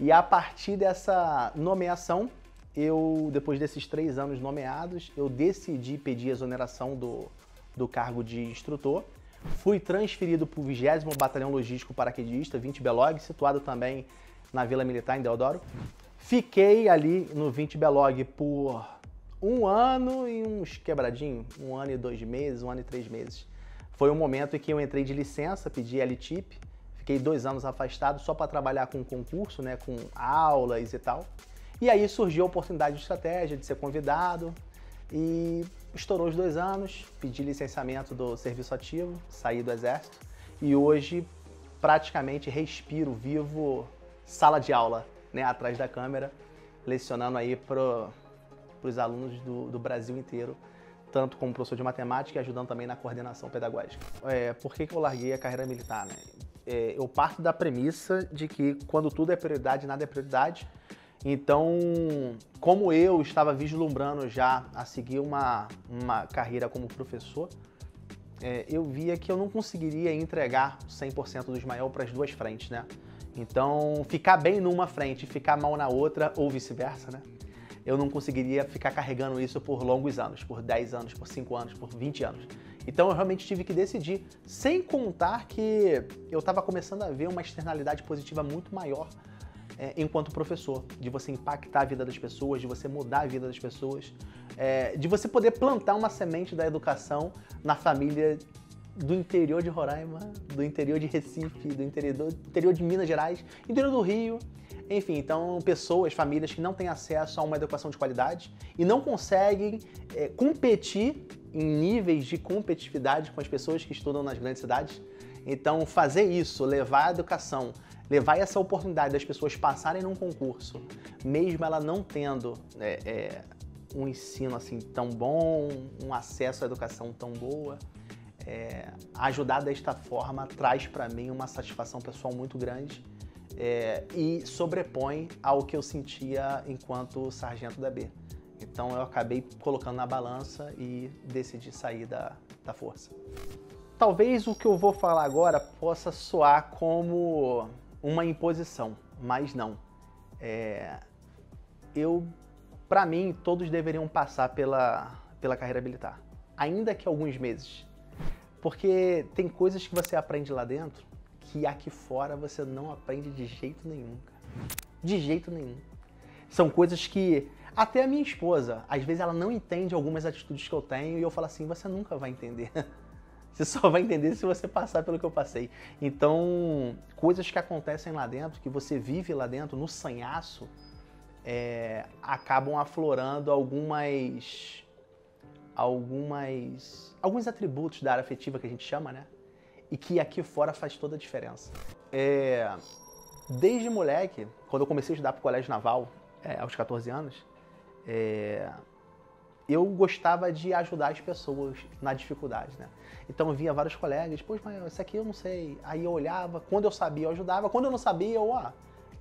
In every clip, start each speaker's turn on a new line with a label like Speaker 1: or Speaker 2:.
Speaker 1: E a partir dessa nomeação, eu, depois desses três anos nomeados, eu decidi pedir exoneração do, do cargo de instrutor. Fui transferido para o 20 Batalhão Logístico Paraquedista, 20 Belog, situado também na Vila Militar, em Deodoro. Fiquei ali no 20 Belog por um ano e uns quebradinho, um ano e dois meses, um ano e três meses. Foi um momento em que eu entrei de licença, pedi L-TIP, Fiquei dois anos afastado só para trabalhar com concurso, né, com aulas e tal. E aí surgiu a oportunidade de estratégia, de ser convidado. E estourou os dois anos, pedi licenciamento do serviço ativo, saí do exército. E hoje praticamente respiro, vivo sala de aula, né, atrás da câmera, lecionando aí para os alunos do, do, Brasil inteiro, tanto como professor de matemática e ajudando também na coordenação pedagógica. É, por que, que eu larguei a carreira militar? Né? é, eu parto da premissa de que quando tudo é prioridade, nada é prioridade. Então, como eu estava vislumbrando já a seguir uma, uma carreira como professor, é, eu via que eu não conseguiria entregar 100% do Ismael para as duas frentes, né? Então, ficar bem numa frente e ficar mal na outra, ou vice-versa, né? Eu não conseguiria ficar carregando isso por longos anos, por 10 anos, por 5 anos, por 20 anos. Então eu realmente tive que decidir, sem contar que eu estava começando a ver uma externalidade positiva muito maior é, enquanto professor, de você impactar a vida das pessoas, de você mudar a vida das pessoas, é, de você poder plantar uma semente da educação na família do interior de Roraima, do interior de Recife, do interior, do interior de Minas Gerais, interior do Rio. Enfim, então pessoas, famílias que não têm acesso a uma educação de qualidade e não conseguem é, competir em níveis de competitividade com as pessoas que estudam nas grandes cidades. Então, fazer isso, levar a educação, levar essa oportunidade das pessoas passarem num concurso, mesmo ela não tendo é, é, um ensino assim tão bom, um acesso à educação tão boa, é, ajudar desta forma traz para mim uma satisfação pessoal muito grande é, e sobrepõe ao que eu sentia enquanto sargento da B. Então eu acabei colocando na balança e decidi sair da, da força. Talvez o que eu vou falar agora possa soar como uma imposição, mas não. É, eu, para mim, todos deveriam passar pela, pela carreira militar, ainda que alguns meses, porque tem coisas que você aprende lá dentro que aqui fora você não aprende de jeito nenhum, de jeito nenhum. São coisas que até a minha esposa, às vezes ela não entende algumas atitudes que eu tenho e eu falo assim: você nunca vai entender. Você só vai entender se você passar pelo que eu passei. Então, coisas que acontecem lá dentro, que você vive lá dentro, no sanhaço, é, acabam aflorando algumas. algumas. alguns atributos da área afetiva que a gente chama, né? E que aqui fora faz toda a diferença. É, desde moleque, quando eu comecei a estudar para o Colégio Naval, é, aos 14 anos, é, eu gostava de ajudar as pessoas na dificuldade, né? Então eu via vários colegas, pois, mas isso aqui eu não sei. Aí eu olhava, quando eu sabia eu ajudava, quando eu não sabia eu, ó,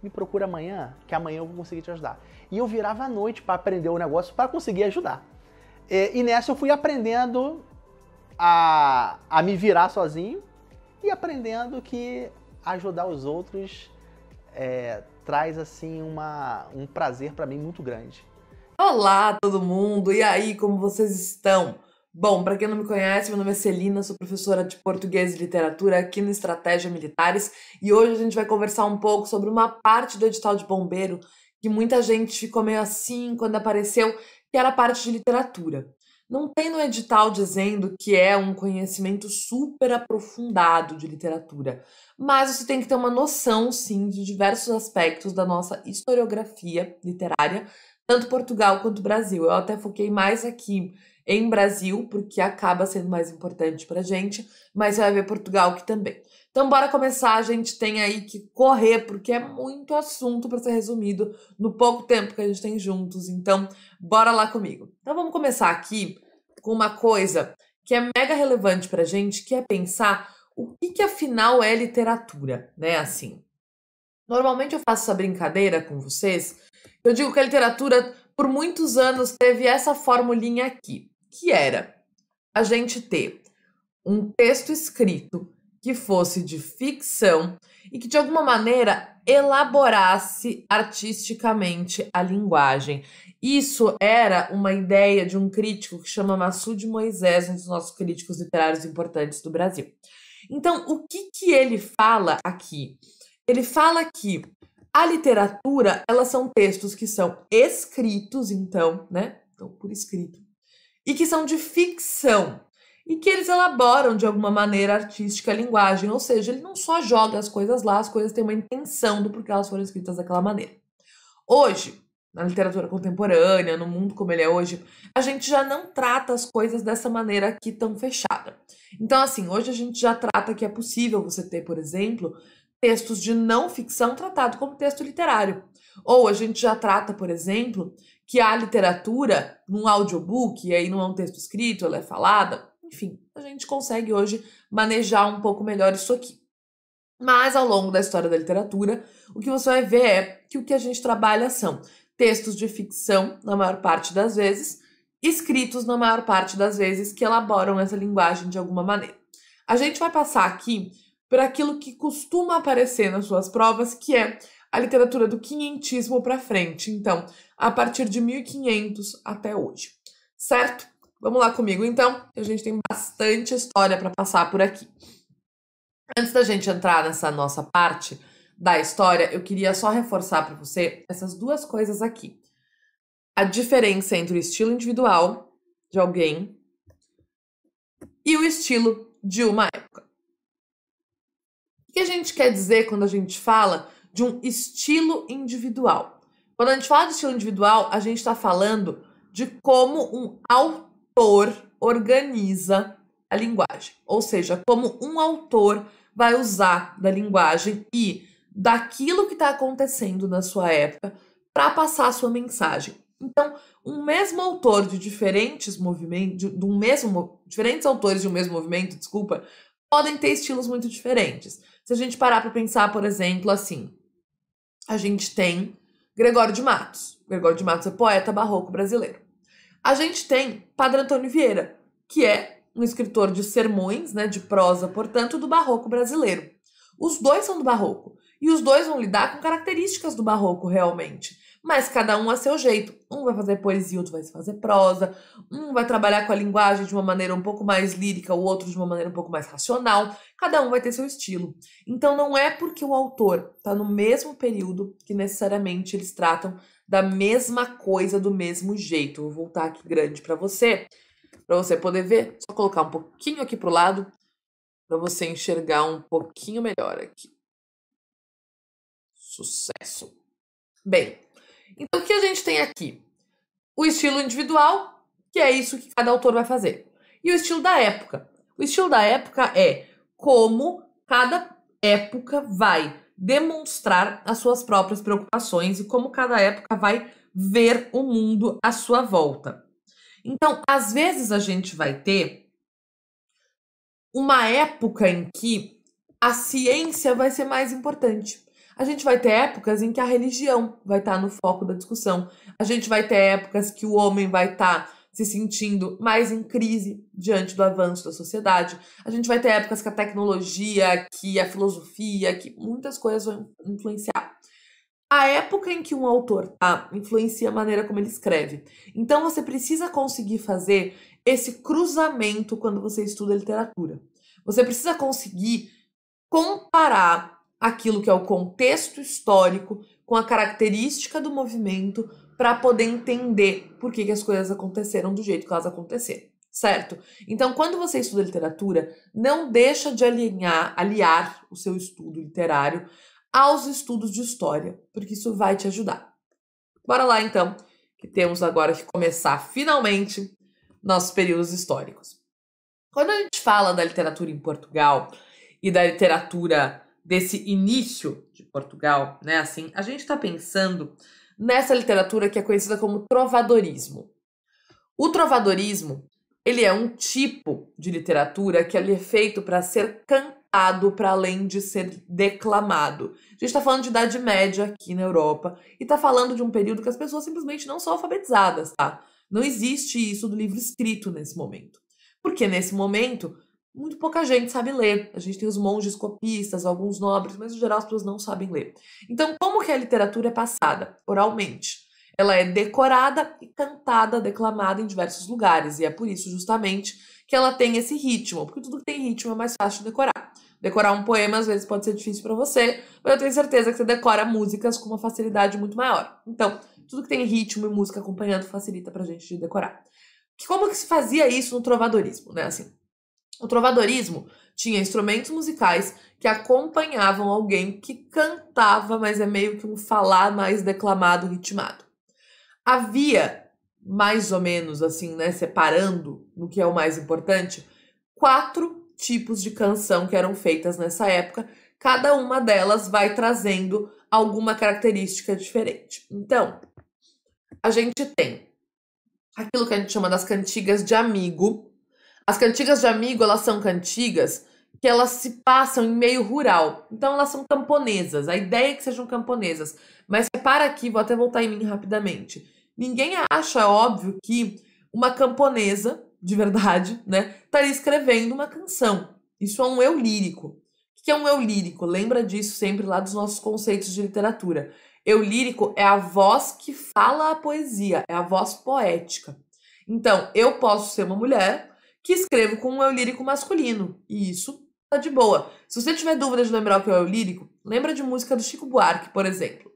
Speaker 1: me procura amanhã, que amanhã eu vou conseguir te ajudar. E eu virava à noite para aprender o negócio, para conseguir ajudar. E, é, e nessa eu fui aprendendo a, a me virar sozinho e aprendendo que ajudar os outros é, traz assim uma, um prazer para mim muito grande.
Speaker 2: Olá, todo mundo! E aí, como vocês estão? Bom, para quem não me conhece, meu nome é Celina, sou professora de português e literatura aqui no Estratégia Militares e hoje a gente vai conversar um pouco sobre uma parte do edital de bombeiro que muita gente ficou meio assim quando apareceu, que era a parte de literatura. Não tem no edital dizendo que é um conhecimento super aprofundado de literatura, mas você tem que ter uma noção, sim, de diversos aspectos da nossa historiografia literária tanto Portugal quanto Brasil. Eu até foquei mais aqui em Brasil, porque acaba sendo mais importante pra gente, mas você vai ver Portugal aqui também. Então, bora começar. A gente tem aí que correr, porque é muito assunto para ser resumido no pouco tempo que a gente tem juntos. Então, bora lá comigo. Então, vamos começar aqui com uma coisa que é mega relevante pra gente, que é pensar o que, que afinal é literatura, né? Assim, normalmente eu faço essa brincadeira com vocês eu digo que a literatura, por muitos anos, teve essa formulinha aqui, que era a gente ter um texto escrito que fosse de ficção e que de alguma maneira elaborasse artisticamente a linguagem. Isso era uma ideia de um crítico que chama Massoud Moisés, um dos nossos críticos literários importantes do Brasil. Então, o que que ele fala aqui? Ele fala que a literatura, elas são textos que são escritos, então, né? Então, por escrito. E que são de ficção. E que eles elaboram de alguma maneira artística a linguagem, ou seja, ele não só joga as coisas lá, as coisas têm uma intenção do porquê elas foram escritas daquela maneira. Hoje, na literatura contemporânea, no mundo como ele é hoje, a gente já não trata as coisas dessa maneira aqui tão fechada. Então, assim, hoje a gente já trata que é possível você ter, por exemplo, textos de não ficção tratado como texto literário. Ou a gente já trata, por exemplo, que a literatura num audiobook, e aí não é um texto escrito, ela é falada. Enfim, a gente consegue hoje manejar um pouco melhor isso aqui. Mas ao longo da história da literatura, o que você vai ver é que o que a gente trabalha são textos de ficção, na maior parte das vezes, escritos, na maior parte das vezes, que elaboram essa linguagem de alguma maneira. A gente vai passar aqui por aquilo que costuma aparecer nas suas provas, que é a literatura do quinhentismo para frente, então, a partir de 1500 até hoje, certo? Vamos lá comigo então, a gente tem bastante história para passar por aqui. Antes da gente entrar nessa nossa parte da história, eu queria só reforçar para você essas duas coisas aqui. A diferença entre o estilo individual de alguém e o estilo de uma época. O que a gente quer dizer quando a gente fala de um estilo individual? Quando a gente fala de estilo individual, a gente está falando de como um autor organiza a linguagem, ou seja, como um autor vai usar da linguagem e daquilo que está acontecendo na sua época para passar a sua mensagem. Então, um mesmo autor de diferentes movimentos, de um mesmo, diferentes autores de um mesmo movimento, desculpa, podem ter estilos muito diferentes. Se a gente parar para pensar, por exemplo, assim, a gente tem Gregório de Matos. Gregório de Matos é poeta barroco brasileiro. A gente tem Padre Antônio Vieira, que é um escritor de sermões, né, de prosa, portanto, do barroco brasileiro. Os dois são do barroco e os dois vão lidar com características do barroco realmente mas cada um a seu jeito. Um vai fazer poesia, outro vai fazer prosa, um vai trabalhar com a linguagem de uma maneira um pouco mais lírica, o outro de uma maneira um pouco mais racional. Cada um vai ter seu estilo. Então não é porque o autor está no mesmo período que necessariamente eles tratam da mesma coisa do mesmo jeito. Vou voltar aqui grande para você, para você poder ver. Só colocar um pouquinho aqui pro lado para você enxergar um pouquinho melhor aqui. Sucesso. Bem, então, o que a gente tem aqui? O estilo individual, que é isso que cada autor vai fazer. E o estilo da época. O estilo da época é como cada época vai demonstrar as suas próprias preocupações e como cada época vai ver o mundo à sua volta. Então, às vezes a gente vai ter uma época em que a ciência vai ser mais importante. A gente vai ter épocas em que a religião vai estar tá no foco da discussão. A gente vai ter épocas que o homem vai estar tá se sentindo mais em crise diante do avanço da sociedade. A gente vai ter épocas que a tecnologia, que a filosofia, que muitas coisas vão influenciar. A época em que um autor tá influencia a maneira como ele escreve. Então você precisa conseguir fazer esse cruzamento quando você estuda literatura. Você precisa conseguir comparar aquilo que é o contexto histórico com a característica do movimento para poder entender por que, que as coisas aconteceram do jeito que elas aconteceram, certo? Então, quando você estuda literatura, não deixa de alinhar, aliar o seu estudo literário aos estudos de história, porque isso vai te ajudar. Bora lá então, que temos agora que começar finalmente nossos períodos históricos. Quando a gente fala da literatura em Portugal e da literatura desse início de Portugal, né? Assim, a gente está pensando nessa literatura que é conhecida como trovadorismo. O trovadorismo, ele é um tipo de literatura que ele é feito para ser cantado para além de ser declamado. A gente está falando de Idade Média aqui na Europa e está falando de um período que as pessoas simplesmente não são alfabetizadas, tá? Não existe isso do livro escrito nesse momento. Porque nesse momento muito pouca gente sabe ler. A gente tem os monges copistas, alguns nobres, mas no geral as pessoas não sabem ler. Então, como que a literatura é passada? Oralmente. Ela é decorada e cantada, declamada em diversos lugares, e é por isso justamente que ela tem esse ritmo, porque tudo que tem ritmo é mais fácil de decorar. Decorar um poema às vezes pode ser difícil para você, mas eu tenho certeza que você decora músicas com uma facilidade muito maior. Então, tudo que tem ritmo e música acompanhando facilita pra gente de decorar. Como que se fazia isso no trovadorismo, né? Assim, o trovadorismo tinha instrumentos musicais que acompanhavam alguém que cantava, mas é meio que um falar mais declamado, ritmado. Havia, mais ou menos assim, né, separando no que é o mais importante, quatro tipos de canção que eram feitas nessa época. Cada uma delas vai trazendo alguma característica diferente. Então, a gente tem aquilo que a gente chama das cantigas de amigo, as cantigas de amigo, elas são cantigas que elas se passam em meio rural. Então elas são camponesas. A ideia é que sejam camponesas. Mas repara aqui, vou até voltar em mim rapidamente. Ninguém acha, é óbvio, que uma camponesa, de verdade, né, estaria escrevendo uma canção. Isso é um eu lírico. O que é um eu lírico? Lembra disso sempre lá dos nossos conceitos de literatura. Eu lírico é a voz que fala a poesia, é a voz poética. Então, eu posso ser uma mulher, que escrevo com um eu lírico masculino. E isso tá de boa. Se você tiver dúvida de lembrar o que é o eu lírico, lembra de música do Chico Buarque, por exemplo.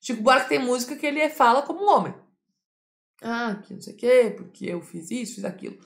Speaker 2: Chico Buarque tem música que ele fala como um homem. Ah, que não sei o quê, porque eu fiz isso, fiz aquilo.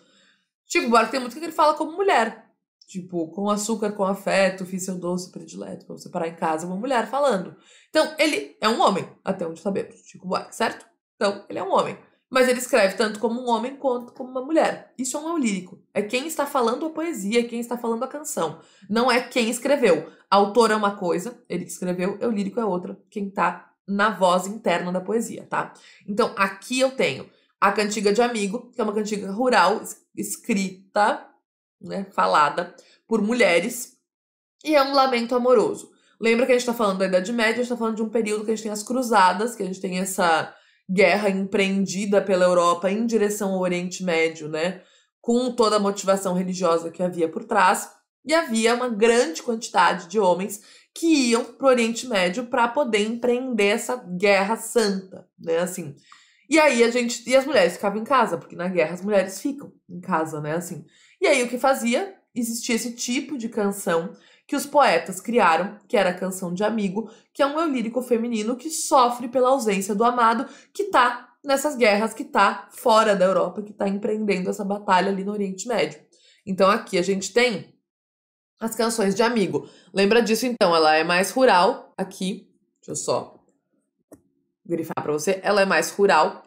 Speaker 2: Chico Buarque tem música que ele fala como mulher. Tipo, com açúcar, com afeto, fiz seu doce predileto pra você parar em casa, uma mulher falando. Então, ele é um homem, até onde sabemos, Chico Buarque, certo? Então, ele é um homem. Mas ele escreve tanto como um homem quanto como uma mulher. Isso é um lírico. É quem está falando a poesia, é quem está falando a canção. Não é quem escreveu. Autor é uma coisa, ele que escreveu, é o lírico é outra, quem está na voz interna da poesia, tá? Então aqui eu tenho a cantiga de amigo, que é uma cantiga rural, escrita, né, falada por mulheres, e é um lamento amoroso. Lembra que a gente está falando da Idade Média, a gente está falando de um período que a gente tem as cruzadas, que a gente tem essa guerra empreendida pela Europa em direção ao Oriente Médio, né? Com toda a motivação religiosa que havia por trás, e havia uma grande quantidade de homens que iam para o Oriente Médio para poder empreender essa guerra santa, né? Assim. E aí a gente e as mulheres ficavam em casa, porque na guerra as mulheres ficam em casa, né? Assim. E aí o que fazia? Existia esse tipo de canção que os poetas criaram, que era a canção de amigo, que é um eu lírico feminino que sofre pela ausência do amado, que tá nessas guerras, que tá fora da Europa, que tá empreendendo essa batalha ali no Oriente Médio. Então aqui a gente tem as canções de amigo. Lembra disso então, ela é mais rural aqui. Deixa eu só grifar para você. Ela é mais rural.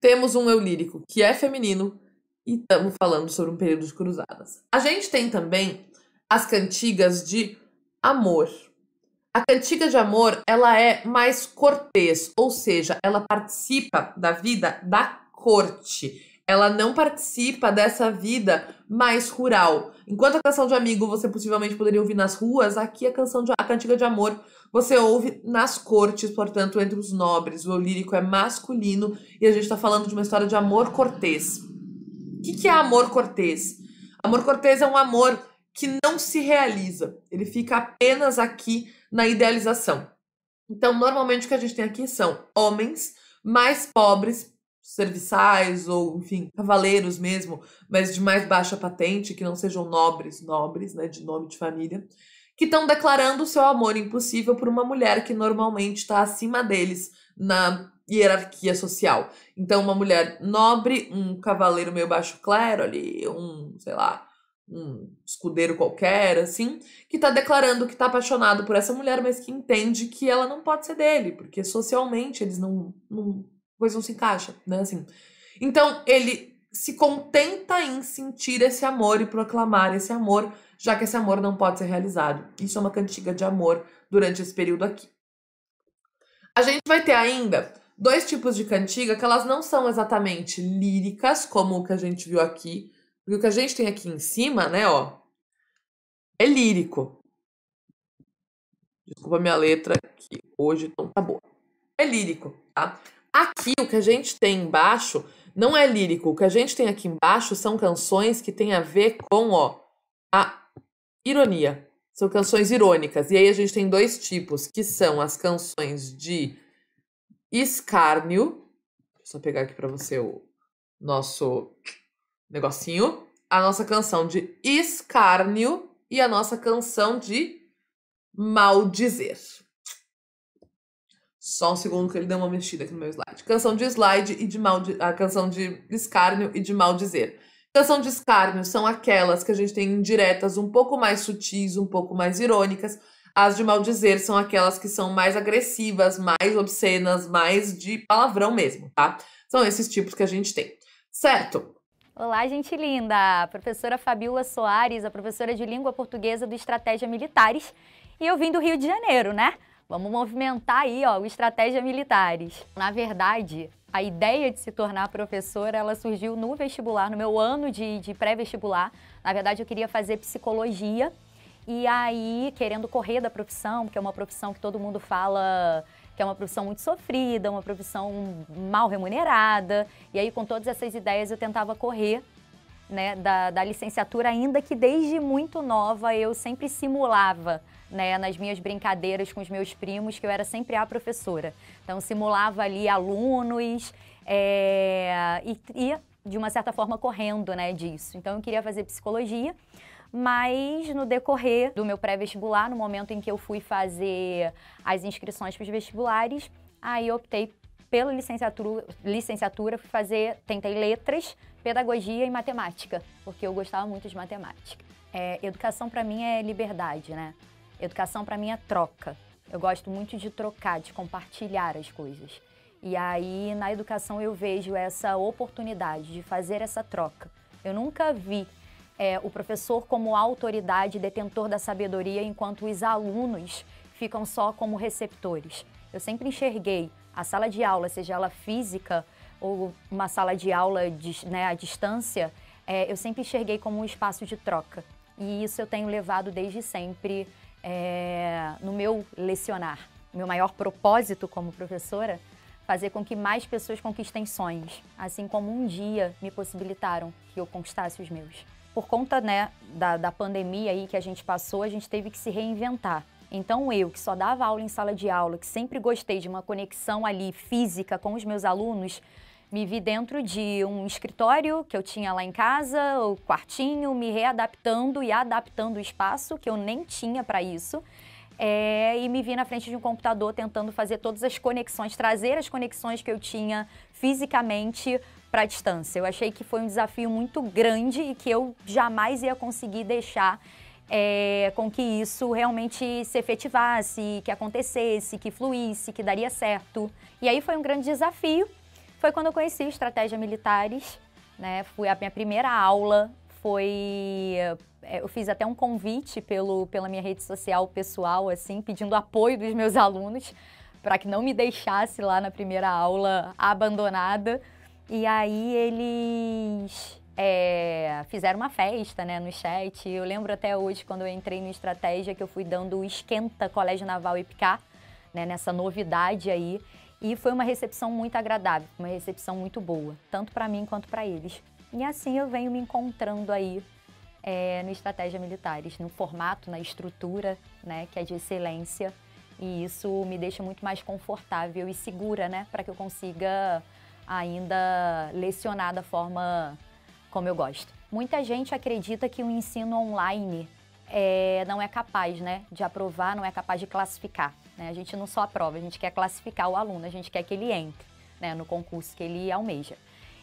Speaker 2: Temos um eu lírico que é feminino e estamos falando sobre um período de cruzadas. A gente tem também as cantigas de amor. A cantiga de amor, ela é mais cortês, ou seja, ela participa da vida da corte. Ela não participa dessa vida mais rural. Enquanto a canção de amigo você possivelmente poderia ouvir nas ruas, aqui a canção de, a cantiga de amor você ouve nas cortes, portanto, entre os nobres. O lírico é masculino e a gente está falando de uma história de amor cortês. O que, que é amor cortês? Amor cortês é um amor que não se realiza, ele fica apenas aqui na idealização. Então, normalmente o que a gente tem aqui são homens mais pobres, serviçais ou, enfim, cavaleiros mesmo, mas de mais baixa patente, que não sejam nobres, nobres, né, de nome de família, que estão declarando seu amor impossível por uma mulher que normalmente está acima deles na hierarquia social. Então, uma mulher nobre, um cavaleiro meio baixo clero ali, um, sei lá, um escudeiro qualquer, assim, que tá declarando que tá apaixonado por essa mulher, mas que entende que ela não pode ser dele, porque socialmente eles não. não coisa não se encaixa, né? Assim. Então, ele se contenta em sentir esse amor e proclamar esse amor, já que esse amor não pode ser realizado. Isso é uma cantiga de amor durante esse período aqui. A gente vai ter ainda dois tipos de cantiga que elas não são exatamente líricas, como o que a gente viu aqui, porque o que a gente tem aqui em cima, né, ó, é lírico. Desculpa minha letra, que hoje não tá boa. É lírico, tá? Aqui, o que a gente tem embaixo não é lírico. O que a gente tem aqui embaixo são canções que tem a ver com, ó, a ironia. São canções irônicas. E aí a gente tem dois tipos, que são as canções de escárnio. Deixa eu só pegar aqui para você o nosso negocinho, a nossa canção de escárnio e a nossa canção de maldizer. Só um segundo que ele deu uma mexida aqui no meu slide. Canção de slide e de mal a canção de escárnio e de maldizer. Canção de escárnio são aquelas que a gente tem indiretas um pouco mais sutis, um pouco mais irônicas. As de maldizer são aquelas que são mais agressivas, mais obscenas, mais de palavrão mesmo, tá? São esses tipos que a gente tem.
Speaker 3: Certo? Olá, gente linda! A professora Fabiola Soares, a professora de Língua Portuguesa do Estratégia Militares. E eu vim do Rio de Janeiro, né? Vamos movimentar aí, ó, o Estratégia Militares. Na verdade, a ideia de se tornar professora, ela surgiu no vestibular, no meu ano de, de pré-vestibular. Na verdade, eu queria fazer psicologia. E aí, querendo correr da profissão, porque é uma profissão que todo mundo fala que é uma profissão muito sofrida, uma profissão mal remunerada. E aí, com todas essas ideias, eu tentava correr né, da, da, licenciatura, ainda que desde muito nova eu sempre simulava né, nas minhas brincadeiras com os meus primos que eu era sempre a professora. Então, simulava ali alunos é, e, e, de uma certa forma, correndo né, disso. Então, eu queria fazer psicologia mas no decorrer do meu pré-vestibular, no momento em que eu fui fazer as inscrições para os vestibulares, aí eu optei pela licenciatura, licenciatura fui fazer, tentei letras, pedagogia e matemática, porque eu gostava muito de matemática. É, educação para mim é liberdade, né? Educação para mim é troca. Eu gosto muito de trocar, de compartilhar as coisas. E aí na educação eu vejo essa oportunidade de fazer essa troca. Eu nunca vi é, o professor como autoridade, detentor da sabedoria, enquanto os alunos ficam só como receptores. Eu sempre enxerguei a sala de aula, seja ela física ou uma sala de aula de, né, à distância, é, eu sempre enxerguei como um espaço de troca. E isso eu tenho levado desde sempre é, no meu lecionar. Meu maior propósito como professora fazer com que mais pessoas conquistem sonhos, assim como um dia me possibilitaram que eu conquistasse os meus por conta né, da, da pandemia aí que a gente passou, a gente teve que se reinventar. Então eu, que só dava aula em sala de aula, que sempre gostei de uma conexão ali física com os meus alunos, me vi dentro de um escritório que eu tinha lá em casa, o quartinho, me readaptando e adaptando o espaço, que eu nem tinha para isso. É, e me vi na frente de um computador tentando fazer todas as conexões, trazer as conexões que eu tinha fisicamente para a distância. Eu achei que foi um desafio muito grande e que eu jamais ia conseguir deixar é, com que isso realmente se efetivasse, que acontecesse, que fluísse, que daria certo. E aí foi um grande desafio. Foi quando eu conheci Estratégia Militares, né? Foi a minha primeira aula foi eh, eu fiz até um convite pelo, pela minha rede social pessoal assim pedindo apoio dos meus alunos para que não me deixasse lá na primeira aula abandonada e aí eles é, fizeram uma festa né, no chat. Eu lembro até hoje, quando eu entrei no Estratégia, que eu fui dando o Esquenta Colégio Naval IPK, né, nessa novidade aí. E foi uma recepção muito agradável, uma recepção muito boa, tanto para mim quanto para eles. E assim eu venho me encontrando aí é, no Estratégia Militares, no formato, na estrutura, né, que é de excelência. E isso me deixa muito mais confortável e segura, né, para que eu consiga ainda lecionar da forma como eu gosto. Muita gente acredita que o ensino online é, não é capaz né, de aprovar, não é capaz de classificar. Né? A gente não só aprova, a gente quer classificar o aluno, a gente quer que ele entre né, no concurso que ele almeja.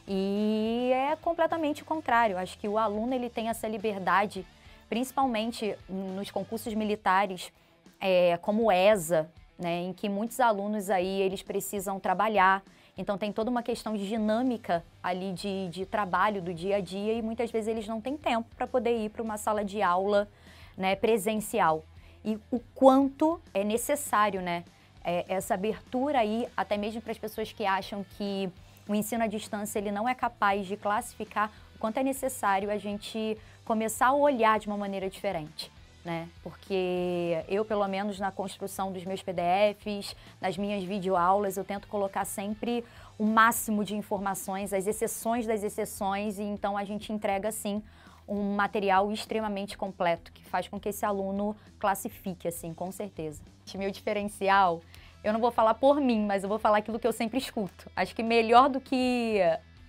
Speaker 3: E é completamente o contrário. Acho que o aluno ele tem essa liberdade, principalmente nos concursos militares, é, como ESA, né, em que muitos alunos aí eles precisam trabalhar, então tem toda uma questão de dinâmica ali de, de trabalho do dia a dia e muitas vezes eles não têm tempo para poder ir para uma sala de aula né, presencial. E o quanto é necessário, né? É, essa abertura aí, até mesmo para as pessoas que acham que o ensino à distância ele não é capaz de classificar o quanto é necessário a gente começar a olhar de uma maneira diferente né? Porque eu, pelo menos na construção dos meus PDFs, nas minhas videoaulas, eu tento colocar sempre o máximo de informações, as exceções das exceções, e então a gente entrega, sim, um material extremamente completo, que faz com que esse aluno classifique, assim, com certeza. Meu diferencial, eu não vou falar por mim, mas eu vou falar aquilo que eu sempre escuto. Acho que melhor do que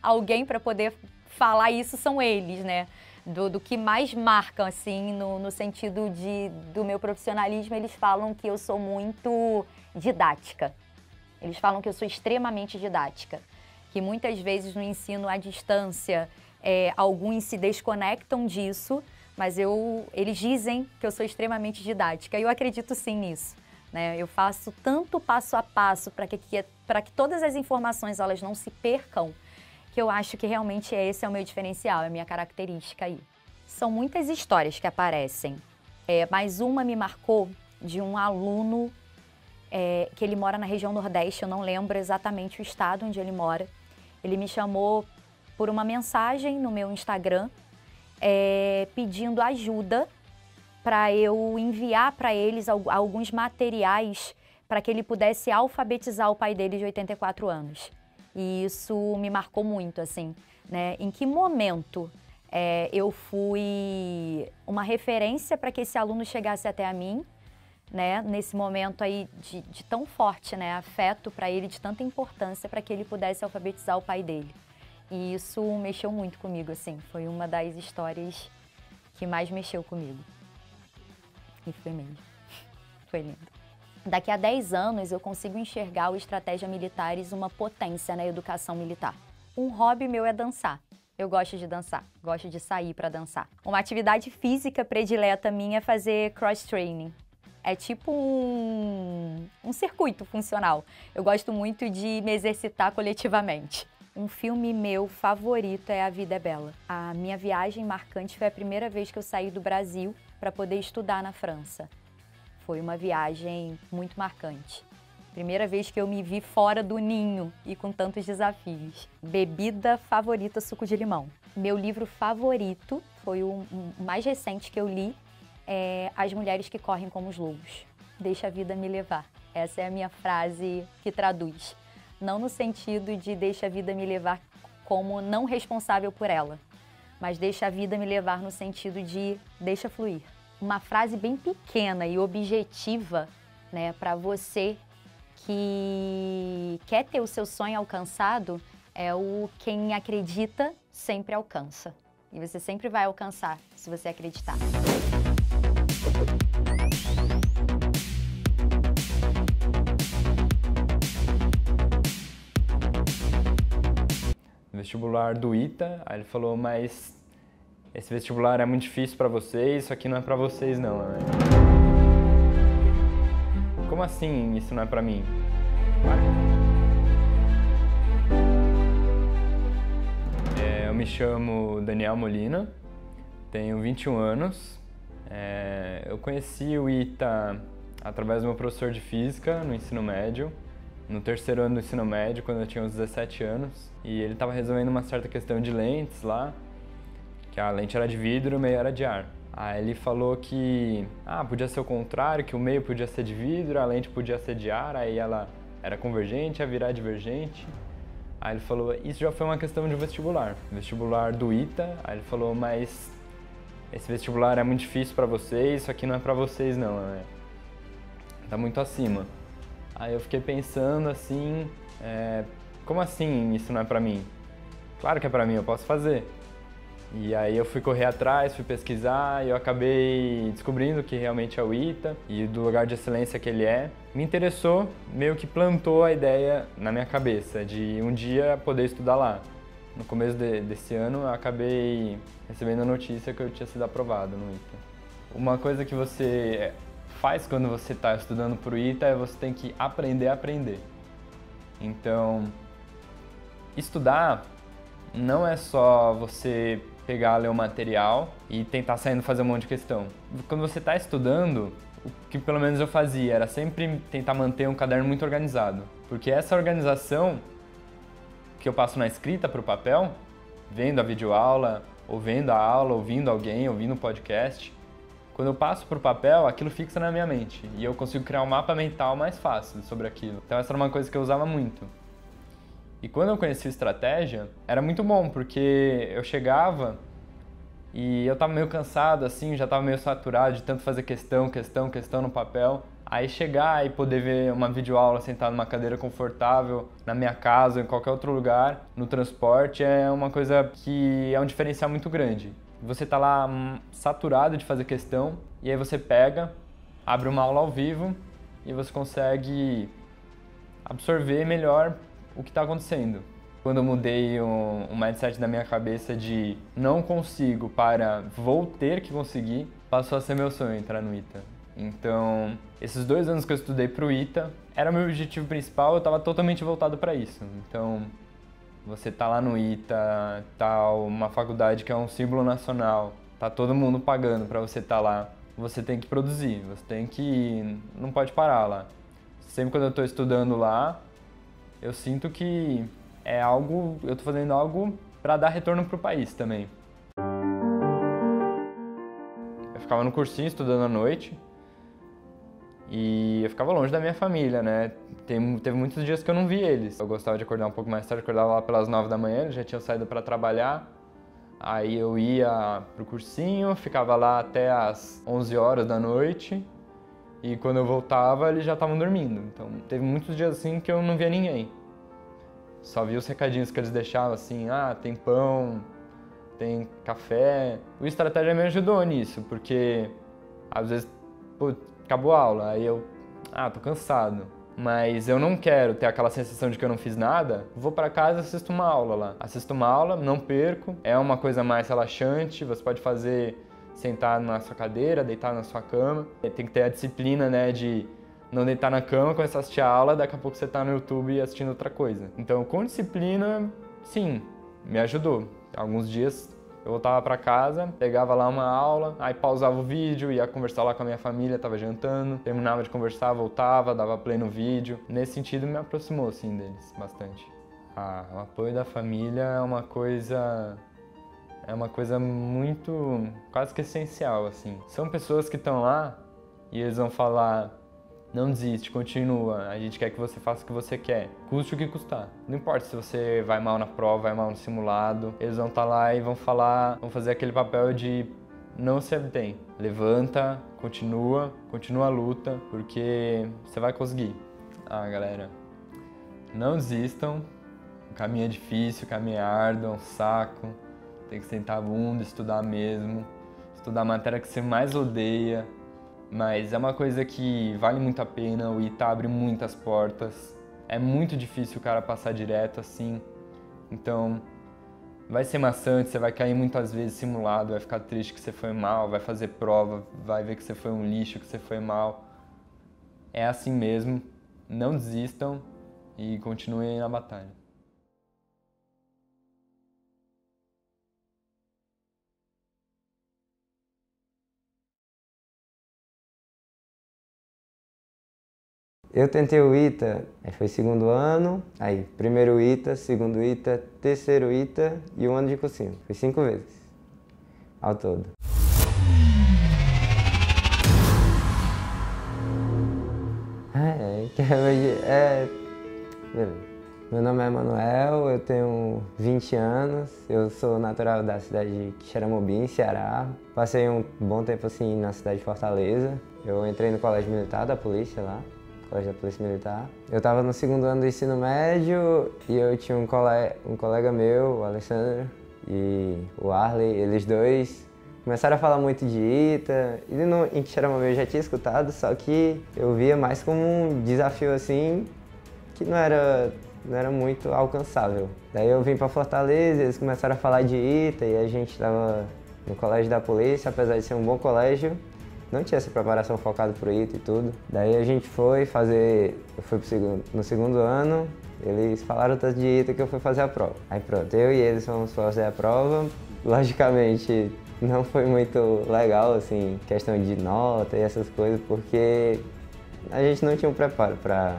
Speaker 3: alguém para poder falar isso são eles, né? do, do que mais marcam, assim, no, no sentido de, do meu profissionalismo, eles falam que eu sou muito didática. Eles falam que eu sou extremamente didática. Que muitas vezes no ensino à distância, é, alguns se desconectam disso, mas eu, eles dizem que eu sou extremamente didática. E eu acredito sim nisso. Né? Eu faço tanto passo a passo para que, que, que todas as informações elas não se percam que eu acho que realmente esse é o meu diferencial, é a minha característica aí. São muitas histórias que aparecem, é, mas uma me marcou de um aluno é, que ele mora na região Nordeste, eu não lembro exatamente o estado onde ele mora. Ele me chamou por uma mensagem no meu Instagram é, pedindo ajuda para eu enviar para eles alguns materiais para que ele pudesse alfabetizar o pai dele de 84 anos. E isso me marcou muito, assim, né? Em que momento é, eu fui uma referência para que esse aluno chegasse até a mim, né? Nesse momento aí de, de tão forte, né? Afeto para ele, de tanta importância para que ele pudesse alfabetizar o pai dele. E isso mexeu muito comigo, assim. Foi uma das histórias que mais mexeu comigo. E foi mesmo. Foi lindo daqui a 10 anos eu consigo enxergar o Estratégia Militares uma potência na educação militar. Um hobby meu é dançar. Eu gosto de dançar, gosto de sair para dançar. Uma atividade física predileta minha é fazer cross training. É tipo um, um circuito funcional. Eu gosto muito de me exercitar coletivamente. Um filme meu favorito é A Vida é Bela. A minha viagem marcante foi a primeira vez que eu saí do Brasil para poder estudar na França. Foi uma viagem muito marcante. Primeira vez que eu me vi fora do ninho e com tantos desafios. Bebida favorita, suco de limão. Meu livro favorito foi o mais recente que eu li, é As Mulheres que Correm como os Lobos. Deixa a vida me levar. Essa é a minha frase que traduz. Não no sentido de deixa a vida me levar como não responsável por ela, mas deixa a vida me levar no sentido de deixa fluir uma frase bem pequena e objetiva, né, para você que quer ter o seu sonho alcançado, é o quem acredita sempre alcança. E você sempre vai alcançar se você acreditar.
Speaker 4: No vestibular do ITA, aí ele falou, mas esse vestibular é muito difícil para vocês, isso aqui não é para vocês não. Né? Como assim isso não é para mim? É, eu me chamo Daniel Molina, tenho 21 anos. É, eu conheci o ITA através do meu professor de física no ensino médio, no terceiro ano do ensino médio, quando eu tinha uns 17 anos. E ele estava resolvendo uma certa questão de lentes lá, que a lente era de vidro, o meio era de ar. Aí ele falou que ah, podia ser o contrário, que o meio podia ser de vidro, a lente podia ser de ar, aí ela era convergente, ia virar divergente. Aí ele falou, isso já foi uma questão de vestibular, vestibular do ITA. Aí ele falou, mas esse vestibular é muito difícil para vocês, isso aqui não é para vocês não, né? Tá muito acima. Aí eu fiquei pensando assim, é, como assim isso não é para mim? Claro que é para mim, eu posso fazer. E aí eu fui correr atrás, fui pesquisar e eu acabei descobrindo que realmente é o ITA e do lugar de excelência que ele é. Me interessou, meio que plantou a ideia na minha cabeça de um dia poder estudar lá. No começo de, desse ano eu acabei recebendo a notícia que eu tinha sido aprovado no ITA. Uma coisa que você faz quando você está estudando para o ITA é você tem que aprender a aprender. Então, estudar não é só você pegar, ler o material e tentar saindo fazer um monte de questão. Quando você está estudando, o que pelo menos eu fazia era sempre tentar manter um caderno muito organizado, porque essa organização que eu passo na escrita para o papel, vendo a videoaula, ou vendo a aula, ouvindo alguém, ouvindo o podcast, quando eu passo para o papel, aquilo fixa na minha mente e eu consigo criar um mapa mental mais fácil sobre aquilo. Então essa era uma coisa que eu usava muito. E quando eu conheci estratégia, era muito bom, porque eu chegava e eu tava meio cansado, assim, já tava meio saturado de tanto fazer questão, questão, questão no papel. Aí chegar e poder ver uma videoaula sentado numa cadeira confortável, na minha casa, em qualquer outro lugar, no transporte, é uma coisa que é um diferencial muito grande. Você tá lá hum, saturado de fazer questão, e aí você pega, abre uma aula ao vivo e você consegue absorver melhor o que está acontecendo. Quando eu mudei o, o mindset da minha cabeça de não consigo para vou ter que conseguir, passou a ser meu sonho entrar no ITA. Então, esses dois anos que eu estudei para o ITA, era meu objetivo principal, eu estava totalmente voltado para isso. Então, você tá lá no ITA, tá uma faculdade que é um símbolo nacional, tá todo mundo pagando para você estar tá lá. Você tem que produzir, você tem que ir, não pode parar lá. Sempre quando eu estou estudando lá, eu sinto que é algo, eu estou fazendo algo para dar retorno para o país também. Eu ficava no cursinho estudando à noite e eu ficava longe da minha família, né? Tem, teve muitos dias que eu não vi eles. Eu gostava de acordar um pouco mais tarde, acordava lá pelas nove da manhã, eles já tinham saído para trabalhar. Aí eu ia pro cursinho, ficava lá até as 11 horas da noite, e quando eu voltava, eles já estavam dormindo. Então, teve muitos dias assim que eu não via ninguém. Só via os recadinhos que eles deixavam assim: ah, tem pão, tem café. O estratégia me ajudou nisso, porque às vezes, pô, acabou a aula, aí eu, ah, tô cansado. Mas eu não quero ter aquela sensação de que eu não fiz nada. Vou para casa e assisto uma aula lá. Assisto uma aula, não perco. É uma coisa mais relaxante, você pode fazer sentar na sua cadeira, deitar na sua cama. É, tem que ter a disciplina, né, de não deitar na cama, começar a assistir a aula, daqui a pouco você tá no YouTube assistindo outra coisa. Então, com disciplina, sim, me ajudou. Alguns dias eu voltava para casa, pegava lá uma aula, aí pausava o vídeo, ia conversar lá com a minha família, tava jantando, terminava de conversar, voltava, dava play no vídeo. Nesse sentido, me aproximou, assim, deles bastante. Ah, o apoio da família é uma coisa é uma coisa muito quase que essencial assim. São pessoas que estão lá e eles vão falar não desiste, continua. A gente quer que você faça o que você quer, custe o que custar. Não importa se você vai mal na prova, vai mal no simulado, eles vão estar tá lá e vão falar, vão fazer aquele papel de não se abdém. Levanta, continua, continua a luta, porque você vai conseguir. Ah, galera, não desistam. O caminho é difícil, o caminho é árduo, é um saco tem que sentar a bunda, estudar mesmo, estudar a matéria que você mais odeia. Mas é uma coisa que vale muito a pena, o ITA abre muitas portas. É muito difícil o cara passar direto assim. Então, vai ser maçante, você vai cair muitas vezes simulado, vai ficar triste que você foi mal, vai fazer prova, vai ver que você foi um lixo, que você foi mal. É assim mesmo. Não desistam e continuem na batalha.
Speaker 5: Eu tentei o ITA, aí foi segundo ano, aí primeiro ITA, segundo ITA, terceiro ITA e um ano de cursinho. Foi cinco vezes ao todo. Ah, é, é, é Meu nome é Manuel, eu tenho 20 anos, eu sou natural da cidade de Xeramobim, Ceará. Passei um bom tempo assim na cidade de Fortaleza. Eu entrei no colégio militar da polícia lá da Polícia Militar. Eu estava no segundo ano do ensino médio e eu tinha um colega, um colega meu, o Alessandro, e o Arley, eles dois começaram a falar muito de Ita. E no Inkcherama eu já tinha escutado, só que eu via mais como um desafio assim que não era não era muito alcançável. Daí eu vim para Fortaleza, eles começaram a falar de Ita e a gente estava no colégio da polícia, apesar de ser um bom colégio, não tinha essa preparação focada para o ITA e tudo. Daí a gente foi fazer, eu fui segundo, no segundo ano, eles falaram tanto de ITA que eu fui fazer a prova. Aí pronto, eu e eles fomos fazer a prova. Logicamente, não foi muito legal, assim, questão de nota e essas coisas, porque a gente não tinha um preparo para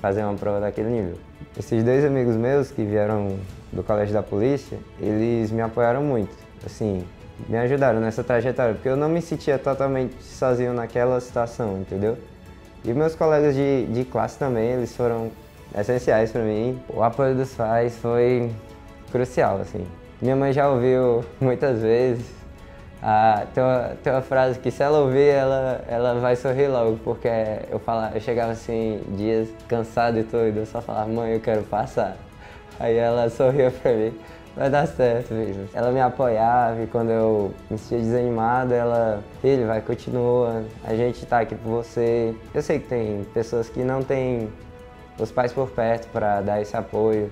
Speaker 5: fazer uma prova daquele nível. Esses dois amigos meus que vieram do colégio da polícia, eles me apoiaram muito. Assim, me ajudaram nessa trajetória, porque eu não me sentia totalmente sozinho naquela situação, entendeu? E meus colegas de, de classe também, eles foram essenciais para mim. O apoio dos pais foi crucial, assim. Minha mãe já ouviu muitas vezes. Ah, tem, uma, tem uma frase que se ela ouvir, ela, ela vai sorrir logo, porque eu, falava, eu chegava assim, dias cansado e tudo, eu só falava, mãe, eu quero passar. Aí ela sorria para mim vai dar certo, filho. Ela me apoiava e quando eu me sentia desanimado, ela, filho, vai, continua, a gente tá aqui por você. Eu sei que tem pessoas que não têm os pais por perto para dar esse apoio.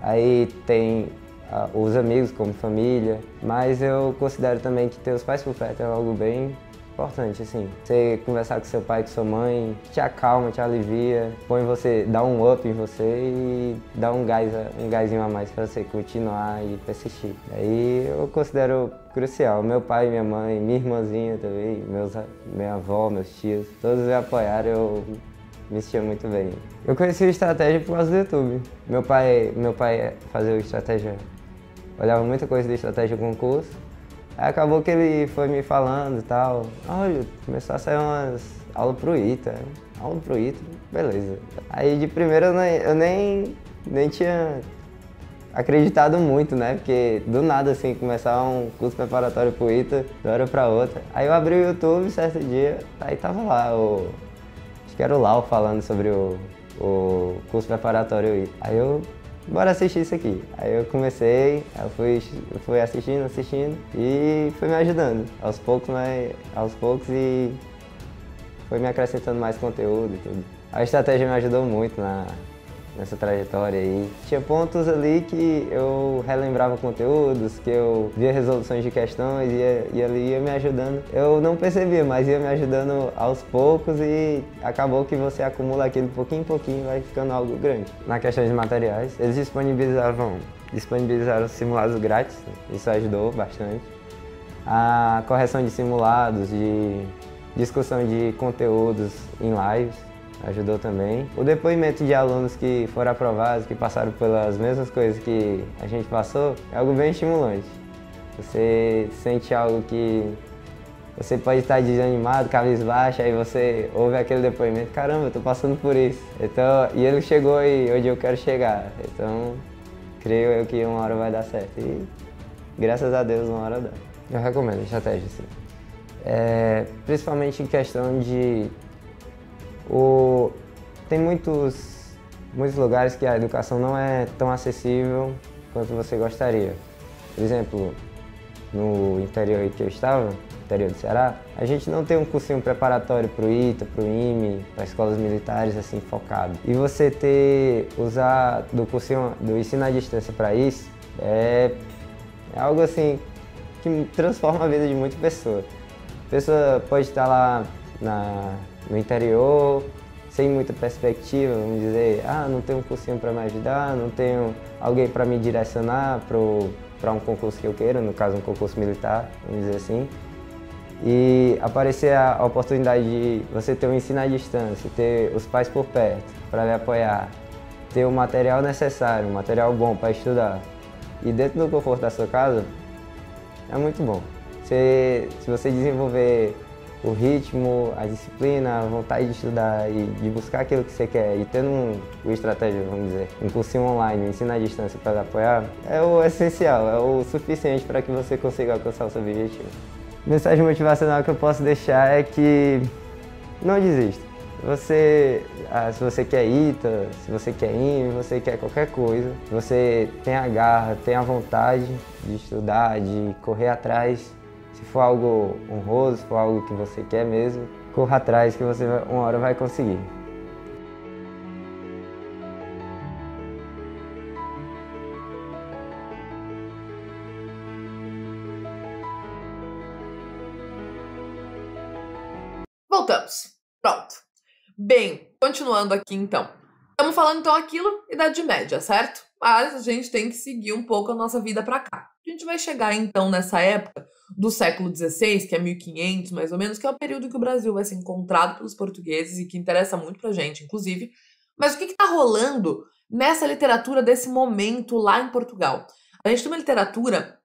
Speaker 5: Aí tem ah, os amigos como família, mas eu considero também que ter os pais por perto é algo bem importante, assim. Você conversar com seu pai, com sua mãe, te acalma, te alivia, põe você, dá um up em você e dá um gás, um gásinho a mais para você continuar e persistir. Aí eu considero crucial. Meu pai, minha mãe, minha irmãzinha também, meus, minha avó, meus tios, todos me apoiaram, eu me sentia muito bem. Eu conheci a estratégia por causa do YouTube. Meu pai, meu pai fazia o estratégia, olhava muita coisa de estratégia concurso, Aí acabou que ele foi me falando e tal. Olha, ah, começou a sair umas aulas pro ITA. Aula pro ITA, beleza. Aí de primeira eu nem, nem, tinha acreditado muito, né? Porque do nada, assim, começar um curso preparatório pro ITA, de uma hora pra outra. Aí eu abri o YouTube certo dia, aí tava lá o... Acho que era o Lau falando sobre o, o curso preparatório ITA. Aí eu bora assistir isso aqui. Aí eu comecei, eu fui, eu fui assistindo, assistindo e foi me ajudando aos poucos, mas aos poucos e foi me acrescentando mais conteúdo e tudo. A estratégia me ajudou muito na, nessa trajetória aí. Tinha pontos ali que eu relembrava conteúdos, que eu via resoluções de questões e, e ali ia me ajudando. Eu não percebia, mas ia me ajudando aos poucos e acabou que você acumula aquilo pouquinho em pouquinho vai ficando algo grande. Na questão de materiais, eles disponibilizavam, disponibilizaram simulados grátis, né? isso ajudou bastante. A correção de simulados, de discussão de conteúdos em lives, ajudou também. O depoimento de alunos que foram aprovados, que passaram pelas mesmas coisas que a gente passou, é algo bem estimulante. Você sente algo que você pode estar desanimado, cabisbaixo, aí você ouve aquele depoimento, caramba, eu tô passando por isso. Então, e ele chegou e onde eu quero chegar. Então, creio eu que uma hora vai dar certo. E graças a Deus uma hora dá. Eu recomendo a estratégia, sim. É, principalmente em questão de o, tem muitos, muitos lugares que a educação não é tão acessível quanto você gostaria. Por exemplo, no interior que eu estava, interior do Ceará, a gente não tem um cursinho preparatório para o ITA, para o IME, para escolas militares assim focado. E você ter usar do cursinho do ensino à distância para isso é, é algo assim que transforma a vida de muita pessoa. A pessoa pode estar lá na no interior, sem muita perspectiva, vamos dizer, ah, não tenho um cursinho para me ajudar, não tenho alguém para me direcionar para um concurso que eu queira, no caso um concurso militar, vamos dizer assim. E aparecer a oportunidade de você ter um ensino à distância, ter os pais por perto para lhe apoiar, ter o material necessário, material bom para estudar. E dentro do conforto da sua casa, é muito bom. Você, se você desenvolver o ritmo, a disciplina, a vontade de estudar e de buscar aquilo que você quer e tendo um, uma estratégia, vamos dizer, um cursinho online, um ensino à distância para apoiar, é o essencial, é o suficiente para que você consiga alcançar o seu objetivo. Mensagem motivacional que eu posso deixar é que não desista. Você, ah, se você quer ITA, se você quer IM, você quer qualquer coisa, você tem a garra, tem a vontade de estudar, de correr atrás, for algo honroso, se for algo que você quer mesmo, corra atrás que você uma hora vai conseguir.
Speaker 2: Voltamos. Pronto. Bem, continuando aqui então. Estamos falando então aquilo Idade Média, certo? Mas a gente tem que seguir um pouco a nossa vida para cá. A gente vai chegar então nessa época do século XVI, que é 1500 mais ou menos, que é o período que o Brasil vai ser encontrado pelos portugueses e que interessa muito pra gente, inclusive. Mas o que está rolando nessa literatura desse momento lá em Portugal? A gente tem uma literatura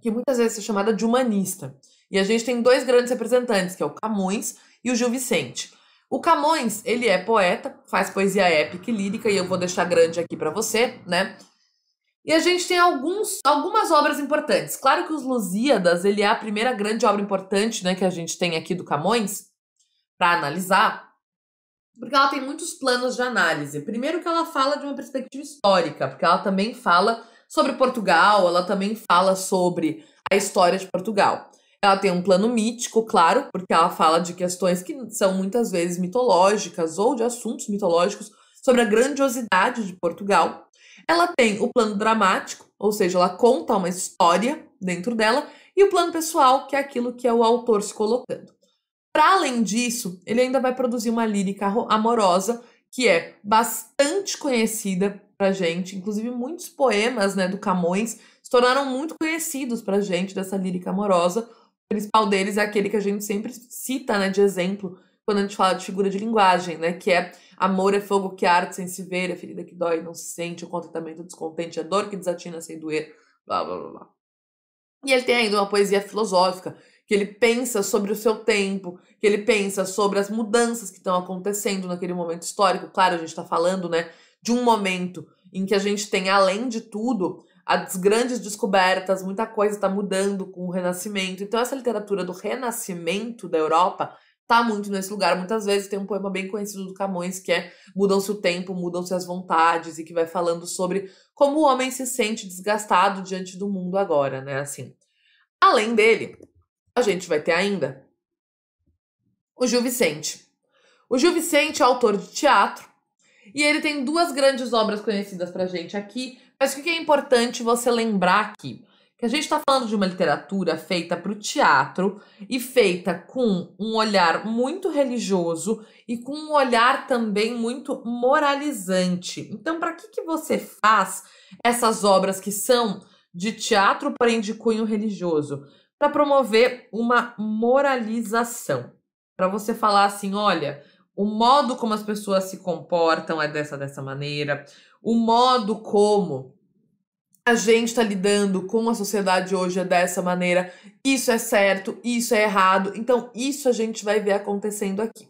Speaker 2: que muitas vezes é chamada de humanista. E a gente tem dois grandes representantes, que é o Camões e o Gil Vicente. O Camões, ele é poeta, faz poesia épica e lírica, e eu vou deixar grande aqui para você, né? E a gente tem alguns, algumas obras importantes. Claro que os Lusíadas, ele é a primeira grande obra importante, né, que a gente tem aqui do Camões para analisar, porque ela tem muitos planos de análise. Primeiro que ela fala de uma perspectiva histórica, porque ela também fala sobre Portugal, ela também fala sobre a história de Portugal. Ela tem um plano mítico, claro, porque ela fala de questões que são muitas vezes mitológicas ou de assuntos mitológicos sobre a grandiosidade de Portugal. Ela tem o plano dramático, ou seja, ela conta uma história dentro dela, e o plano pessoal, que é aquilo que é o autor se colocando. Para além disso, ele ainda vai produzir uma lírica amorosa que é bastante conhecida para gente, inclusive muitos poemas, né, do Camões se tornaram muito conhecidos para gente dessa lírica amorosa. O principal deles é aquele que a gente sempre cita, né, de exemplo, quando a gente fala de figura de linguagem, né? Que é amor é fogo que arde sem se ver, a é ferida que dói não se sente, o contentamento descontente, a dor que desatina sem doer, blá blá blá blá. E ele tem ainda uma poesia filosófica, que ele pensa sobre o seu tempo, que ele pensa sobre as mudanças que estão acontecendo naquele momento histórico. Claro, a gente está falando, né, de um momento em que a gente tem, além de tudo, as grandes descobertas, muita coisa está mudando com o Renascimento. Então, essa literatura do Renascimento da Europa tá muito nesse lugar. Muitas vezes tem um poema bem conhecido do Camões que é Mudam-se o tempo, mudam-se as vontades e que vai falando sobre como o homem se sente desgastado diante do mundo agora, né? Assim. Além dele, a gente vai ter ainda o Gil Vicente. O Gil Vicente é autor de teatro e ele tem duas grandes obras conhecidas pra gente aqui, mas o que é importante você lembrar aqui? que a gente está falando de uma literatura feita para o teatro e feita com um olhar muito religioso e com um olhar também muito moralizante. Então, para que, que você faz essas obras que são de teatro, porém de cunho religioso? Para promover uma moralização. Para você falar assim: olha, o modo como as pessoas se comportam é dessa, dessa maneira, o modo como a gente está lidando com a sociedade hoje é dessa maneira, isso é certo, isso é errado, então isso a gente vai ver acontecendo aqui.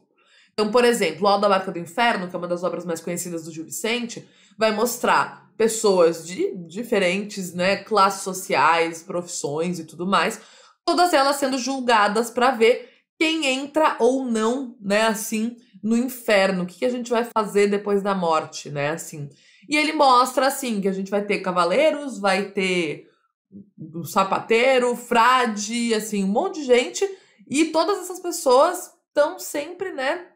Speaker 2: Então, por exemplo, Alda Barca do Inferno, que é uma das obras mais conhecidas do Gil Vicente, vai mostrar pessoas de diferentes né, classes sociais, profissões e tudo mais, todas elas sendo julgadas para ver quem entra ou não, né, assim, no inferno, o que, que a gente vai fazer depois da morte, né, assim. E ele mostra assim que a gente vai ter cavaleiros, vai ter o sapateiro, frade, assim, um monte de gente, e todas essas pessoas estão sempre, né,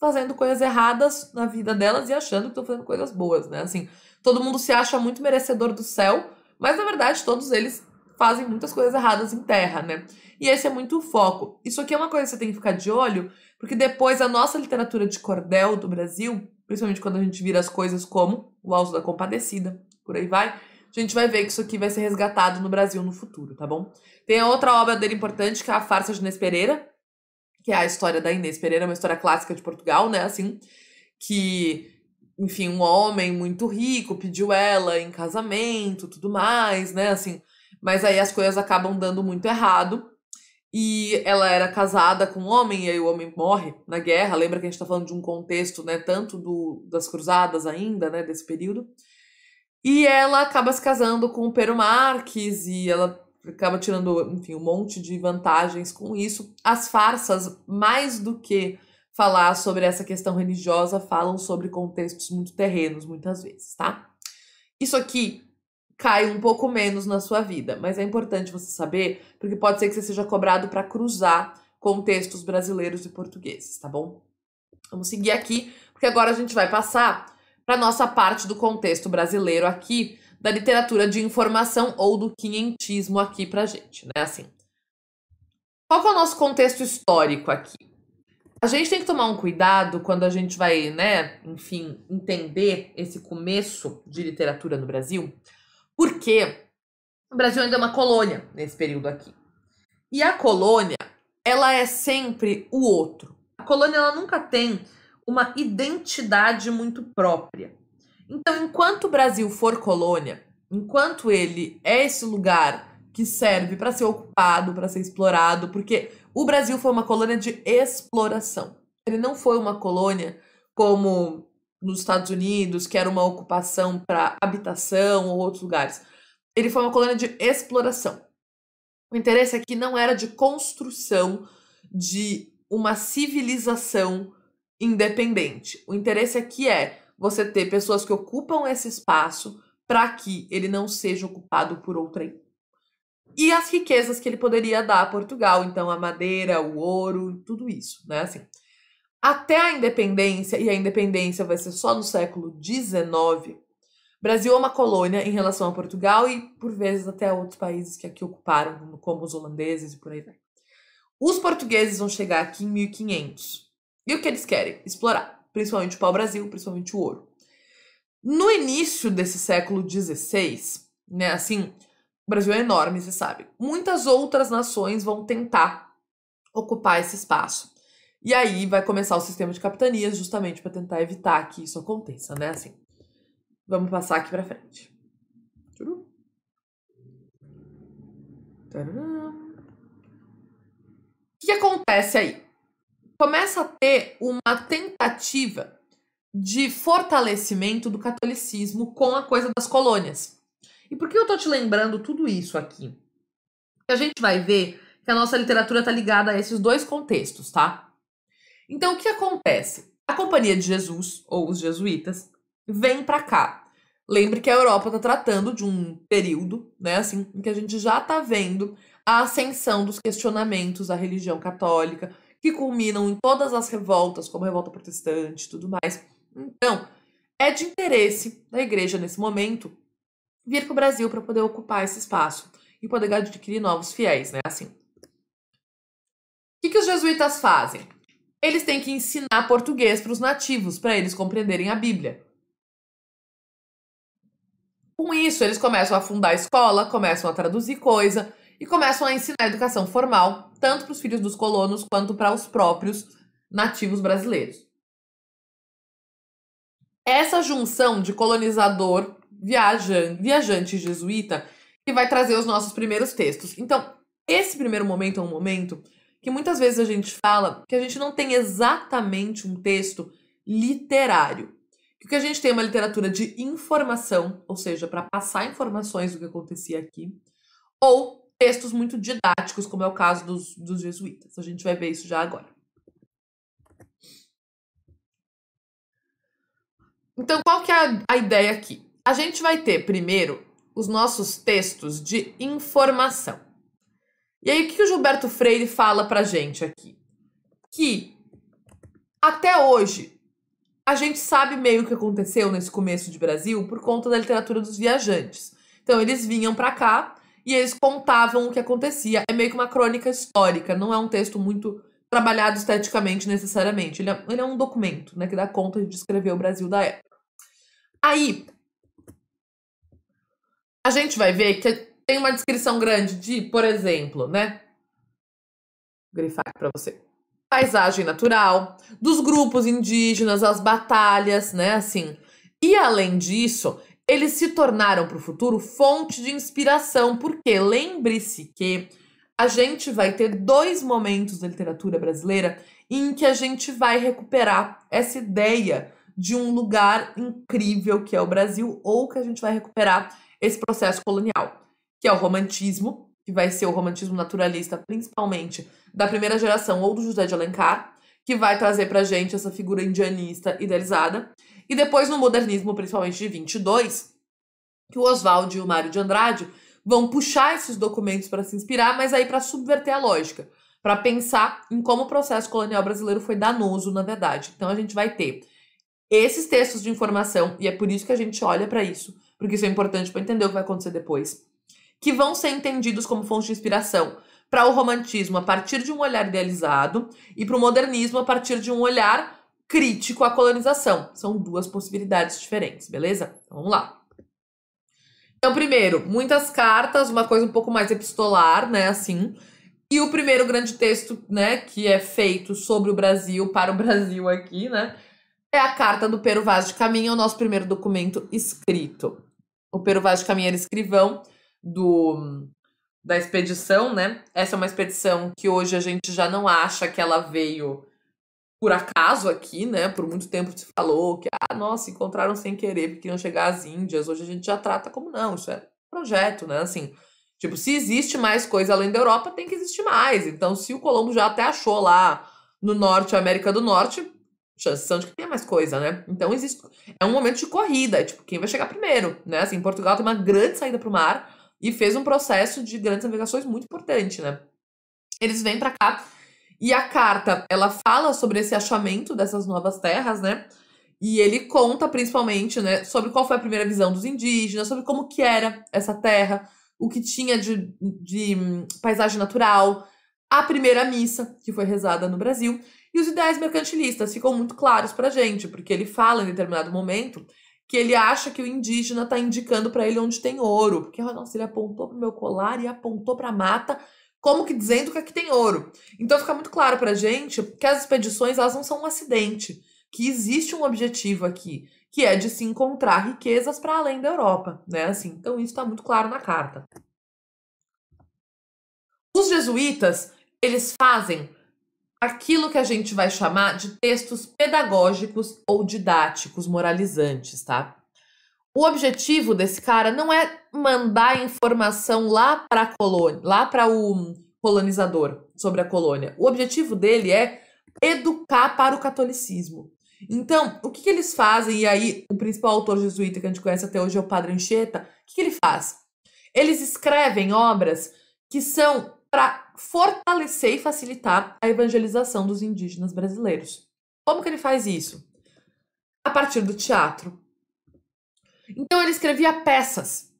Speaker 2: fazendo coisas erradas na vida delas e achando que estão fazendo coisas boas, né? Assim, todo mundo se acha muito merecedor do céu, mas na verdade todos eles fazem muitas coisas erradas em terra, né? E esse é muito o foco. Isso aqui é uma coisa que você tem que ficar de olho, porque depois a nossa literatura de cordel do Brasil, principalmente quando a gente vira as coisas como o Alto da Compadecida, por aí vai, a gente vai ver que isso aqui vai ser resgatado no Brasil no futuro, tá bom? Tem a outra obra dele importante, que é a Farsa de Inês Pereira, que é a história da Inês Pereira, uma história clássica de Portugal, né, assim, que enfim, um homem muito rico pediu ela em casamento, tudo mais, né? Assim, mas aí as coisas acabam dando muito errado. E ela era casada com um homem, e aí o homem morre na guerra. Lembra que a gente está falando de um contexto, né? Tanto do, das cruzadas ainda, né? Desse período. E ela acaba se casando com o Pero Marques, e ela acaba tirando, enfim, um monte de vantagens com isso. As farsas, mais do que falar sobre essa questão religiosa, falam sobre contextos muito terrenos, muitas vezes, tá? Isso aqui cai um pouco menos na sua vida. Mas é importante você saber, porque pode ser que você seja cobrado para cruzar contextos brasileiros e portugueses, tá bom? Vamos seguir aqui, porque agora a gente vai passar para nossa parte do contexto brasileiro aqui, da literatura de informação ou do quinhentismo aqui para gente, né? Assim, qual é o nosso contexto histórico aqui? A gente tem que tomar um cuidado quando a gente vai, né, enfim, entender esse começo de literatura no Brasil, porque o Brasil ainda é uma colônia nesse período aqui. E a colônia, ela é sempre o outro. A colônia ela nunca tem uma identidade muito própria. Então, enquanto o Brasil for colônia, enquanto ele é esse lugar que serve para ser ocupado, para ser explorado, porque o Brasil foi uma colônia de exploração. Ele não foi uma colônia como nos Estados Unidos, que era uma ocupação para habitação ou outros lugares. Ele foi uma colônia de exploração. O interesse aqui não era de construção de uma civilização independente. O interesse aqui é você ter pessoas que ocupam esse espaço para que ele não seja ocupado por outrem. E as riquezas que ele poderia dar a Portugal, então a madeira, o ouro, tudo isso, né? Assim, até a independência, e a independência vai ser só no século XIX, Brasil é uma colônia em relação a Portugal e, por vezes, até outros países que aqui ocuparam, como os holandeses e por aí vai. Os portugueses vão chegar aqui em 1500. E o que eles querem? Explorar, principalmente o pau-brasil, principalmente o ouro. No início desse século XVI, né, assim, o Brasil é enorme, você sabe. Muitas outras nações vão tentar ocupar esse espaço. E aí vai começar o sistema de capitanias justamente para tentar evitar que isso aconteça, né? Assim. Vamos passar aqui para frente. O que
Speaker 3: acontece
Speaker 2: aí? Começa a ter uma tentativa de fortalecimento do catolicismo com a coisa das colônias. E por que eu tô te lembrando tudo isso aqui? A gente vai ver que a nossa literatura tá ligada a esses dois contextos, tá? Então, o que acontece? A Companhia de Jesus, ou os jesuítas, vem para cá. Lembre que a Europa está tratando de um período, né, assim, em que a gente já está vendo a ascensão dos questionamentos à religião católica, que culminam em todas as revoltas, como a revolta protestante e tudo mais. Então, é de interesse da igreja nesse momento vir para o Brasil para poder ocupar esse espaço e poder adquirir novos fiéis, né? Assim. O que, que os jesuítas fazem? eles têm que ensinar português para os nativos, para eles compreenderem a Bíblia. Com isso, eles começam a fundar a escola, começam a traduzir coisa e começam a ensinar a educação formal, tanto para os filhos dos colonos quanto para os próprios nativos brasileiros. Essa junção de colonizador, viajante, viajante jesuíta, que vai trazer os nossos primeiros textos. Então, esse primeiro momento é um momento que muitas vezes a gente fala que a gente não tem exatamente um texto literário. Que o que a gente tem é uma literatura de informação, ou seja, para passar informações do que acontecia aqui, ou textos muito didáticos, como é o caso dos, dos jesuítas. A gente vai ver isso já agora. Então, qual que é a, a ideia aqui? A gente vai ter primeiro os nossos textos de informação. E aí, o que o Gilberto Freire fala pra gente aqui? Que até hoje a gente sabe meio o que aconteceu nesse começo de Brasil por conta da literatura dos viajantes. Então, eles vinham para cá e eles contavam o que acontecia. É meio que uma crônica histórica, não é um texto muito trabalhado esteticamente necessariamente. Ele é, ele é um documento né, que dá conta de descrever o Brasil da época. Aí, a gente vai ver que tem uma descrição grande de, por exemplo, né? Vou grifar para você. Paisagem natural, dos grupos indígenas, as batalhas, né? Assim. E além disso, eles se tornaram para o futuro fonte de inspiração, porque lembre-se que a gente vai ter dois momentos da literatura brasileira em que a gente vai recuperar essa ideia de um lugar incrível que é o Brasil, ou que a gente vai recuperar esse processo colonial que é o romantismo, que vai ser o romantismo naturalista, principalmente da primeira geração ou do José de Alencar, que vai trazer pra gente essa figura indianista idealizada. E depois no modernismo, principalmente de 22, que o Oswald e o Mário de Andrade vão puxar esses documentos para se inspirar, mas aí para subverter a lógica, para pensar em como o processo colonial brasileiro foi danoso, na verdade. Então a gente vai ter esses textos de informação e é por isso que a gente olha para isso, porque isso é importante para entender o que vai acontecer depois que vão ser entendidos como fonte de inspiração para o romantismo a partir de um olhar idealizado e para o modernismo a partir de um olhar crítico à colonização. São duas possibilidades diferentes, beleza? Então, vamos lá. Então, primeiro, muitas cartas, uma coisa um pouco mais epistolar, né, assim. E o primeiro grande texto, né, que é feito sobre o Brasil, para o Brasil aqui, né, é a carta do Pero Vaz de Caminha, o nosso primeiro documento escrito. O Pero Vaz de Caminha era escrivão do da expedição, né? Essa é uma expedição que hoje a gente já não acha que ela veio por acaso aqui, né? Por muito tempo se falou que, ah, nossa, encontraram sem querer porque iam chegar às Índias. Hoje a gente já trata como não, isso é projeto, né? Assim, tipo, se existe mais coisa além da Europa, tem que existir mais. Então, se o Colombo já até achou lá no norte, América do Norte, chances são de que tenha mais coisa, né? Então, existe. É um momento de corrida, é, tipo, quem vai chegar primeiro, né? Assim, Portugal tem uma grande saída para o mar e fez um processo de grandes navegações muito importante, né? Eles vêm para cá e a carta, ela fala sobre esse achamento dessas novas terras, né? E ele conta principalmente, né, sobre qual foi a primeira visão dos indígenas, sobre como que era essa terra, o que tinha de, de paisagem natural, a primeira missa que foi rezada no Brasil. E os ideais mercantilistas ficam muito claros a gente, porque ele fala em determinado momento que ele acha que o indígena tá indicando para ele onde tem ouro, porque ah, nossa, ele apontou pro meu colar e apontou para mata, como que dizendo que aqui tem ouro. Então fica muito claro pra gente que as expedições elas não são um acidente, que existe um objetivo aqui, que é de se encontrar riquezas para além da Europa, né? Assim, então isso está muito claro na carta. Os jesuítas, eles fazem aquilo que a gente vai chamar de textos pedagógicos ou didáticos moralizantes, tá? O objetivo desse cara não é mandar informação lá para a colônia, lá para o colonizador sobre a colônia. O objetivo dele é educar para o catolicismo. Então, o que, que eles fazem? E aí, o principal autor jesuíta que a gente conhece até hoje é o Padre Anchieta. O que, que ele faz? Eles escrevem obras que são para fortalecer e facilitar a evangelização dos indígenas brasileiros. Como que ele faz isso? A partir do teatro. Então ele escrevia peças.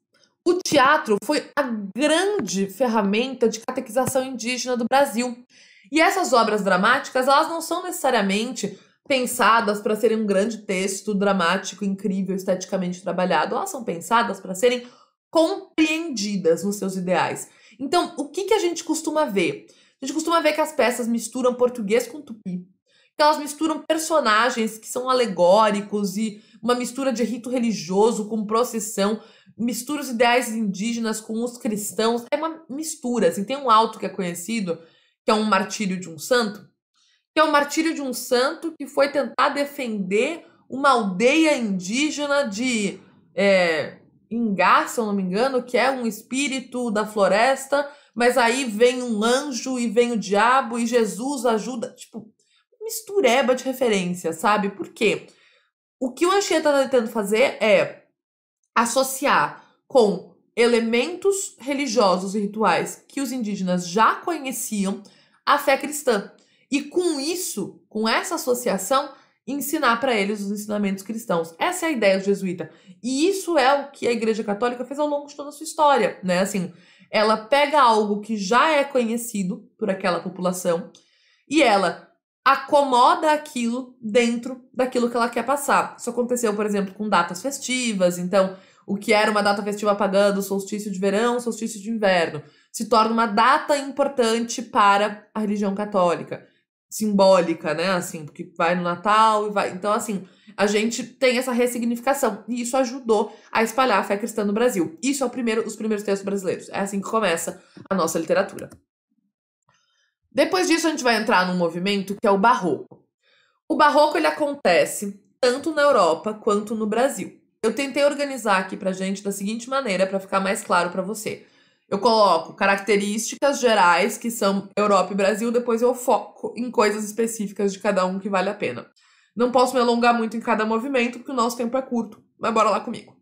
Speaker 2: O teatro foi a grande ferramenta de catequização indígena do Brasil. E essas obras dramáticas, elas não são necessariamente pensadas para serem um grande texto dramático, incrível, esteticamente trabalhado. Elas são pensadas para serem compreendidas nos seus ideais. Então, o que, que a gente costuma ver? A gente costuma ver que as peças misturam português com tupi, que elas misturam personagens que são alegóricos e uma mistura de rito religioso com procissão, mistura os ideais indígenas com os cristãos, é uma mistura. Assim, tem um alto que é conhecido, que é um martírio de um santo, que é o um martírio de um santo que foi tentar defender uma aldeia indígena de é, Ingá, se eu não me engano, que é um espírito da floresta, mas aí vem um anjo e vem o diabo e Jesus ajuda. Tipo, mistureba de referência, sabe? Por quê? O que o Anchieta está tentando fazer é associar com elementos religiosos e rituais que os indígenas já conheciam a fé cristã. E com isso, com essa associação, ensinar para eles os ensinamentos cristãos. Essa é a ideia do jesuíta. E isso é o que a Igreja Católica fez ao longo de toda a sua história, né? Assim, ela pega algo que já é conhecido por aquela população e ela acomoda aquilo dentro daquilo que ela quer passar. Isso aconteceu, por exemplo, com datas festivas, então o que era uma data festiva pagando solstício de verão, solstício de inverno, se torna uma data importante para a religião católica simbólica, né? Assim, porque vai no Natal e vai. Então, assim, a gente tem essa ressignificação. E isso ajudou a espalhar a fé cristã no Brasil. Isso é o primeiro, os primeiros textos brasileiros. É assim que começa a nossa literatura. Depois disso, a gente vai entrar num movimento que é o barroco. O barroco ele acontece tanto na Europa quanto no Brasil. Eu tentei organizar aqui pra gente da seguinte maneira para ficar mais claro para você. Eu coloco características gerais, que são Europa e Brasil, depois eu foco em coisas específicas de cada um que vale a pena. Não posso me alongar muito em cada movimento, porque o nosso tempo é curto, mas bora lá comigo.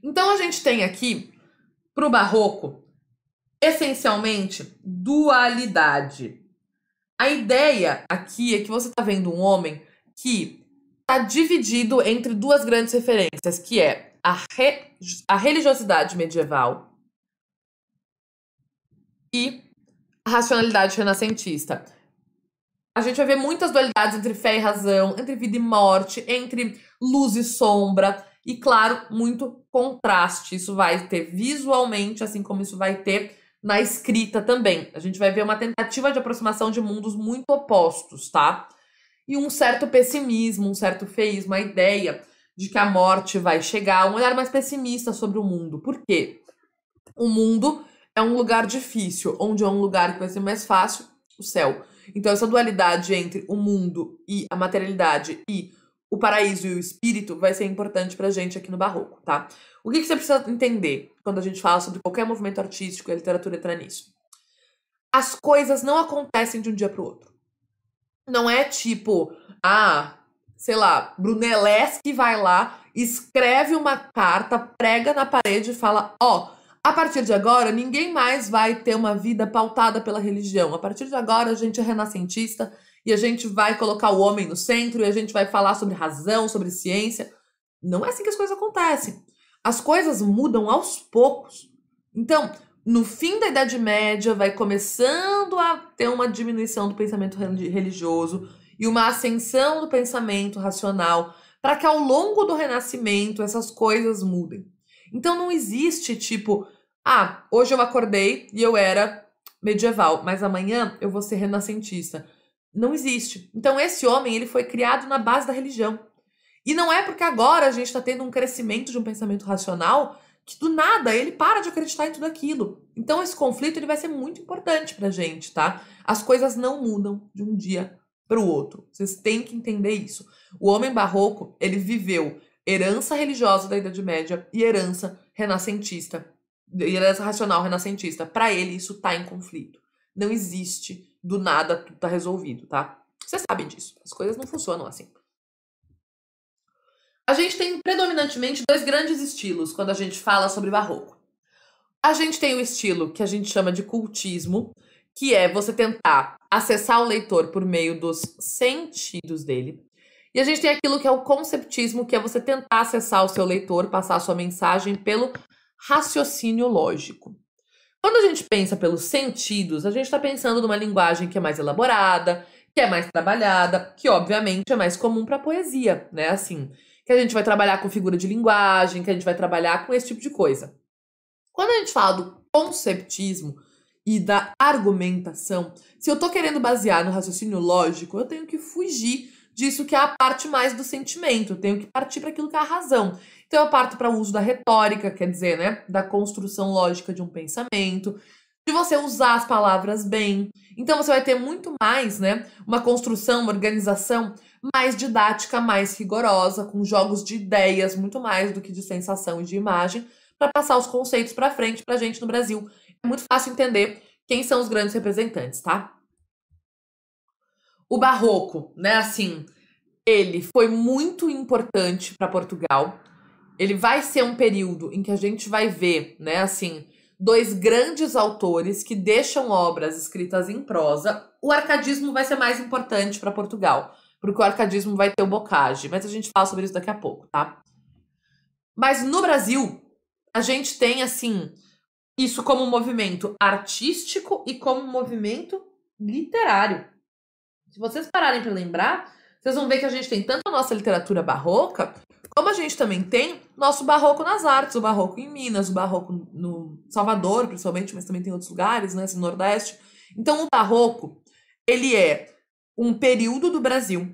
Speaker 2: Então a gente tem aqui, para o barroco, essencialmente dualidade. A ideia aqui é que você está vendo um homem que está dividido entre duas grandes referências, que é a, re, a religiosidade medieval e a racionalidade renascentista. A gente vai ver muitas dualidades entre fé e razão, entre vida e morte, entre luz e sombra, e claro, muito contraste. Isso vai ter visualmente, assim como isso vai ter na escrita também. A gente vai ver uma tentativa de aproximação de mundos muito opostos, tá? E um certo pessimismo, um certo feísmo, a ideia de que a morte vai chegar, um olhar mais pessimista sobre o mundo. Por quê? O mundo é um lugar difícil, onde é um lugar que vai ser mais fácil, o céu. Então, essa dualidade entre o mundo e a materialidade e o paraíso e o espírito vai ser importante pra gente aqui no Barroco, tá? O que, que você precisa entender quando a gente fala sobre qualquer movimento artístico e a literatura entra nisso? As coisas não acontecem de um dia pro outro. Não é tipo, ah, sei lá, Brunelleschi vai lá, escreve uma carta, prega na parede e fala: ó. Oh, a partir de agora, ninguém mais vai ter uma vida pautada pela religião. A partir de agora, a gente é renascentista e a gente vai colocar o homem no centro e a gente vai falar sobre razão, sobre ciência. Não é assim que as coisas acontecem. As coisas mudam aos poucos. Então, no fim da Idade Média, vai começando a ter uma diminuição do pensamento religioso, e uma ascensão do pensamento racional para que ao longo do renascimento essas coisas mudem. Então não existe tipo, ah, hoje eu acordei e eu era medieval, mas amanhã eu vou ser renascentista. Não existe. Então esse homem ele foi criado na base da religião. E não é porque agora a gente está tendo um crescimento de um pensamento racional que do nada ele para de acreditar em tudo aquilo. Então esse conflito ele vai ser muito importante a gente, tá? As coisas não mudam de um dia para o outro. Vocês têm que entender isso. O homem barroco, ele viveu herança religiosa da Idade Média e herança renascentista, herança racional renascentista. Para ele, isso tá em conflito. Não existe do nada tudo tá resolvido, tá? Vocês sabem disso. As coisas não funcionam assim. A gente tem predominantemente dois grandes estilos quando a gente fala sobre barroco. A gente tem o estilo que a gente chama de cultismo, que é você tentar acessar o leitor por meio dos sentidos dele. E a gente tem aquilo que é o conceptismo, que é você tentar acessar o seu leitor, passar a sua mensagem pelo raciocínio lógico. Quando a gente pensa pelos sentidos, a gente está pensando numa linguagem que é mais elaborada, que é mais trabalhada, que obviamente é mais comum para poesia, né? Assim, que a gente vai trabalhar com figura de linguagem, que a gente vai trabalhar com esse tipo de coisa. Quando a gente fala do conceptismo, e da argumentação, se eu estou querendo basear no raciocínio lógico, eu tenho que fugir disso que é a parte mais do sentimento, eu tenho que partir para aquilo que é a razão. Então eu parto para o uso da retórica, quer dizer, né, da construção lógica de um pensamento, de você usar as palavras bem. Então você vai ter muito mais, né, uma construção, uma organização mais didática, mais rigorosa, com jogos de ideias muito mais do que de sensação e de imagem, para passar os conceitos para frente para gente no Brasil é muito fácil entender quem são os grandes representantes, tá? O barroco, né, assim, ele foi muito importante para Portugal. Ele vai ser um período em que a gente vai ver, né, assim, dois grandes autores que deixam obras escritas em prosa. O arcadismo vai ser mais importante para Portugal, porque o arcadismo vai ter o Bocage, mas a gente fala sobre isso daqui a pouco, tá? Mas no Brasil, a gente tem assim isso como um movimento artístico e como um movimento literário. Se vocês pararem para lembrar, vocês vão ver que a gente tem tanto a nossa literatura barroca, como a gente também tem nosso barroco nas artes, o barroco em Minas, o barroco no Salvador, principalmente, mas também tem outros lugares, né, assim, Nordeste. Então, o barroco, ele é um período do Brasil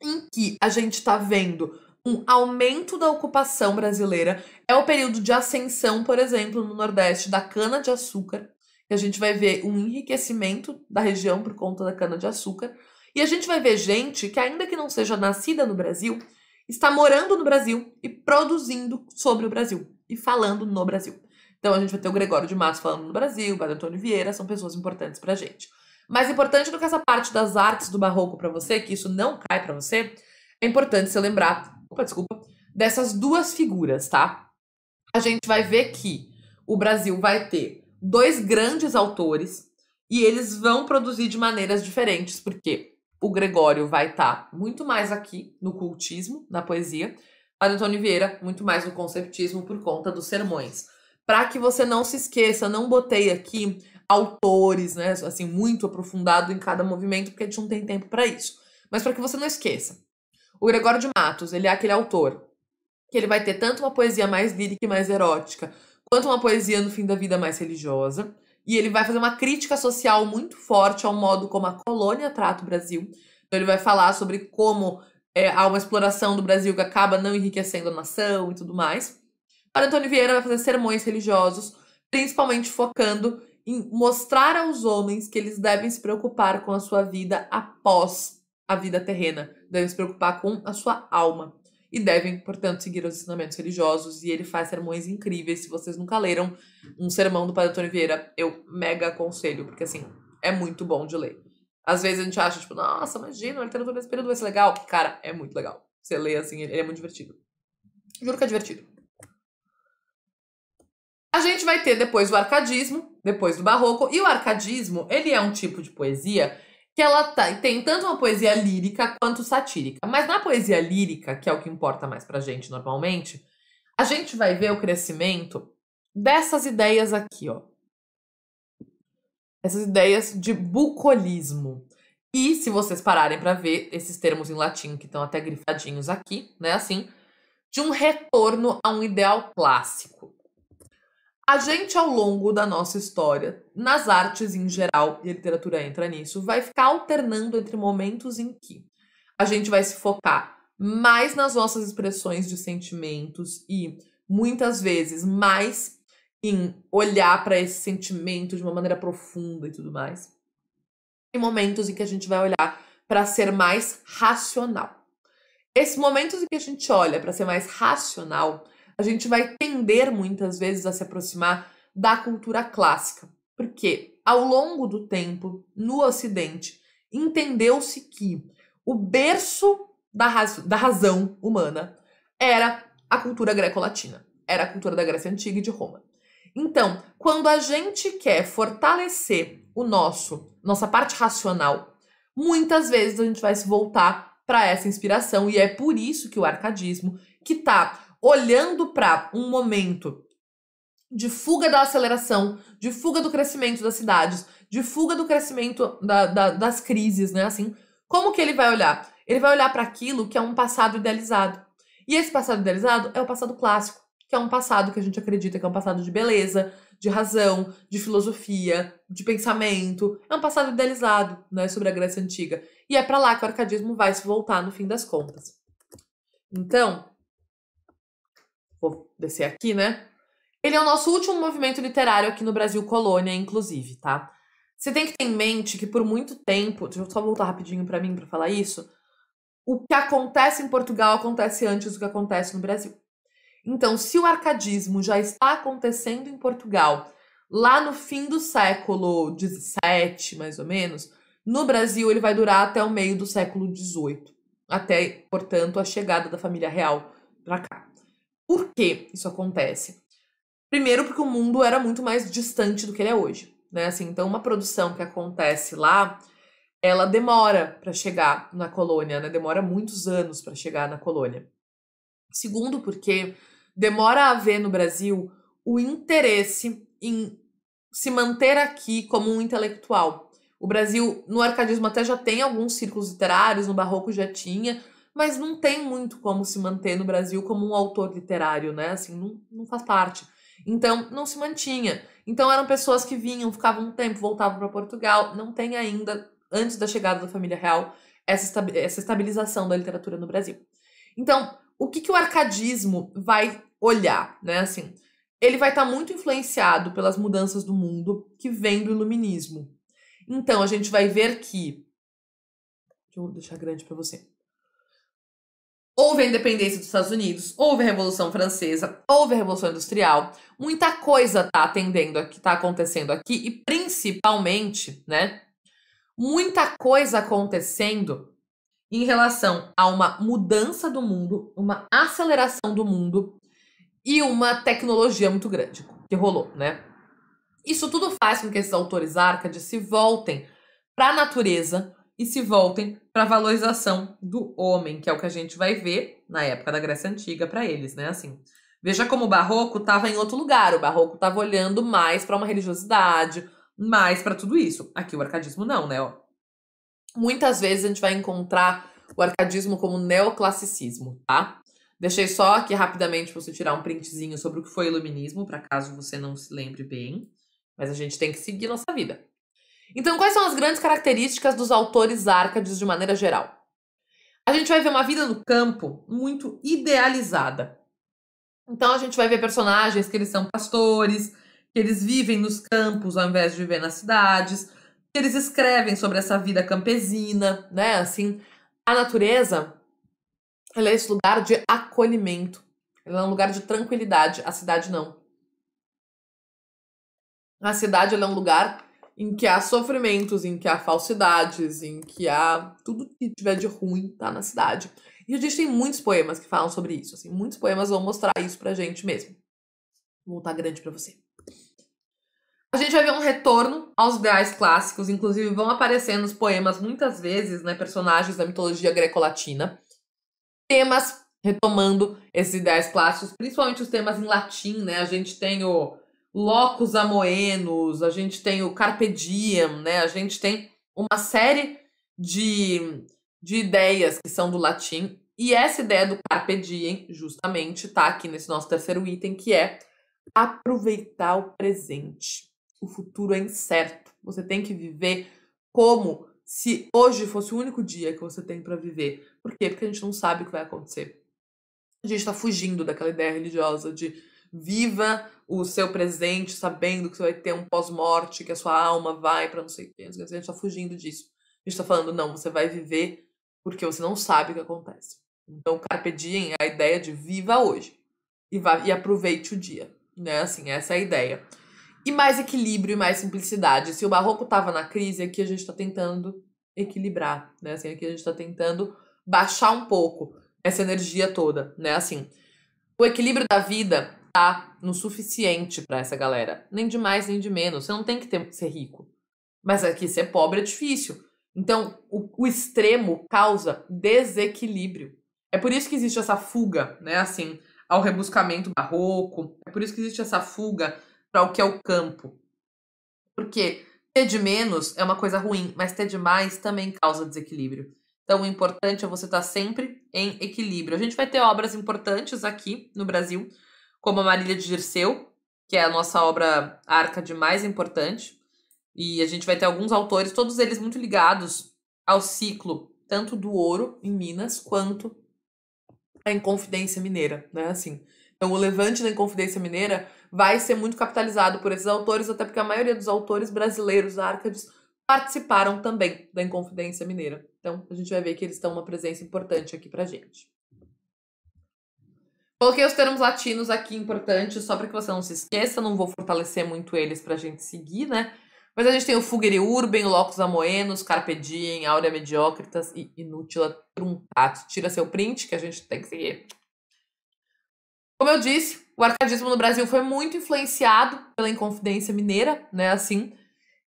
Speaker 2: em que a gente está vendo um aumento da ocupação brasileira. É o período de ascensão, por exemplo, no Nordeste da cana-de-açúcar, que a gente vai ver um enriquecimento da região por conta da cana-de-açúcar. E a gente vai ver gente que, ainda que não seja nascida no Brasil, está morando no Brasil e produzindo sobre o Brasil e falando no Brasil. Então a gente vai ter o Gregório de Matos falando no Brasil, o Padre Antônio Vieira, são pessoas importantes pra gente. Mais importante do que essa parte das artes do barroco para você, que isso não cai para você, é importante você lembrar Opa, desculpa. Dessas duas figuras, tá? A gente vai ver que o Brasil vai ter dois grandes autores e eles vão produzir de maneiras diferentes, porque o Gregório vai estar tá muito mais aqui no cultismo, na poesia, Padre Antônio Vieira muito mais no conceptismo por conta dos sermões. Para que você não se esqueça, não botei aqui autores, né, assim, muito aprofundado em cada movimento, porque a gente não tem tempo para isso. Mas para que você não esqueça, o Gregório de Matos, ele é aquele autor que ele vai ter tanto uma poesia mais lírica e mais erótica, quanto uma poesia no fim da vida mais religiosa. E ele vai fazer uma crítica social muito forte ao modo como a colônia trata o Brasil. Então ele vai falar sobre como é, há uma exploração do Brasil que acaba não enriquecendo a nação e tudo mais. Para Antônio Vieira vai fazer sermões religiosos, principalmente focando em mostrar aos homens que eles devem se preocupar com a sua vida após a vida terrena, devem se preocupar com a sua alma e devem, portanto, seguir os ensinamentos religiosos. E ele faz sermões incríveis. Se vocês nunca leram um sermão do Padre Antônio Vieira, eu mega aconselho, porque assim, é muito bom de ler. Às vezes a gente acha, tipo, nossa, imagina, a literatura nesse período vai ser legal. Cara, é muito legal. Você lê assim, ele é muito divertido. Juro que é divertido. A gente vai ter depois o arcadismo, depois do barroco, e o arcadismo, ele é um tipo de poesia que ela tá, tem tanto uma poesia lírica quanto satírica. Mas na poesia lírica, que é o que importa mais pra gente normalmente, a gente vai ver o crescimento dessas ideias aqui, ó. Essas ideias de bucolismo. E se vocês pararem para ver esses termos em latim que estão até grifadinhos aqui, né, assim, de um retorno a um ideal clássico. A gente, ao longo da nossa história, nas artes em geral, e a literatura entra nisso, vai ficar alternando entre momentos em que a gente vai se focar mais nas nossas expressões de sentimentos e muitas vezes mais em olhar para esse sentimento de uma maneira profunda e tudo mais. E momentos em que a gente vai olhar para ser mais racional. Esses momentos em que a gente olha para ser mais racional, a gente vai tender muitas vezes a se aproximar da cultura clássica, porque ao longo do tempo, no Ocidente, entendeu-se que o berço da, raz da razão humana era a cultura greco-latina, era a cultura da Grécia Antiga e de Roma. Então, quando a gente quer fortalecer o nosso, nossa parte racional, muitas vezes a gente vai se voltar para essa inspiração e é por isso que o arcadismo, que está olhando para um momento de fuga da aceleração, de fuga do crescimento das cidades, de fuga do crescimento da, da, das crises, né? Assim, como que ele vai olhar? Ele vai olhar para aquilo que é um passado idealizado. E esse passado idealizado é o passado clássico, que é um passado que a gente acredita que é um passado de beleza, de razão, de filosofia, de pensamento. É um passado idealizado, né, sobre a Grécia Antiga. E é para lá que o arcadismo vai se voltar no fim das contas. Então, Vou descer aqui, né? Ele é o nosso último movimento literário aqui no Brasil Colônia, inclusive, tá? Você tem que ter em mente que por muito tempo, deixa eu só voltar rapidinho para mim para falar isso, o que acontece em Portugal acontece antes do que acontece no Brasil. Então, se o arcadismo já está acontecendo em Portugal lá no fim do século XVII, mais ou menos, no Brasil ele vai durar até o meio do século XVIII, até, portanto, a chegada da família real para cá. Por que isso acontece? Primeiro, porque o mundo era muito mais distante do que ele é hoje, né? Assim, então, uma produção que acontece lá, ela demora para chegar na colônia, né? Demora muitos anos para chegar na colônia. Segundo, porque demora a haver no Brasil o interesse em se manter aqui como um intelectual. O Brasil, no arcadismo, até já tem alguns círculos literários, no barroco já tinha, mas não tem muito como se manter no Brasil como um autor literário, né? Assim, não, não faz parte. Então, não se mantinha. Então, eram pessoas que vinham, ficavam um tempo, voltavam para Portugal. Não tem ainda, antes da chegada da família real, essa, essa estabilização da literatura no Brasil. Então, o que, que o arcadismo vai olhar, né? Assim, ele vai estar tá muito influenciado pelas mudanças do mundo que vem do iluminismo. Então, a gente vai ver que. Deixa eu deixar grande para você. Houve a independência dos Estados Unidos, houve a Revolução Francesa, houve a Revolução Industrial. Muita coisa está atendendo aqui, tá acontecendo aqui e principalmente, né? Muita coisa acontecendo em relação a uma mudança do mundo, uma aceleração do mundo e uma tecnologia muito grande que rolou, né? Isso tudo faz com que esses autores arcades se voltem para a natureza, e se voltem para a valorização do homem, que é o que a gente vai ver na época da Grécia Antiga para eles, né? Assim, veja como o barroco estava em outro lugar, o barroco estava olhando mais para uma religiosidade, mais para tudo isso. Aqui o arcadismo não, né? Ó. Muitas vezes a gente vai encontrar o arcadismo como neoclassicismo, tá? Deixei só aqui rapidamente para você tirar um printzinho sobre o que foi o iluminismo, para caso você não se lembre bem. Mas a gente tem que seguir nossa vida. Então, quais são as grandes características dos autores árcades de maneira geral? A gente vai ver uma vida no campo muito idealizada. Então, a gente vai ver personagens que eles são pastores, que eles vivem nos campos ao invés de viver nas cidades, que eles escrevem sobre essa vida campesina, né? Assim, a natureza ela é esse lugar de acolhimento, ela é um lugar de tranquilidade, a cidade não. A cidade é um lugar em que há sofrimentos, em que há falsidades, em que há tudo que tiver de ruim tá na cidade. E a gente tem muitos poemas que falam sobre isso, assim, muitos poemas vão mostrar isso pra gente mesmo. Vou voltar grande para você. A gente vai ver um retorno aos ideais clássicos, inclusive vão aparecer nos poemas muitas vezes, né, personagens da mitologia greco-latina. Temas retomando esses ideais clássicos, principalmente os temas em latim, né? A gente tem o locus amoenos, a gente tem o carpe diem, né? A gente tem uma série de, de ideias que são do latim. E essa ideia do carpe diem, justamente, está aqui nesse nosso terceiro item, que é aproveitar o presente. O futuro é incerto. Você tem que viver como se hoje fosse o único dia que você tem para viver. Por quê? Porque a gente não sabe o que vai acontecer. A gente está fugindo daquela ideia religiosa de viva o seu presente, sabendo que você vai ter um pós-morte, que a sua alma vai para não sei o que. A gente está fugindo disso. A gente está falando, não, você vai viver porque você não sabe o que acontece. Então, carpe diem, é a ideia de viva hoje e, vá, e aproveite o dia, né? Assim, essa é a ideia. E mais equilíbrio e mais simplicidade. Se o barroco estava na crise, aqui a gente está tentando equilibrar, né? Assim, aqui a gente está tentando baixar um pouco essa energia toda, né? Assim, o equilíbrio da vida tá no suficiente para essa galera. Nem de mais, nem de menos. Você não tem que ter, ser rico. Mas aqui ser pobre é difícil. Então, o, o extremo causa desequilíbrio. É por isso que existe essa fuga, né, assim, ao rebuscamento barroco. É por isso que existe essa fuga para o que é o campo. Porque ter de menos é uma coisa ruim, mas ter demais também causa desequilíbrio. Então, o importante é você estar tá sempre em equilíbrio. A gente vai ter obras importantes aqui no Brasil como a Marília de Girceu, que é a nossa obra arca de mais importante. E a gente vai ter alguns autores, todos eles muito ligados ao ciclo, tanto do ouro em Minas, quanto a Inconfidência Mineira, né? Assim, então, o levante da Inconfidência Mineira vai ser muito capitalizado por esses autores, até porque a maioria dos autores brasileiros árcades participaram também da Inconfidência Mineira. Então, a gente vai ver que eles estão uma presença importante aqui pra gente. Coloquei os termos latinos aqui importantes, só para que você não se esqueça, não vou fortalecer muito eles para a gente seguir, né? Mas a gente tem o Fugere Urben, Locus Amoenos, Carpe Diem, Áurea Mediocritas e Inútila Truncatus. Tira seu print que a gente tem que seguir. Como eu disse, o arcadismo no Brasil foi muito influenciado pela Inconfidência Mineira, né, assim,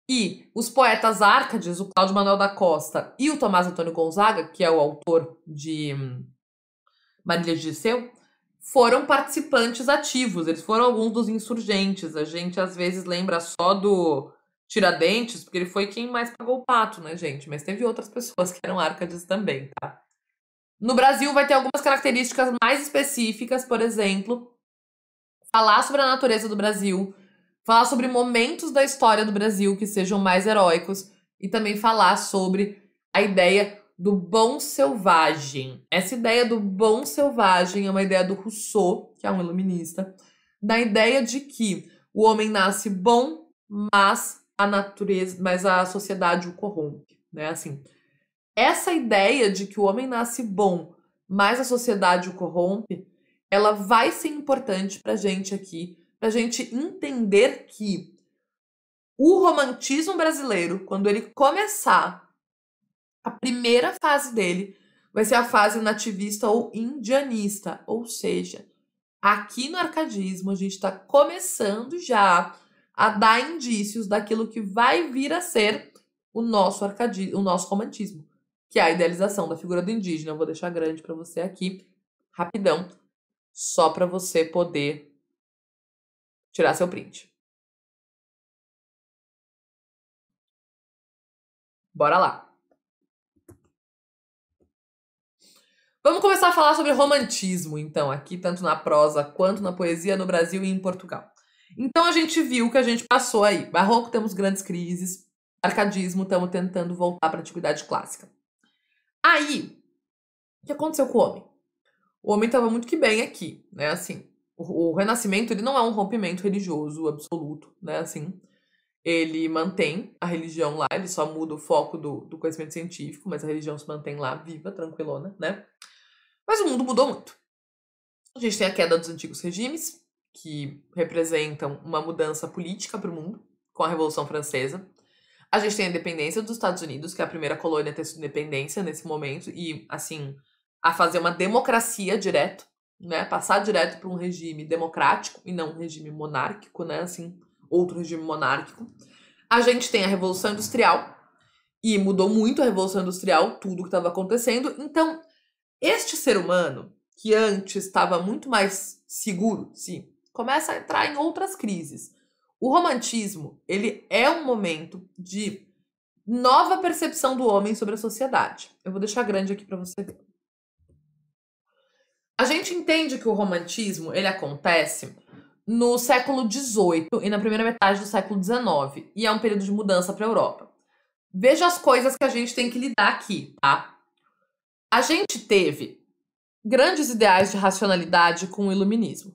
Speaker 2: e os poetas árcades, o Cláudio Manuel da Costa e o Tomás Antônio Gonzaga, que é o autor de Marília de Disseu, foram participantes ativos, eles foram alguns dos insurgentes. A gente às vezes lembra só do Tiradentes, porque ele foi quem mais pagou o pato, né, gente? Mas teve outras pessoas que eram arcades também, tá? No Brasil vai ter algumas características mais específicas, por exemplo, falar sobre a natureza do Brasil, falar sobre momentos da história do Brasil que sejam mais heróicos e também falar sobre a ideia do bom selvagem. Essa ideia do bom selvagem é uma ideia do Rousseau, que é um iluminista, da ideia de que o homem nasce bom, mas a natureza, mas a sociedade o corrompe, né? Assim, essa ideia de que o homem nasce bom, mas a sociedade o corrompe, ela vai ser importante pra gente aqui, pra gente entender que o romantismo brasileiro, quando ele começar a primeira fase dele vai ser a fase nativista ou indianista, ou seja, aqui no arcadismo a gente está começando já a dar indícios daquilo que vai vir a ser o nosso arcadismo, o nosso romantismo, que é a idealização da figura do indígena. Eu vou deixar grande para você aqui, rapidão, só para você
Speaker 3: poder tirar seu print. Bora lá.
Speaker 2: Vamos começar a falar sobre romantismo, então, aqui, tanto na prosa quanto na poesia no Brasil e em Portugal. Então a gente viu que a gente passou aí. Barroco temos grandes crises, arcadismo estamos tentando voltar para a antiguidade clássica. Aí, o que aconteceu com o homem? O homem estava muito que bem aqui, né? Assim, o, o Renascimento ele não é um rompimento religioso absoluto, né? Assim, ele mantém a religião lá, ele só muda o foco do, do conhecimento científico, mas a religião se mantém lá viva, tranquilona, né? Mas o mundo mudou muito. A gente tem a queda dos antigos regimes, que representam uma mudança política para o mundo, com a Revolução Francesa. A gente tem a independência dos Estados Unidos, que é a primeira colônia a ter sua independência nesse momento, e, assim, a fazer uma democracia direto, né? Passar direto para um regime democrático e não um regime monárquico, né? Assim, outro regime monárquico. A gente tem a Revolução Industrial, e mudou muito a Revolução Industrial, tudo que estava acontecendo. Então, este ser humano, que antes estava muito mais seguro, sim, começa a entrar em outras crises. O romantismo, ele é um momento de nova percepção do homem sobre a sociedade. Eu vou deixar grande aqui para você ver. A gente entende que o romantismo ele acontece no século XVIII e na primeira metade do século XIX e é um período de mudança para a Europa. Veja as coisas que a gente tem que lidar aqui, tá? A gente teve grandes ideais de racionalidade com o iluminismo.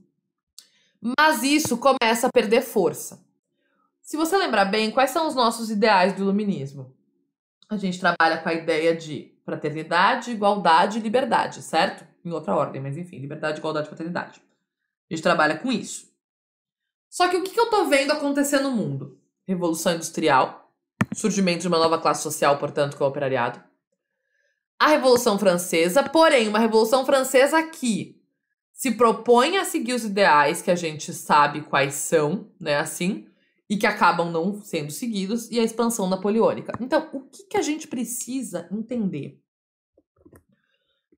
Speaker 2: Mas isso começa a perder força. Se você lembrar bem, quais são os nossos ideais do iluminismo? A gente trabalha com a ideia de fraternidade, igualdade e liberdade, certo? Em outra ordem, mas enfim, liberdade, igualdade e fraternidade. A gente trabalha com isso. Só que o que eu tô vendo acontecer no mundo? Revolução industrial, surgimento de uma nova classe social, portanto, que é o operariado a Revolução Francesa, porém, uma Revolução Francesa que se propõe a seguir os ideais que a gente sabe quais são, né, assim, e que acabam não sendo seguidos, e a expansão napoleônica. Então, o que, que a gente precisa entender?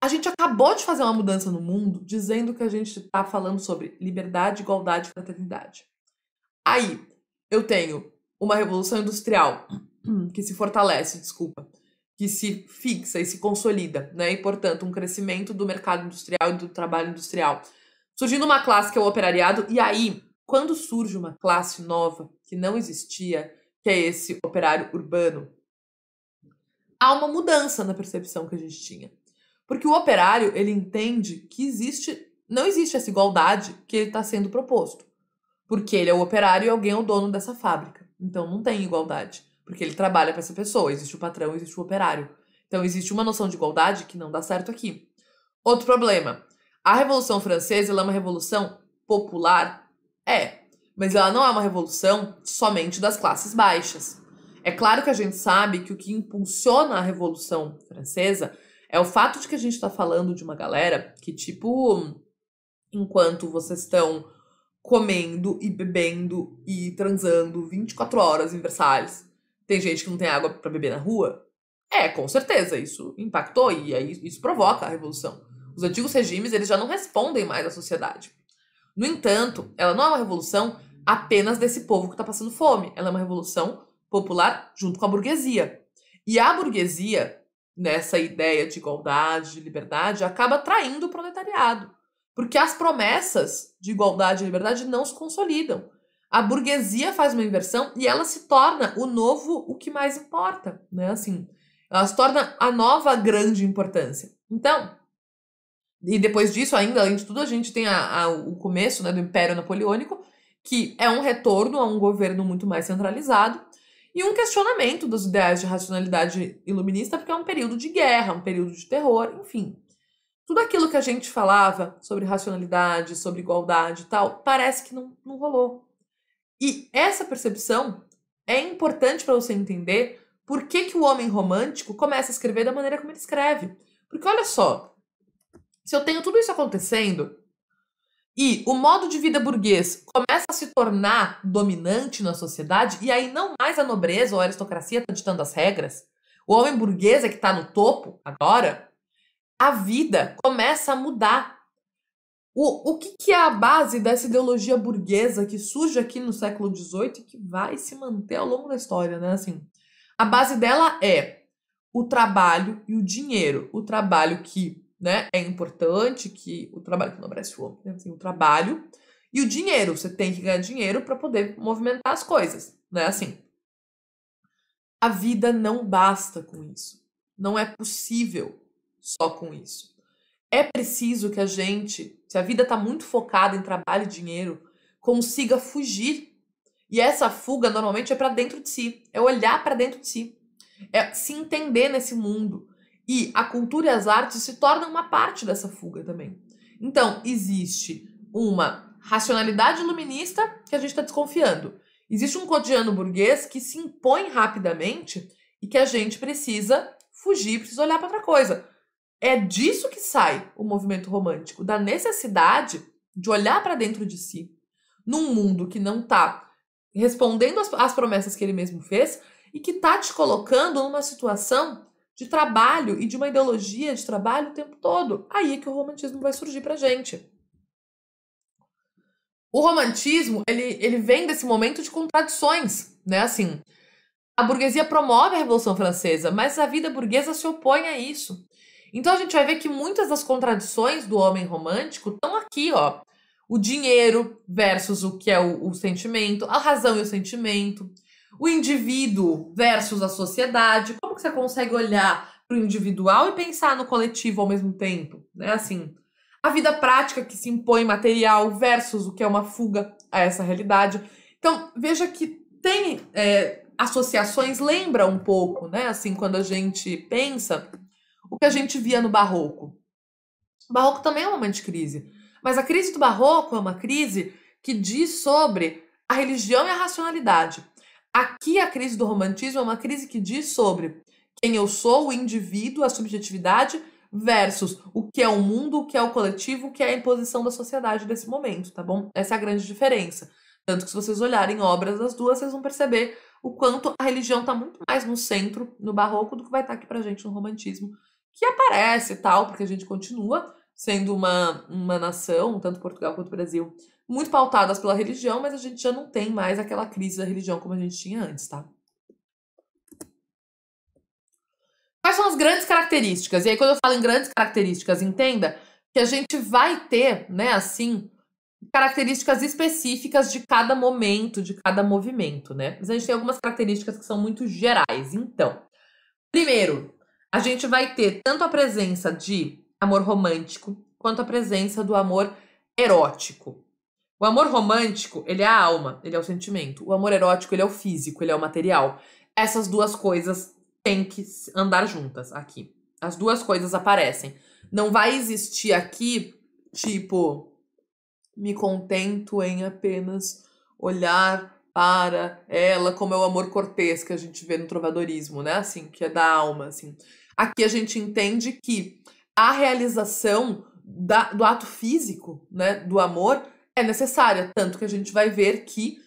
Speaker 2: A gente acabou de fazer uma mudança no mundo dizendo que a gente está falando sobre liberdade, igualdade e fraternidade. Aí, eu tenho uma revolução industrial que se fortalece, desculpa, que se fixa e se consolida, né? E, portanto, um crescimento do mercado industrial e do trabalho industrial. Surgindo uma classe que é o operariado, e aí, quando surge uma classe nova que não existia, que é esse operário urbano, há uma mudança na percepção que a gente tinha. Porque o operário, ele entende que existe, não existe essa igualdade que está sendo proposto. Porque ele é o operário e alguém é o dono dessa fábrica. Então não tem igualdade. Porque ele trabalha para essa pessoa, existe o patrão, existe o operário. Então existe uma noção de igualdade que não dá certo aqui. Outro problema. A Revolução Francesa é uma revolução popular? É, mas ela não é uma revolução somente das classes baixas. É claro que a gente sabe que o que impulsiona a Revolução Francesa é o fato de que a gente está falando de uma galera que, tipo, enquanto vocês estão comendo e bebendo e transando 24 horas em Versalhes, tem gente que não tem água para beber na rua? É, com certeza, isso impactou e aí isso provoca a revolução. Os antigos regimes, eles já não respondem mais à sociedade. No entanto, ela não é uma revolução apenas desse povo que está passando fome. Ela é uma revolução popular junto com a burguesia. E a burguesia, nessa ideia de igualdade, de liberdade, acaba traindo o proletariado. Porque as promessas de igualdade e liberdade não se consolidam. A burguesia faz uma inversão e ela se torna o novo, o que mais importa, né? Assim, ela se torna a nova grande importância. Então, e depois disso, ainda, além de tudo, a gente tem a, a, o começo né, do Império Napoleônico, que é um retorno a um governo muito mais centralizado e um questionamento dos ideais de racionalidade iluminista, porque é um período de guerra, um período de terror, enfim. Tudo aquilo que a gente falava sobre racionalidade, sobre igualdade e tal, parece que não, não rolou. E essa percepção é importante para você entender por que, que o homem romântico começa a escrever da maneira como ele escreve. Porque olha só, se eu tenho tudo isso acontecendo e o modo de vida burguês começa a se tornar dominante na sociedade, e aí não mais a nobreza ou a aristocracia está ditando as regras, o homem burguês é que está no topo agora, a vida começa a mudar. O, o que, que, é a base dessa ideologia burguesa que surge aqui no século XVIII e que vai se manter ao longo da história, né? Assim, a base dela é o trabalho e o dinheiro. O trabalho que né, é importante, que o trabalho que enobrece o homem, né? assim, o trabalho e o dinheiro. Você tem que ganhar dinheiro para poder movimentar as coisas, né? Assim, a vida não basta com isso. Não é possível só com isso. É preciso que a gente, se a vida está muito focada em trabalho e dinheiro, consiga fugir. E essa fuga normalmente é para dentro de si, é olhar para dentro de si, é se entender nesse mundo. E a cultura e as artes se tornam uma parte dessa fuga também. Então, existe uma racionalidade iluminista que a gente está desconfiando. Existe um cotidiano burguês que se impõe rapidamente e que a gente precisa fugir, precisa olhar para outra coisa. É disso que sai o movimento romântico, da necessidade de olhar para dentro de si, num mundo que não está respondendo às promessas que ele mesmo fez e que está te colocando numa situação de trabalho e de uma ideologia de trabalho o tempo todo. Aí é que o romantismo vai surgir a gente. O romantismo, ele, ele vem desse momento de contradições, né? Assim, a burguesia promove a Revolução Francesa, mas a vida burguesa se opõe a isso. Então a gente vai ver que muitas das contradições do homem romântico estão aqui, ó. O dinheiro versus o que é o, o sentimento, a razão e o sentimento, o indivíduo versus a sociedade. Como que você consegue olhar para o individual e pensar no coletivo ao mesmo tempo, né? Assim, a vida prática que se impõe material versus o que é uma fuga a essa realidade. Então, veja que tem é, associações, lembra um pouco, né? Assim, quando a gente pensa o que a gente via no barroco. O barroco também é um momento de crise, mas a crise do barroco é uma crise que diz sobre a religião e a racionalidade. Aqui a crise do romantismo é uma crise que diz sobre quem eu sou, o indivíduo, a subjetividade versus o que é o mundo, o que é o coletivo, o que é a imposição da sociedade nesse momento, tá bom? Essa é a grande diferença. Tanto que se vocês olharem obras das duas, vocês vão perceber o quanto a religião está muito mais no centro, no barroco, do que vai estar tá aqui pra gente no romantismo, que aparece e tal, porque a gente continua sendo uma, uma nação, tanto Portugal quanto Brasil, muito pautadas pela religião, mas a gente já não tem mais aquela crise da religião como a gente tinha antes, tá? Quais são as grandes características? E aí, quando eu falo em grandes características, entenda que a gente vai ter, né, assim, características específicas de cada momento, de cada movimento, né? Mas a gente tem algumas características que são muito gerais. Então, primeiro, a gente vai ter tanto a presença de amor romântico quanto a presença do amor erótico. O amor romântico, ele é a alma, ele é o sentimento. O amor erótico, ele é o físico, ele é o material. Essas duas coisas têm que andar juntas aqui. As duas coisas aparecem. Não vai existir aqui, tipo, me contento em apenas olhar para ela, como é o amor cortês que a gente vê no trovadorismo, né? Assim, que é da alma, assim. Aqui a gente entende que a realização da, do ato físico, né, do amor, é necessária, tanto que a gente vai ver que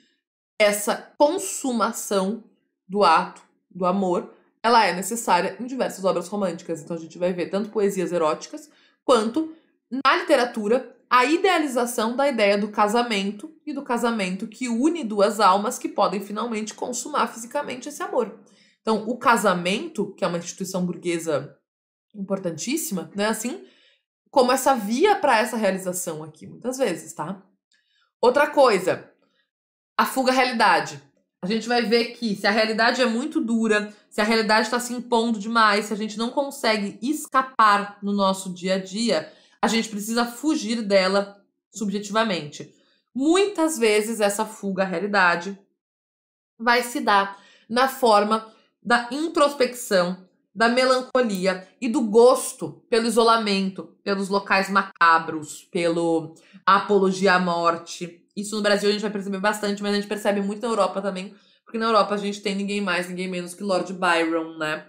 Speaker 2: essa consumação do ato do amor, ela é necessária em diversas obras românticas. Então a gente vai ver tanto poesias eróticas quanto na literatura a idealização da ideia do casamento e do casamento que une duas almas que podem finalmente consumar fisicamente esse amor. Então, o casamento, que é uma instituição burguesa importantíssima, né, assim, como essa via para essa realização aqui, muitas vezes, tá? Outra coisa, a fuga à realidade. A gente vai ver que se a realidade é muito dura, se a realidade está se impondo demais, se a gente não consegue escapar no nosso dia a dia, a gente precisa fugir dela subjetivamente. Muitas vezes essa fuga à realidade vai se dar na forma da introspecção, da melancolia e do gosto pelo isolamento, pelos locais macabros, pelo apologia à morte. Isso no Brasil a gente vai perceber bastante, mas a gente percebe muito na Europa também, porque na Europa a gente tem ninguém mais, ninguém menos que Lord Byron, né?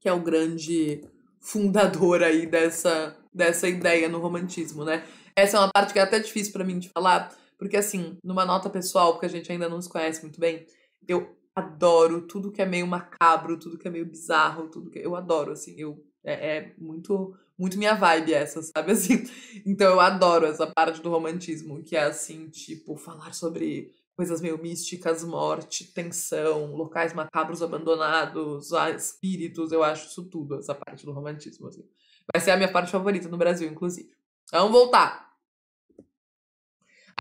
Speaker 2: Que é o grande fundador aí dessa, dessa ideia no romantismo, né? Essa é uma parte que é até difícil para mim de falar, porque assim, numa nota pessoal, porque a gente ainda não se conhece muito bem, eu adoro tudo que é meio macabro, tudo que é meio bizarro, tudo que eu adoro, assim, eu é, é, muito muito minha vibe essa, sabe assim. Então eu adoro essa parte do romantismo, que é assim, tipo, falar sobre coisas meio místicas, morte, tensão, locais macabros abandonados, ah, espíritos, eu acho isso tudo essa parte do romantismo assim. Vai ser a minha parte favorita no Brasil, inclusive. Então, vamos voltar.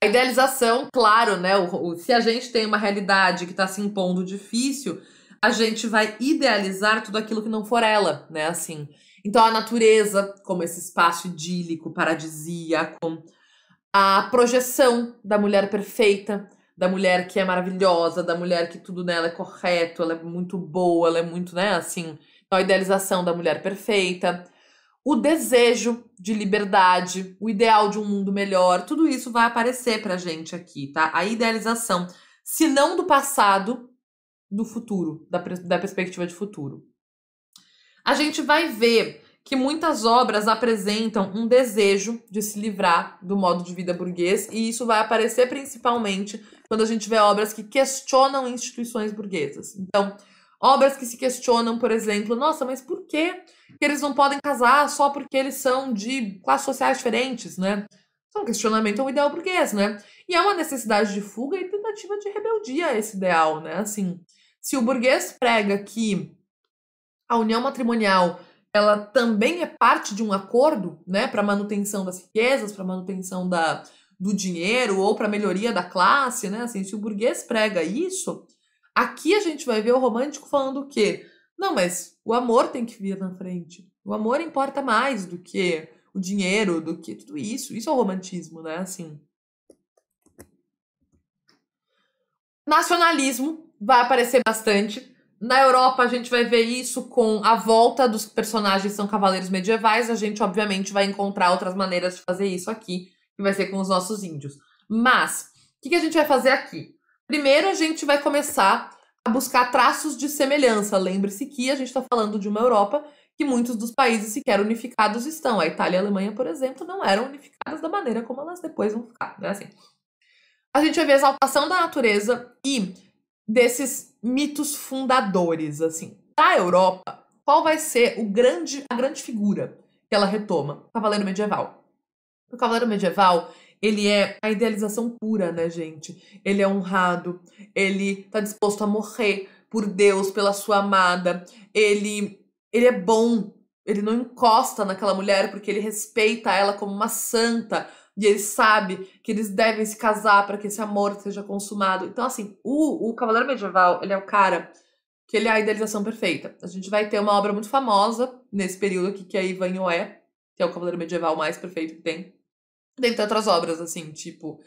Speaker 2: A idealização, claro, né? O, o, se a gente tem uma realidade que está se impondo difícil, a gente vai idealizar tudo aquilo que não for ela, né? Assim. Então a natureza, como esse espaço idílico, paradisíaco, a projeção da mulher perfeita, da mulher que é maravilhosa, da mulher que tudo nela é correto, ela é muito boa, ela é muito, né, assim, então, a idealização da mulher perfeita, o desejo de liberdade, o ideal de um mundo melhor, tudo isso vai aparecer pra gente aqui, tá? A idealização, se não do passado, do futuro, da, da perspectiva de futuro. A gente vai ver que muitas obras apresentam um desejo de se livrar do modo de vida burguês, e isso vai aparecer principalmente quando a gente vê obras que questionam instituições burguesas. Então, Obras que se questionam, por exemplo, nossa, mas por que, eles não podem casar só porque eles são de classes sociais diferentes, né? Isso é um questionamento ao é ideal burguês, né? E é uma necessidade de fuga e tentativa de rebeldia a esse ideal, né? Assim, se o burguês prega que a união matrimonial ela também é parte de um acordo, né, para manutenção das riquezas, para manutenção da, do dinheiro ou para melhoria da classe, né? Assim, se o burguês prega isso, Aqui a gente vai ver o romântico falando o quê? Não, mas o amor tem que vir na frente. O amor importa mais do que o dinheiro, do que tudo isso. Isso é o romantismo, né? Assim. Nacionalismo vai aparecer bastante. Na Europa, a gente vai ver isso com a volta dos personagens que são cavaleiros medievais. A gente, obviamente, vai encontrar outras maneiras de fazer isso aqui, que vai ser com os nossos índios. Mas, o que, que a gente vai fazer aqui? Primeiro, a gente vai começar a buscar traços de semelhança. Lembre-se que a gente está falando de uma Europa que muitos dos países sequer unificados estão. A Itália e a Alemanha, por exemplo, não eram unificadas da maneira como elas depois vão ficar, né? Assim, a gente vai ver a exaltação da natureza e desses mitos fundadores, assim. Da Europa, qual vai ser o grande, a grande figura que ela retoma? O Cavaleiro Medieval. O Cavaleiro Medieval, ele é a idealização pura, né, gente? Ele é honrado, ele tá disposto a morrer por Deus, pela sua amada. Ele ele é bom, ele não encosta naquela mulher porque ele respeita ela como uma santa e ele sabe que eles devem se casar para que esse amor seja consumado. Então, assim, o, o Cavaleiro Medieval, ele é o cara que ele é a idealização perfeita. A gente vai ter uma obra muito famosa nesse período aqui, que é Ivan Yoé, que é o Cavaleiro Medieval mais perfeito que tem. Dentre outras obras, assim, tipo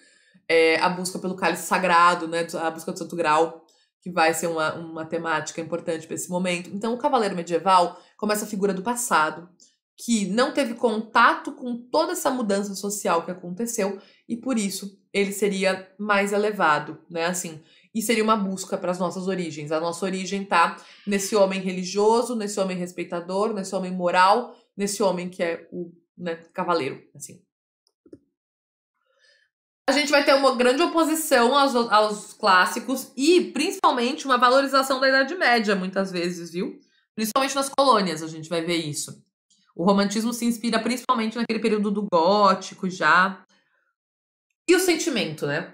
Speaker 2: é, a busca pelo cálice sagrado, né? A busca do Santo Grau, que vai ser uma, uma temática importante para esse momento. Então, o cavaleiro medieval começa a figura do passado, que não teve contato com toda essa mudança social que aconteceu e por isso ele seria mais elevado, né? Assim, e seria uma busca para as nossas origens. A nossa origem tá nesse homem religioso, nesse homem respeitador, nesse homem moral, nesse homem que é o né, cavaleiro, assim a gente vai ter uma grande oposição aos, aos clássicos e, principalmente, uma valorização da Idade Média, muitas vezes, viu? Principalmente nas colônias, a gente vai ver isso. O romantismo se inspira principalmente naquele período do gótico já. E o sentimento, né?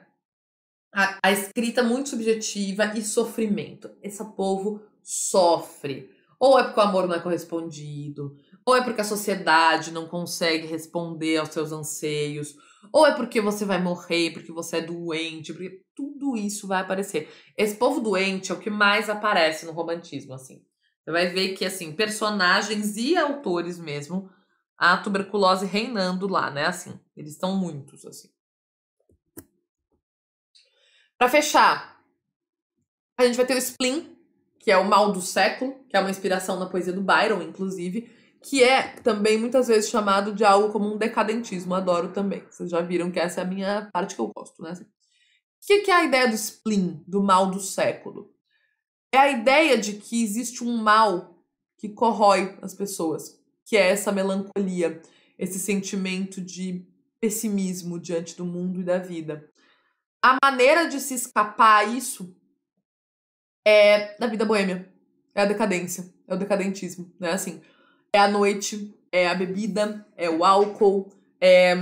Speaker 2: A, a escrita muito subjetiva e sofrimento. Esse povo sofre. Ou é porque o amor não é correspondido, ou é porque a sociedade não consegue responder aos seus anseios, ou é porque você vai morrer, porque você é doente, porque tudo isso vai aparecer. Esse povo doente é o que mais aparece no romantismo, assim. Você vai ver que, assim, personagens e autores mesmo, a tuberculose reinando lá, né? Assim, eles estão muitos, assim. Para fechar, a gente vai ter o spleen, que é o mal do século, que é uma inspiração na poesia do Byron, inclusive, que é também muitas vezes chamado de algo como um decadentismo. Adoro também. Vocês já viram que essa é a minha parte que eu gosto, né? Assim, o que, é a ideia do spleen, do mal do século? É a ideia de que existe um mal que corrói as pessoas, que é essa melancolia, esse sentimento de pessimismo diante do mundo e da vida. A maneira de se escapar a isso é da vida boêmia, é a decadência, é o decadentismo, né? Assim, é a noite, é a bebida, é o álcool, é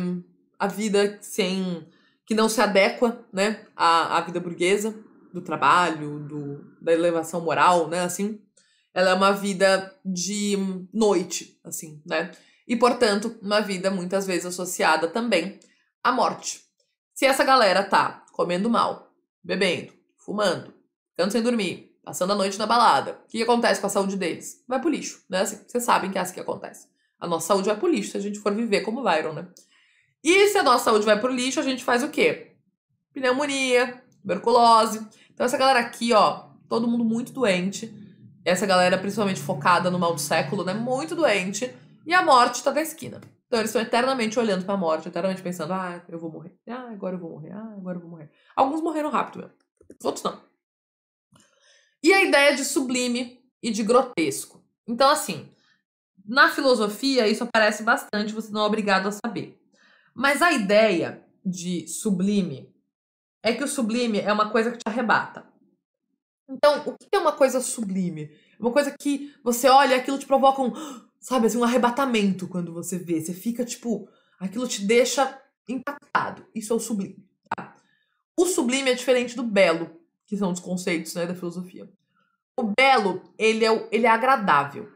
Speaker 2: a vida sem que não se adequa, né, à, à vida burguesa, do trabalho, do, da elevação moral, né, assim. Ela é uma vida de noite, assim, né? E, portanto, uma vida muitas vezes associada também à morte. Se essa galera tá comendo mal, bebendo, fumando, ficando sem dormir, passando a noite na balada. O que acontece com a saúde deles? Vai pro lixo, né? Assim, vocês sabem que é assim que acontece. A nossa saúde vai pro lixo se a gente for viver como Byron, né? E se a nossa saúde vai pro lixo, a gente faz o quê? Pneumonia, tuberculose. Então essa galera aqui, ó, todo mundo muito doente. Essa galera, principalmente focada no mal do século, né? Muito doente. E a morte tá da esquina. Então eles estão eternamente olhando pra morte, eternamente pensando, ah, eu vou morrer. Ah, agora eu vou morrer. Ah, agora eu vou morrer. Alguns morreram rápido mesmo. Outros não. E a ideia de sublime e de grotesco. Então, assim, na filosofia isso aparece bastante, você não é obrigado a saber. Mas a ideia de sublime é que o sublime é uma coisa que te arrebata. Então, o que é uma coisa sublime? Uma coisa que você olha aquilo te provoca um, sabe, assim, um arrebatamento quando você vê. Você fica tipo, aquilo te deixa impactado. Isso é o sublime. Tá? O sublime é diferente do belo que são os conceitos né, da filosofia. O belo, ele é, ele é agradável.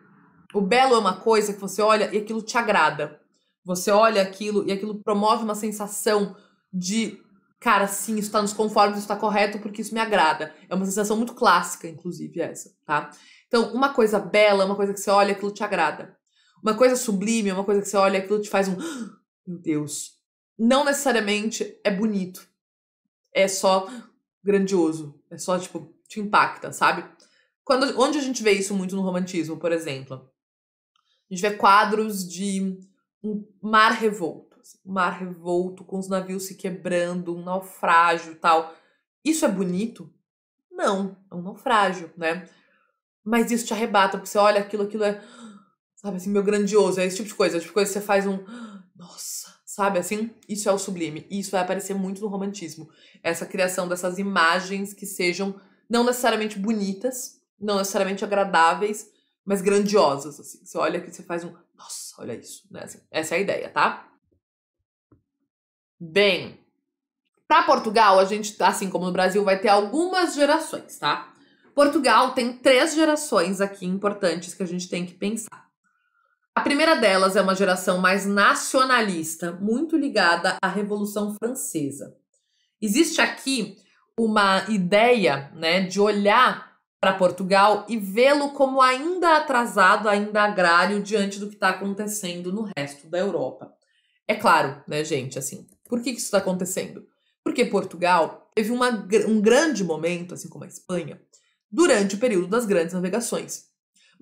Speaker 2: O belo é uma coisa que você olha e aquilo te agrada. Você olha aquilo e aquilo promove uma sensação de, cara, sim, isso está nos conformes, isso está correto, porque isso me agrada. É uma sensação muito clássica, inclusive, essa, tá? Então, uma coisa bela é uma coisa que você olha e aquilo te agrada. Uma coisa sublime é uma coisa que você olha e aquilo te faz um, ah, meu Deus. Não necessariamente é bonito. É só grandioso. É só, tipo, te impacta, sabe? Quando, onde a gente vê isso muito no romantismo, por exemplo? A gente vê quadros de um mar revolto. Assim, um mar revolto, com os navios se quebrando, um naufrágio tal. Isso é bonito? Não, é um naufrágio, né? Mas isso te arrebata, porque você olha aquilo, aquilo é. Sabe assim, meu grandioso. É esse tipo de coisa. É esse tipo de coisa que você faz um. Nossa, Sabe assim? Isso é o sublime. E isso vai aparecer muito no romantismo. Essa criação dessas imagens que sejam não necessariamente bonitas, não necessariamente agradáveis, mas grandiosas. Assim. Você olha aqui, você faz um. Nossa, olha isso. Né? Assim, essa é a ideia, tá? Bem, para Portugal, a gente, assim como no Brasil, vai ter algumas gerações, tá? Portugal tem três gerações aqui importantes que a gente tem que pensar. A primeira delas é uma geração mais nacionalista, muito ligada à Revolução Francesa. Existe aqui uma ideia né, de olhar para Portugal e vê-lo como ainda atrasado, ainda agrário, diante do que está acontecendo no resto da Europa. É claro, né, gente, assim, por que, que isso está acontecendo? Porque Portugal teve uma, um grande momento, assim como a Espanha, durante o período das grandes navegações.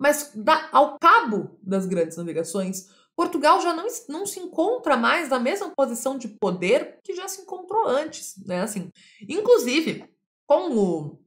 Speaker 2: Mas da, ao cabo das grandes navegações, Portugal já não, não se encontra mais na mesma posição de poder que já se encontrou antes, né? Assim, inclusive, com o,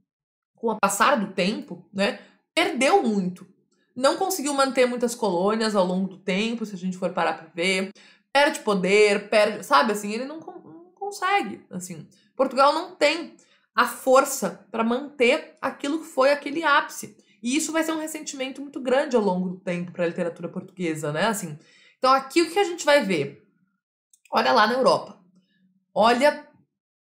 Speaker 2: com o passar do tempo, né, perdeu muito. Não conseguiu manter muitas colônias ao longo do tempo, se a gente for parar para ver. Perde poder, perde, sabe assim, ele não, não consegue, assim. Portugal não tem a força para manter aquilo que foi aquele ápice. E isso vai ser um ressentimento muito grande ao longo do tempo para a literatura portuguesa, né? Assim, então aqui o que a gente vai ver? Olha lá na Europa. Olha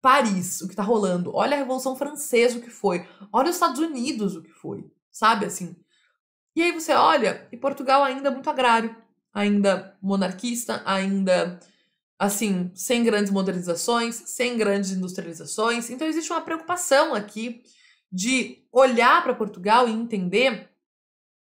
Speaker 2: Paris, o que está rolando. Olha a Revolução Francesa, o que foi. Olha os Estados Unidos, o que foi. Sabe assim? E aí você olha, e Portugal ainda é muito agrário, ainda monarquista, ainda assim, sem grandes modernizações, sem grandes industrializações. Então existe uma preocupação aqui de olhar para Portugal e entender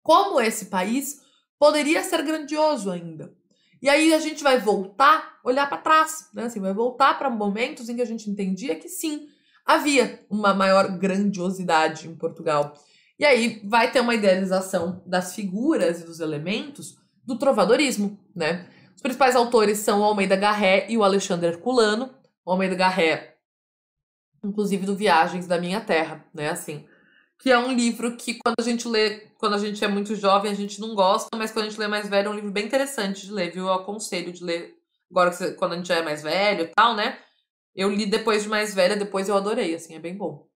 Speaker 2: como esse país poderia ser grandioso ainda. E aí a gente vai voltar, olhar para trás, né? Assim, vai voltar para momentos em que a gente entendia que sim, havia uma maior grandiosidade em Portugal. E aí vai ter uma idealização das figuras e dos elementos do trovadorismo, né? Os principais autores são o Almeida Garré e o Alexandre Herculano. O Almeida Garré inclusive do Viagens da Minha Terra, né? Assim, que é um livro que quando a gente lê, quando a gente é muito jovem, a gente não gosta, mas quando a gente lê mais velho, é um livro bem interessante de ler, viu? Eu aconselho de ler agora quando a gente já é mais velho e tal, né? Eu li depois de mais velha, depois eu adorei, assim, é bem bom.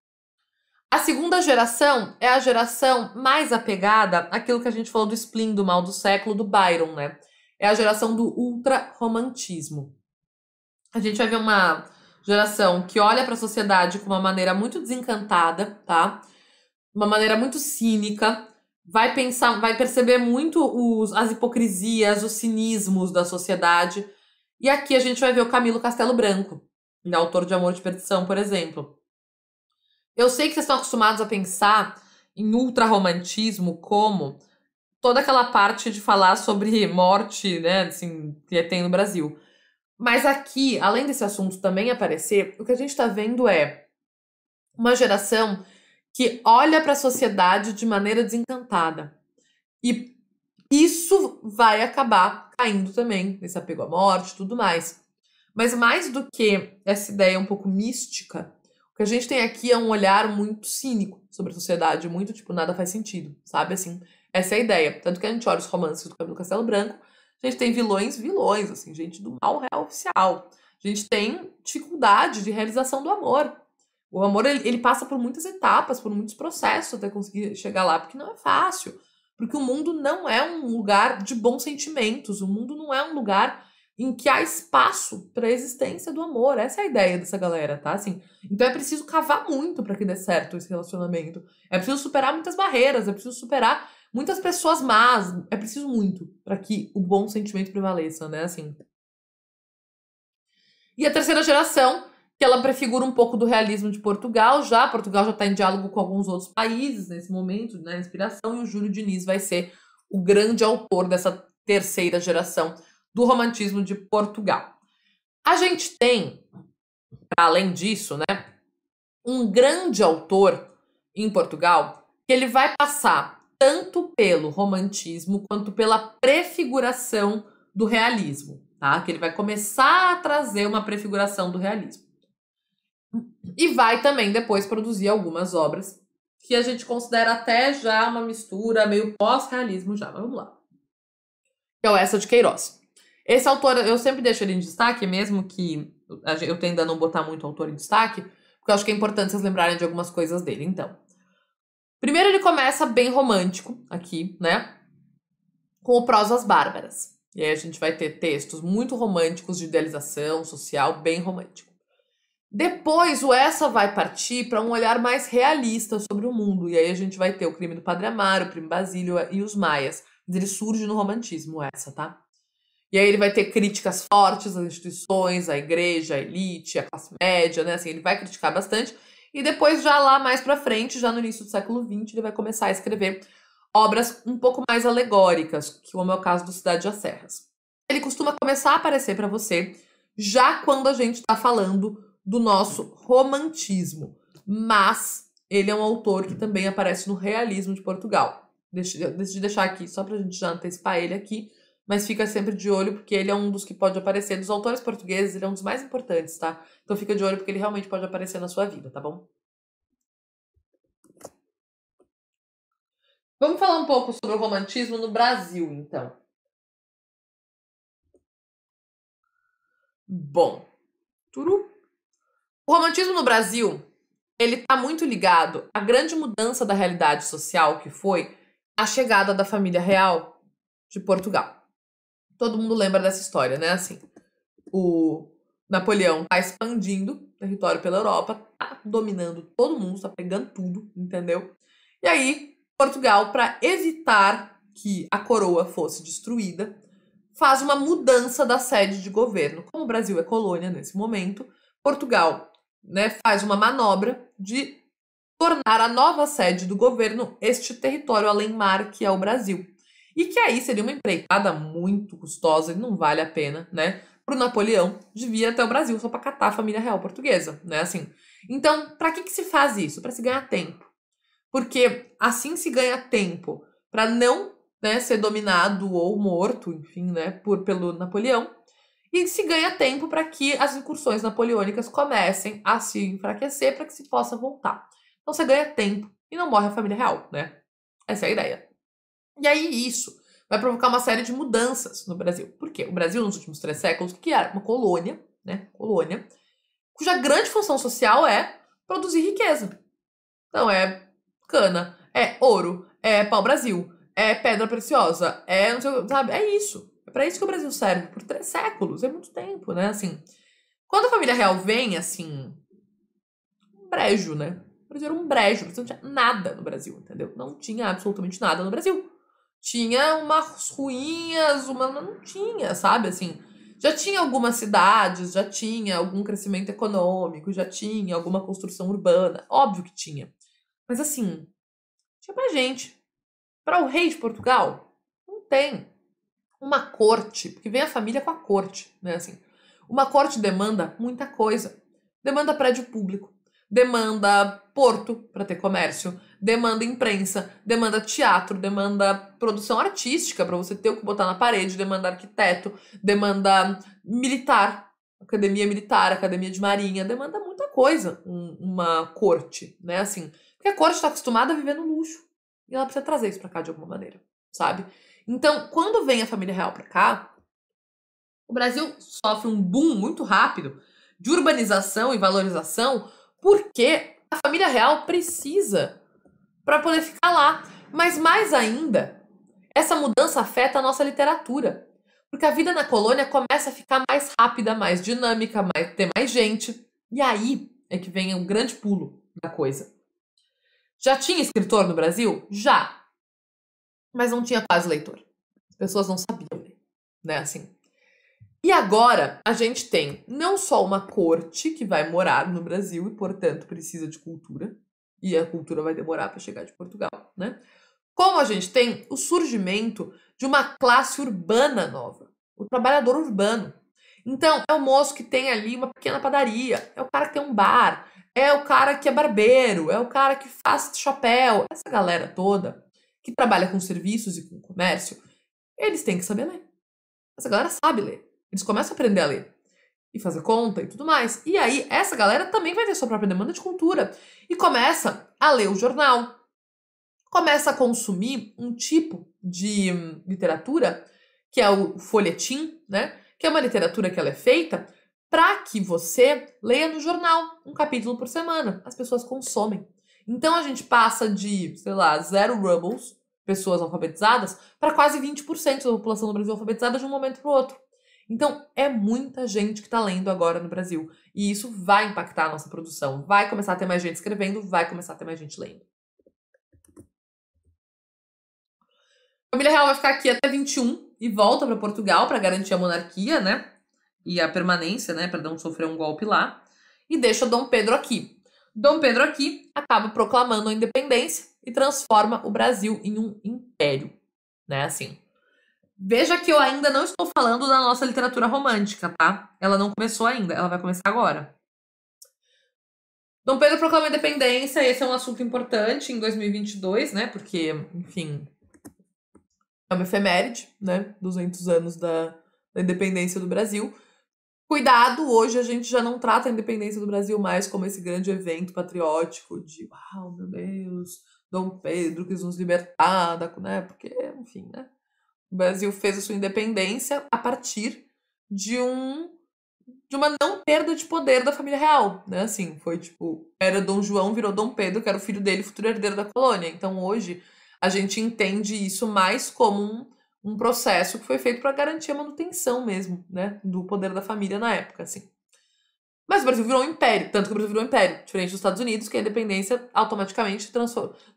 Speaker 2: A segunda geração é a geração mais apegada àquilo que a gente falou do spleen, do mal do século, do Byron, né? É a geração do ultra-romantismo. A gente vai ver uma geração que olha para a sociedade com uma maneira muito desencantada, tá? Uma maneira muito cínica, vai pensar, vai perceber muito os, as hipocrisias, os cinismos da sociedade. E aqui a gente vai ver o Camilo Castelo Branco, autor de Amor de Perdição, por exemplo. Eu sei que vocês estão acostumados a pensar em ultrarromantismo como toda aquela parte de falar sobre morte, né, assim, que tem no Brasil. Mas aqui, além desse assunto também aparecer, o que a gente está vendo é uma geração que olha para a sociedade de maneira desencantada. E isso vai acabar caindo também nesse apego à morte tudo mais. Mas mais do que essa ideia um pouco mística, o que a gente tem aqui é um olhar muito cínico sobre a sociedade, muito tipo, nada faz sentido, sabe? Assim, essa é a ideia. Tanto que é a gente olha os romances do Camilo Castelo Branco a gente tem vilões, vilões, assim, gente do mal real oficial. A gente tem dificuldade de realização do amor. O amor, ele, ele passa por muitas etapas, por muitos processos até conseguir chegar lá, porque não é fácil. Porque o mundo não é um lugar de bons sentimentos, o mundo não é um lugar em que há espaço para a existência do amor. Essa é a ideia dessa galera, tá? Assim, então é preciso cavar muito para que dê certo esse relacionamento. É preciso superar muitas barreiras, é preciso superar muitas pessoas más. É preciso muito para que o bom sentimento prevaleça, né? Assim. E a terceira geração, que ela prefigura um pouco do realismo de Portugal já. Portugal já está em diálogo com alguns outros países nesse momento, na né, inspiração, e o Júlio Diniz vai ser o grande autor dessa terceira geração do romantismo de Portugal. A gente tem, além disso, né, um grande autor em Portugal que ele vai passar tanto pelo romantismo quanto pela prefiguração do realismo, tá? Que ele vai começar a trazer uma prefiguração do realismo. E vai também depois produzir algumas obras que a gente considera até já uma mistura meio pós-realismo já, mas vamos lá. Então, é essa de Queiroz. Esse autor, eu sempre deixo ele em destaque, mesmo que eu tenda a não botar muito autor em destaque, porque eu acho que é importante vocês lembrarem de algumas coisas dele. Então, Primeiro ele começa bem romântico aqui, né? Com o Prosas Bárbaras. E aí a gente vai ter textos muito românticos de idealização social, bem romântico. Depois o Essa vai partir para um olhar mais realista sobre o mundo. E aí a gente vai ter o crime do Padre Amaro, o crime Basílio e os Maias. Mas ele surge no romantismo, essa, tá? E aí ele vai ter críticas fortes às instituições, à igreja, à elite, à classe média, né? Assim, ele vai criticar bastante e depois, já lá mais para frente, já no início do século XX, ele vai começar a escrever obras um pouco mais alegóricas, como é o caso do Cidade das Serras. Ele costuma começar a aparecer para você já quando a gente está falando do nosso romantismo, mas ele é um autor que também aparece no realismo de Portugal. Decidi deixar aqui, só para a gente já antecipar ele aqui, mas fica sempre de olho porque ele é um dos que pode aparecer. Dos autores portugueses, ele é um dos mais importantes, tá? Então fica de olho porque ele realmente pode aparecer na sua vida, tá bom? Vamos falar um pouco sobre o romantismo no Brasil, então. Bom, turu. O romantismo no Brasil, ele tá muito ligado à grande mudança da realidade social que foi a chegada da família real de Portugal todo mundo lembra dessa história, né? Assim, o Napoleão tá expandindo território pela Europa, tá dominando todo mundo, tá pegando tudo, entendeu? E aí, Portugal, para evitar que a coroa fosse destruída, faz uma mudança da sede de governo. Como o Brasil é colônia nesse momento, Portugal né, faz uma manobra de tornar a nova sede do governo este território além mar que é o Brasil. E que aí seria uma empreitada muito custosa e não vale a pena, né? Pro Napoleão de vir até o Brasil só para catar a família real portuguesa, né? Assim. Então, para que que se faz isso? Para se ganhar tempo. Porque assim se ganha tempo para não, né, ser dominado ou morto, enfim, né, por pelo Napoleão. E se ganha tempo para que as incursões napoleônicas comecem a se enfraquecer para que se possa voltar. Então você ganha tempo e não morre a família real, né? Essa é a ideia. E aí isso vai provocar uma série de mudanças no Brasil. Por quê? O Brasil, nos últimos três séculos, que era uma colônia, né? Colônia, cuja grande função social é produzir riqueza. Então é cana, é ouro, é pau-brasil, é pedra preciosa, é não sei, sabe? É isso. É para isso que o Brasil serve por três séculos, é muito tempo, né? Assim, quando a família real vem, assim, um brejo, né? O Brasil era um brejo, o Brasil não tinha nada no Brasil, entendeu? Não tinha absolutamente nada no Brasil. Tinha umas ruínas, uma não tinha, sabe? Assim, já tinha algumas cidades, já tinha algum crescimento econômico, já tinha alguma construção urbana, óbvio que tinha. Mas assim, tinha pra gente. Para o rei de Portugal, não tem. Uma corte, porque vem a família com a corte, né? Assim, uma corte demanda muita coisa. Demanda prédio público, demanda porto para ter comércio, demanda imprensa, demanda teatro, demanda produção artística para você ter o que botar na parede, demanda arquiteto, demanda militar, academia militar, academia de marinha, demanda muita coisa um, uma corte, né? Assim, porque a corte está acostumada a viver no luxo e ela precisa trazer isso para cá de alguma maneira, sabe? Então, quando vem a família real para cá, o Brasil sofre um boom muito rápido de urbanização e valorização, porque a família real precisa para poder ficar lá. Mas mais ainda, essa mudança afeta a nossa literatura, porque a vida na colônia começa a ficar mais rápida, mais dinâmica, mais, ter mais gente. E aí é que vem um grande pulo da coisa. Já tinha escritor no Brasil? Já. Mas não tinha quase leitor. As pessoas não sabiam né? Assim. E agora a gente tem não só uma corte que vai morar no Brasil e, portanto, precisa de cultura, e a cultura vai demorar para chegar de Portugal, né? Como a gente tem o surgimento de uma classe urbana nova, o trabalhador urbano. Então, é o moço que tem ali uma pequena padaria, é o cara que tem um bar, é o cara que é barbeiro, é o cara que faz chapéu, essa galera toda que trabalha com serviços e com comércio, eles têm que saber ler. Essa galera sabe ler. Eles começam a aprender a ler e fazer conta e tudo mais. E aí, essa galera também vai ter sua própria demanda de cultura e começa a ler o jornal, começa a consumir um tipo de hum, literatura que é o folhetim, né? Que é uma literatura que ela é feita para que você leia no jornal um capítulo por semana. As pessoas consomem. Então a gente passa de, sei lá, zero rubles pessoas alfabetizadas, para quase 20% da população do Brasil alfabetizada de um momento para o outro. Então, é muita gente que está lendo agora no Brasil. E isso vai impactar a nossa produção. Vai começar a ter mais gente escrevendo, vai começar a ter mais gente lendo. família real vai ficar aqui até 21 e volta para Portugal para garantir a monarquia, né? E a permanência, né? Para não sofrer um golpe lá. E deixa Dom Pedro aqui. Dom Pedro aqui acaba proclamando a independência e transforma o Brasil em um império, né? Assim, Veja que eu ainda não estou falando da nossa literatura romântica, tá? Ela não começou ainda, ela vai começar agora. Dom Pedro proclama a independência, esse é um assunto importante em 2022, né? Porque, enfim, é uma efeméride, né? 200 anos da, da independência do Brasil. Cuidado, hoje a gente já não trata a independência do Brasil mais como esse grande evento patriótico de, uau, meu Deus, Dom Pedro quis nos libertar, né? Porque, enfim, né? O Brasil fez a sua independência a partir de um de uma não perda de poder da família real, né? Assim, foi tipo, era Dom João, virou Dom Pedro, que era o filho dele, futuro herdeiro da colônia. Então hoje a gente entende isso mais como um, um processo que foi feito para garantir a manutenção mesmo, né, do poder da família na época, assim. Mas o Brasil virou um império, tanto que o Brasil virou um império, diferente dos Estados Unidos, que a independência automaticamente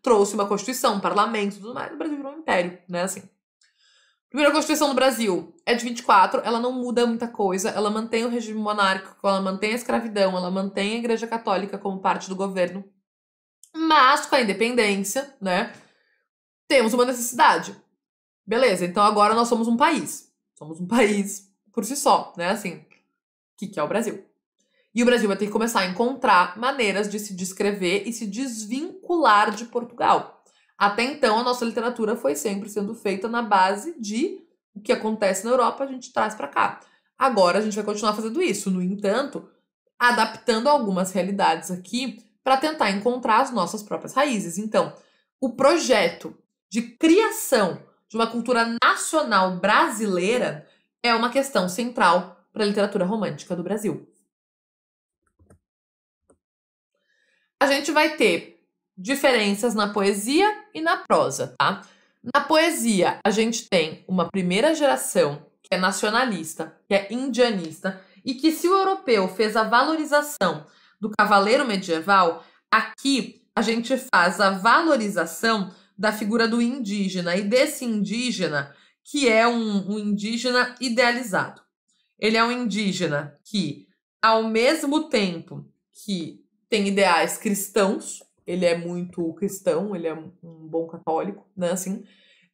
Speaker 2: trouxe uma constituição, um parlamento, tudo mais, o Brasil virou um império, né, assim. Primeira Constituição do Brasil é de 24, ela não muda muita coisa, ela mantém o regime monárquico, ela mantém a escravidão, ela mantém a Igreja Católica como parte do governo. Mas com a independência, né, temos uma necessidade. Beleza, então agora nós somos um país. Somos um país por si só, né? Assim, que, que é o Brasil. E o Brasil vai ter que começar a encontrar maneiras de se descrever e se desvincular de Portugal. Até então, a nossa literatura foi sempre sendo feita na base de o que acontece na Europa, a gente traz para cá. Agora a gente vai continuar fazendo isso, no entanto, adaptando algumas realidades aqui para tentar encontrar as nossas próprias raízes. Então, o projeto de criação de uma cultura nacional brasileira é uma questão central para a literatura romântica do Brasil. A gente vai ter diferenças na poesia e na prosa, tá? Na poesia, a gente tem uma primeira geração que é nacionalista, que é indianista, e que se o europeu fez a valorização do cavaleiro medieval, aqui a gente faz a valorização da figura do indígena e desse indígena que é um, um indígena idealizado. Ele é um indígena que, ao mesmo tempo que tem ideais cristãos, ele é muito cristão, ele é um bom católico, né? Assim,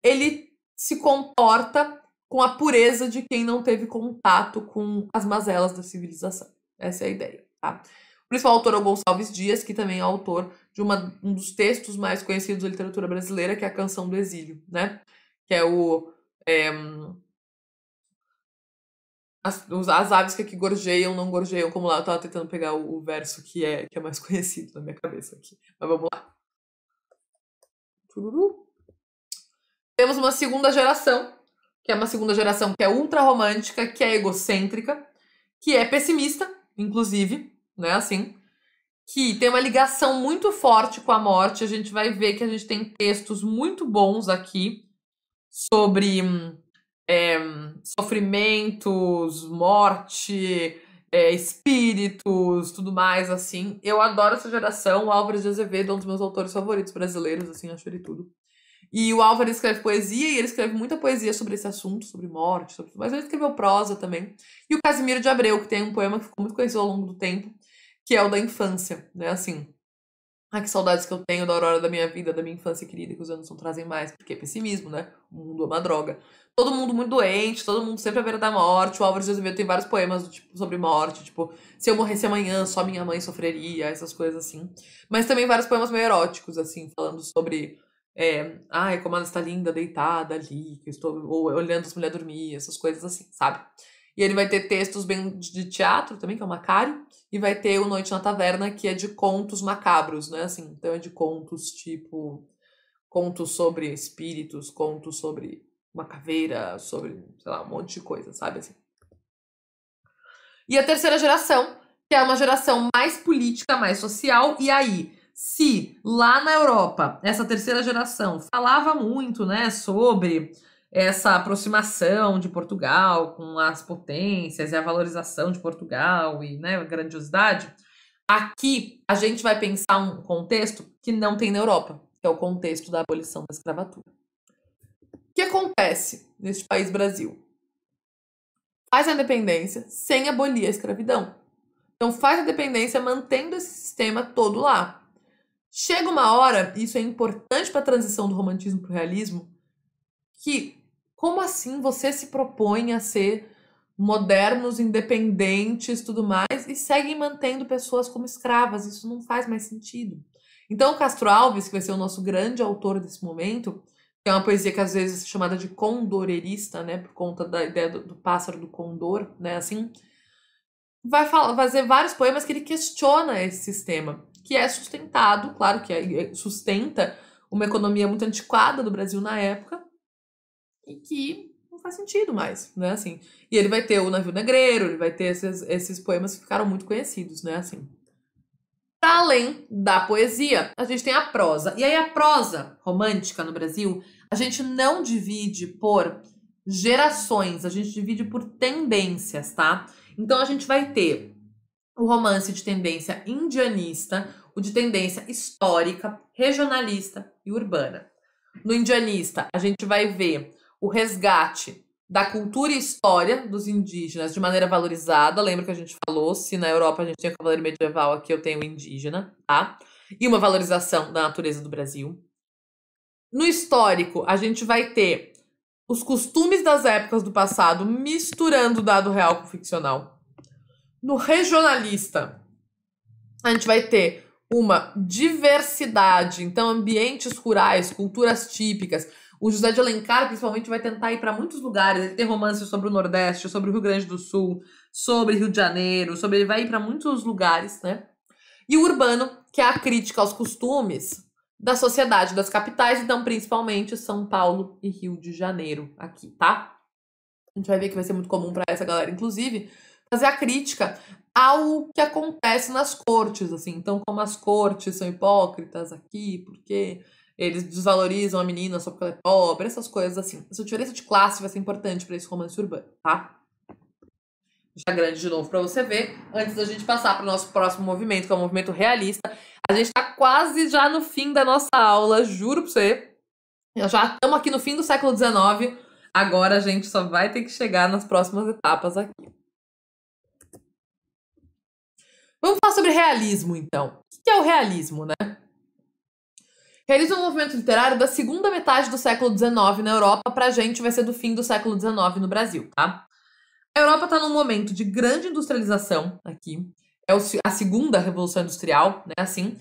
Speaker 2: ele se comporta com a pureza de quem não teve contato com as mazelas da civilização. Essa é a ideia, tá? O principal autor é o Gonçalves Dias, que também é autor de uma, um dos textos mais conhecidos da literatura brasileira, que é a Canção do Exílio, né? Que é o... É, as, as aves que aqui gorjeiam, não gorjeiam, como lá eu tava tentando pegar o, o, verso que é, que é mais conhecido na minha cabeça aqui. Mas vamos lá. Tururu. Temos uma segunda geração, que é uma segunda geração que é ultra romântica, que é egocêntrica, que é pessimista, inclusive, né, assim, que tem uma ligação muito forte com a morte. A gente vai ver que a gente tem textos muito bons aqui sobre hum, é, sofrimentos, morte, é, espíritos, tudo mais, assim. Eu adoro essa geração. O Álvares de Azevedo é um dos meus autores favoritos brasileiros, assim, acho ele tudo. E o Álvares escreve poesia e ele escreve muita poesia sobre esse assunto, sobre morte, sobre... mas ele escreveu prosa também. E o Casimiro de Abreu, que tem um poema que ficou muito conhecido ao longo do tempo, que é o da infância, né? Assim, ah, que saudades que eu tenho da aurora da minha vida, da minha infância querida, que os anos não trazem mais, porque é pessimismo, né? O mundo é uma droga todo mundo muito doente, todo mundo sempre à beira da morte. O Álvaro de Azevedo tem vários poemas tipo, sobre morte, tipo, se eu morresse amanhã, só minha mãe sofreria, essas coisas assim. Mas também vários poemas meio eróticos, assim, falando sobre. É, ai, como ela está linda, deitada ali, que eu estou ou, olhando as mulheres dormir, essas coisas assim, sabe? E ele vai ter textos bem de teatro também, que é o Macário, e vai ter o Noite na Taverna, que é de contos macabros, né? Assim, então é de contos tipo. Contos sobre espíritos, contos sobre uma caveira, sobre, sei lá, um monte de coisa, sabe? Assim. E a terceira geração, que é uma geração mais política, mais social, e aí se lá na Europa essa terceira geração falava muito, né, sobre essa aproximação de Portugal com as potências e a valorização de Portugal e, né, a grandiosidade, aqui a gente vai pensar um contexto que não tem na Europa, que é o contexto da abolição da escravatura. O que acontece neste país Brasil? Faz a independência sem abolir a escravidão. Então faz a independência mantendo esse sistema todo lá. Chega uma hora, e isso é importante para a transição do romantismo para o realismo, que como assim você se propõe a ser modernos, independentes, tudo mais, e seguem mantendo pessoas como escravas? Isso não faz mais sentido. Então, Castro Alves, que vai ser o nosso grande autor desse momento, que é uma poesia que às vezes é chamada de condorerista, né, por conta da ideia do, do pássaro do condor, né, assim, vai falar, fazer vários poemas que ele questiona esse sistema, que é sustentado, claro que é, é, sustenta uma economia muito antiquada do Brasil na época e que não faz sentido mais, né, assim. E ele vai ter o navio negreiro, ele vai ter esses, esses poemas que ficaram muito conhecidos, né, assim para além da poesia. A gente tem a prosa. E aí a prosa romântica no Brasil, a gente não divide por gerações, a gente divide por tendências, tá? Então a gente vai ter o romance de tendência indianista, o de tendência histórica, regionalista e urbana. No indianista, a gente vai ver o resgate da cultura e história dos indígenas de maneira valorizada. Lembra que a gente falou, se na Europa a gente tinha cavaleiro medieval, aqui eu tenho indígena, tá? E uma valorização da natureza do Brasil. No histórico, a gente vai ter os costumes das épocas do passado misturando o dado real com o ficcional. No regionalista, a gente vai ter uma diversidade, então ambientes rurais, culturas típicas, o José de Alencar, principalmente, vai tentar ir para muitos lugares. Ele tem romances sobre o Nordeste, sobre o Rio Grande do Sul, sobre Rio de Janeiro, sobre ele vai ir para muitos lugares, né? E o urbano, que é a crítica aos costumes da sociedade das capitais, então principalmente São Paulo e Rio de Janeiro aqui, tá? A gente vai ver que vai ser muito comum para essa galera, inclusive, fazer a crítica ao que acontece nas cortes, assim. Então, como as cortes são hipócritas aqui, porque eles desvalorizam a menina só porque ela é pobre, essas coisas assim. Essa diferença de classe vai ser importante para esse romance urbano, tá? Já grande de novo para você ver, antes da gente passar para o nosso próximo movimento, que é o movimento realista. A gente está quase já no fim da nossa aula, juro para você. Já estamos aqui no fim do século XIX, agora a gente só vai ter que chegar nas próximas etapas aqui. Vamos falar sobre realismo, então. O que é o realismo, né? Realiza um movimento literário da segunda metade do século XIX na Europa, pra gente vai ser do fim do século XIX no Brasil, tá? A Europa tá num momento de grande industrialização aqui. É a segunda revolução industrial, né, assim.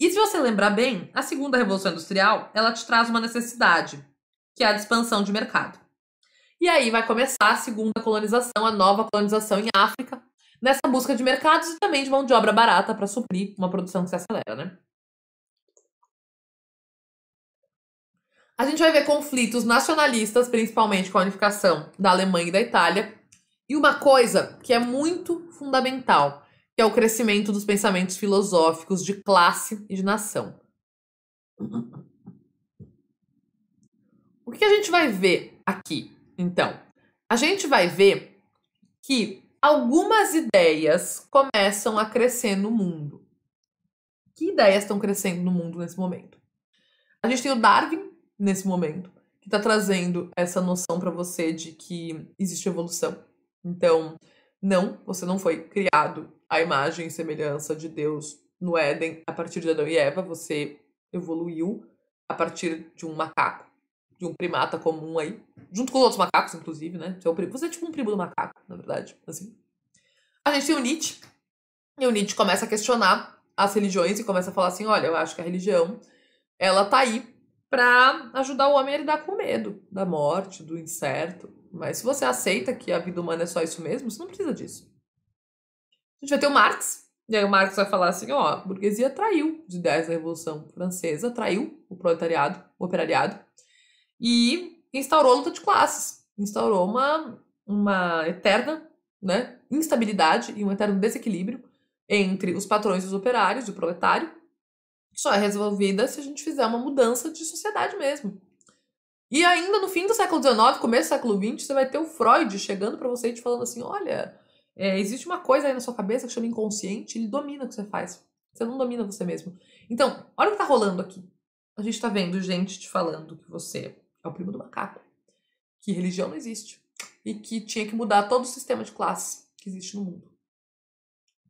Speaker 2: E se você lembrar bem, a segunda revolução industrial, ela te traz uma necessidade, que é a de expansão de mercado. E aí vai começar a segunda colonização, a nova colonização em África, nessa busca de mercados e também de mão de obra barata para suprir uma produção que se acelera, né? A gente vai ver conflitos nacionalistas, principalmente com a unificação da Alemanha e da Itália, e uma coisa que é muito fundamental, que é o crescimento dos pensamentos filosóficos de classe e de nação. O que a gente vai ver aqui, então? A gente vai ver que algumas ideias começam a crescer no mundo. Que ideias estão crescendo no mundo nesse momento? A gente tem o Darwin, nesse momento, que está trazendo essa noção para você de que existe evolução. Então, não, você não foi criado à imagem e semelhança de Deus no Éden a partir de Adão e Eva, você evoluiu a partir de um macaco, de um primata comum aí, junto com outros macacos, inclusive, né? Você é, você é tipo um primo do macaco, na verdade, assim. A gente tem o Nietzsche, e o Nietzsche começa a questionar as religiões e começa a falar assim, olha, eu acho que a religião, ela tá aí para ajudar o homem a lidar com o medo da morte, do incerto. Mas se você aceita que a vida humana é só isso mesmo, você não precisa disso. A gente vai ter o Marx, e aí o Marx vai falar assim, ó, a burguesia traiu as ideias da Revolução Francesa, traiu o proletariado, o operariado, e instaurou a luta de classes, instaurou uma, uma eterna né, instabilidade e um eterno desequilíbrio entre os patrões e os operários, o proletário, só é resolvida se a gente fizer uma mudança de sociedade mesmo. E ainda no fim do século XIX, começo do século XX, você vai ter o Freud chegando para você e te falando assim: olha, é, existe uma coisa aí na sua cabeça que chama inconsciente, ele domina o que você faz. Você não domina você mesmo. Então, olha o que tá rolando aqui. A gente tá vendo gente te falando que você é o primo do macaco, que religião não existe e que tinha que mudar todo o sistema de classe que existe no mundo.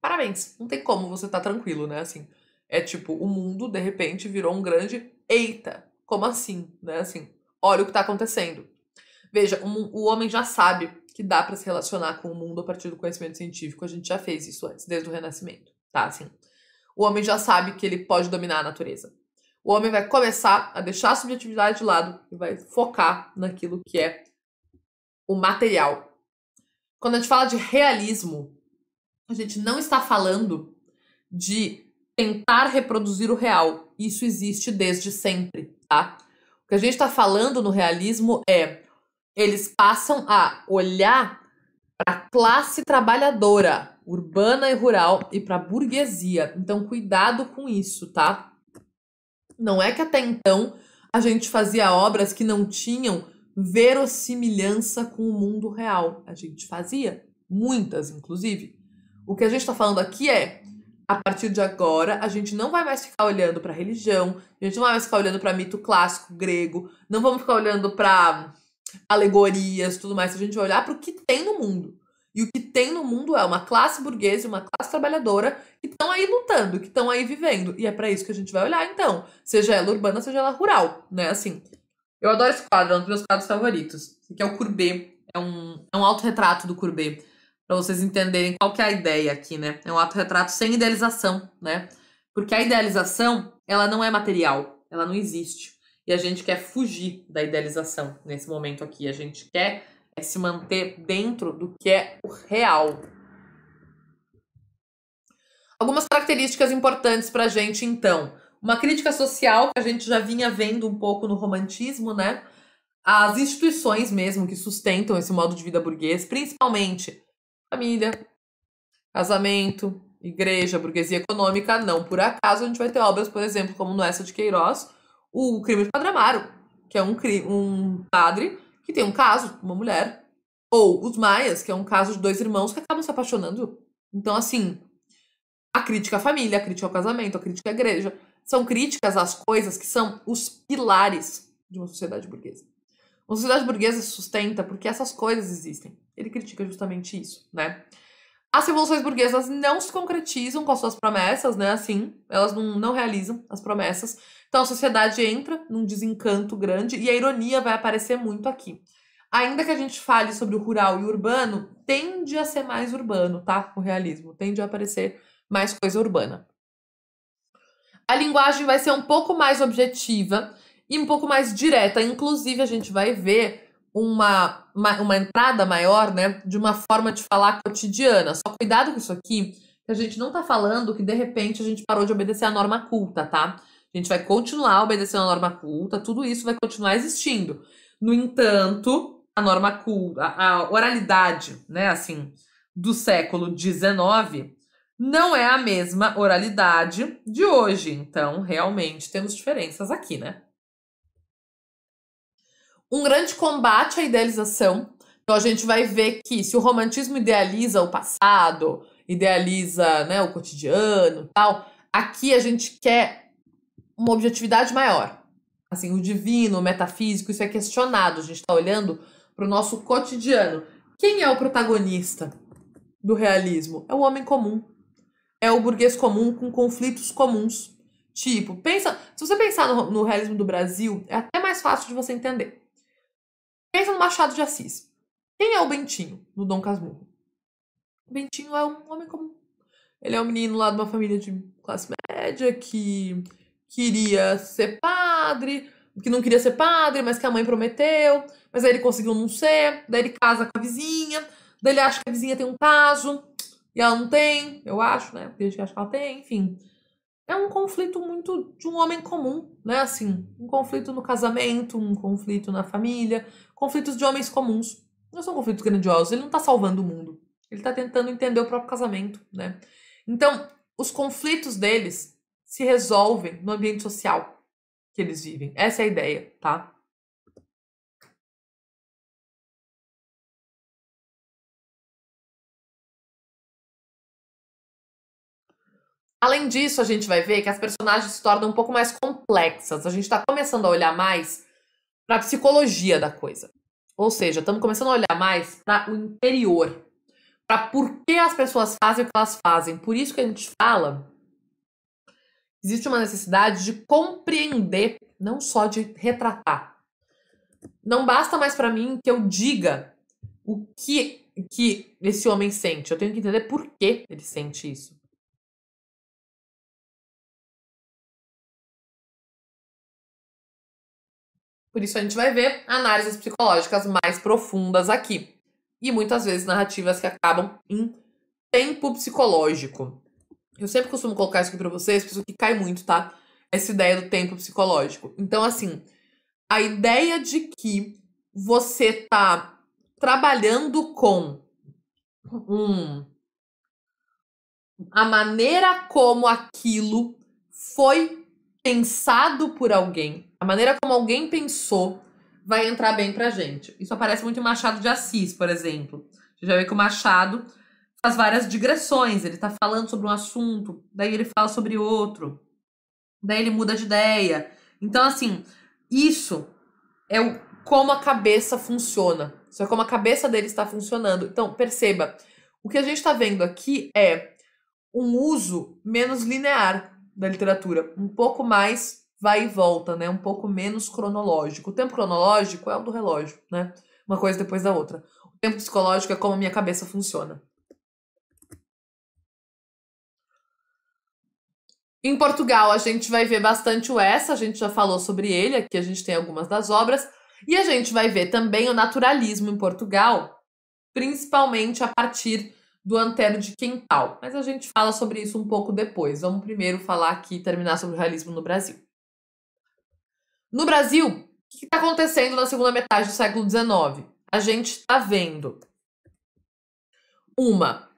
Speaker 2: Parabéns, não tem como você tá tranquilo, né? Assim, é tipo, o mundo de repente virou um grande eita. Como assim, né? Assim, olha o que tá acontecendo. Veja, um, o homem já sabe que dá para se relacionar com o mundo a partir do conhecimento científico. A gente já fez isso antes, desde o Renascimento, tá? Assim, o homem já sabe que ele pode dominar a natureza. O homem vai começar a deixar a subjetividade de lado e vai focar naquilo que é o material. Quando a gente fala de realismo, a gente não está falando de tentar reproduzir o real. Isso existe desde sempre, tá? O que a gente está falando no realismo é eles passam a olhar para a classe trabalhadora, urbana e rural, e para a burguesia. Então, cuidado com isso, tá? Não é que até então a gente fazia obras que não tinham verossimilhança com o mundo real. A gente fazia, muitas, inclusive. O que a gente está falando aqui é a partir de agora, a gente não vai mais ficar olhando para religião, a gente não vai mais ficar olhando para mito clássico grego, não vamos ficar olhando para alegorias, tudo mais, a gente vai olhar para o que tem no mundo. E o que tem no mundo é uma classe burguesa e uma classe trabalhadora que estão aí lutando, que estão aí vivendo. E é para isso que a gente vai olhar, então. Seja ela urbana, seja ela rural, né? Assim, eu adoro esse quadro, é um dos meus quadros favoritos. Esse aqui é o Courbet, é um, é um autorretrato do Courbet para vocês entenderem qual que é a ideia aqui, né? É um autorretrato sem idealização, né? Porque a idealização, ela não é material, ela não existe. E a gente quer fugir da idealização nesse momento aqui. A gente quer se manter dentro do que é o real. Algumas características importantes para a gente, então. Uma crítica social que a gente já vinha vendo um pouco no romantismo, né? As instituições mesmo que sustentam esse modo de vida burguês, principalmente família, casamento, igreja, burguesia econômica. Não por acaso a gente vai ter obras, por exemplo, como no Essa de Queiroz, o crime de Padre Amaro, que é um, um padre que tem um caso com uma mulher. Ou Os Maias, que é um caso de dois irmãos que acabam se apaixonando. Então, assim, a crítica à família, a crítica ao casamento, a crítica à igreja, são críticas às coisas que são os pilares de uma sociedade burguesa. Uma sociedade burguesa se sustenta porque essas coisas existem. Ele critica justamente isso, né? As revoluções burguesas não se concretizam com as suas promessas, né? Assim, elas não, não realizam as promessas. Então a sociedade entra num desencanto grande e a ironia vai aparecer muito aqui. Ainda que a gente fale sobre o rural e o urbano, tende a ser mais urbano, tá? O realismo tende a aparecer mais coisa urbana. A linguagem vai ser um pouco mais objetiva e um pouco mais direta. Inclusive, a gente vai ver uma, uma entrada maior, né, de uma forma de falar cotidiana. Só cuidado com isso aqui, que a gente não tá falando que de repente a gente parou de obedecer a norma culta, tá? A gente vai continuar obedecendo a norma culta, tudo isso vai continuar existindo. No entanto, a norma culta, a oralidade, né, assim, do século XIX não é a mesma oralidade de hoje. Então, realmente temos diferenças aqui, né? um grande combate à idealização. Então a gente vai ver que se o romantismo idealiza o passado, idealiza né, o cotidiano tal, aqui a gente quer uma objetividade maior. Assim, o divino, o metafísico, isso é questionado. A gente está olhando para o nosso cotidiano. Quem é o protagonista do realismo? É o homem comum. É o burguês comum com conflitos comuns. Tipo, pensa. Se você pensar no, no realismo do Brasil, é até mais fácil de você entender. Pensa no Machado de Assis. Quem é o Bentinho no Dom Casmurro? O Bentinho é um homem comum. Ele é um menino lá de uma família de classe média que queria ser padre, que não queria ser padre, mas que a mãe prometeu, mas aí ele conseguiu não ser, daí ele casa com a vizinha, daí ele acha que a vizinha tem um caso, e ela não tem, eu acho, né? Porque a gente acha que ela tem, enfim. É um conflito muito de um homem comum, né? Assim, um conflito no casamento, um conflito na família, Conflitos de homens comuns. Não são conflitos grandiosos, ele não está salvando o mundo. Ele está tentando entender o próprio casamento, né? Então, os conflitos deles se resolvem no ambiente social que eles vivem. Essa é a ideia, tá?
Speaker 3: Além disso, a gente vai ver
Speaker 2: que as personagens se tornam um pouco mais complexas. A gente está começando a olhar mais para a psicologia da coisa. Ou seja, estamos começando a olhar mais para o interior, para por que as pessoas fazem o que elas fazem. Por isso que a gente fala, existe uma necessidade de compreender, não só de retratar. Não basta mais para mim que eu diga o que que esse homem sente. Eu tenho que entender por que ele sente isso. Por isso a gente vai ver análises psicológicas mais profundas aqui. E muitas vezes narrativas que acabam em tempo psicológico. Eu sempre costumo colocar isso aqui pra vocês, porque isso aqui cai muito, tá? Essa ideia do tempo psicológico. Então, assim, a ideia de que você tá trabalhando com um, a maneira como aquilo foi pensado por alguém, a maneira como alguém pensou, vai entrar bem pra gente. Isso aparece muito em Machado de Assis, por exemplo. Você já vê que o Machado faz várias digressões, ele tá falando sobre um assunto, daí ele fala sobre outro, daí ele muda de ideia. Então, assim, isso é o, como a cabeça funciona. Isso é como a cabeça dele está funcionando. Então, perceba, o que a gente está vendo aqui é um uso menos linear da literatura, um pouco mais vai e volta, né? Um pouco menos cronológico. O tempo cronológico é o do relógio, né? Uma coisa depois da outra. O tempo psicológico é como a minha cabeça funciona. Em Portugal, a gente vai ver bastante o essa, a gente já falou sobre ele, aqui a gente tem algumas das obras, e a gente vai ver também o naturalismo em Portugal, principalmente a partir do antero de quintal. Mas a gente fala sobre isso um pouco depois. Vamos primeiro falar aqui e terminar sobre o realismo no Brasil. No Brasil, o que está acontecendo na segunda metade do século XIX? A gente está vendo uma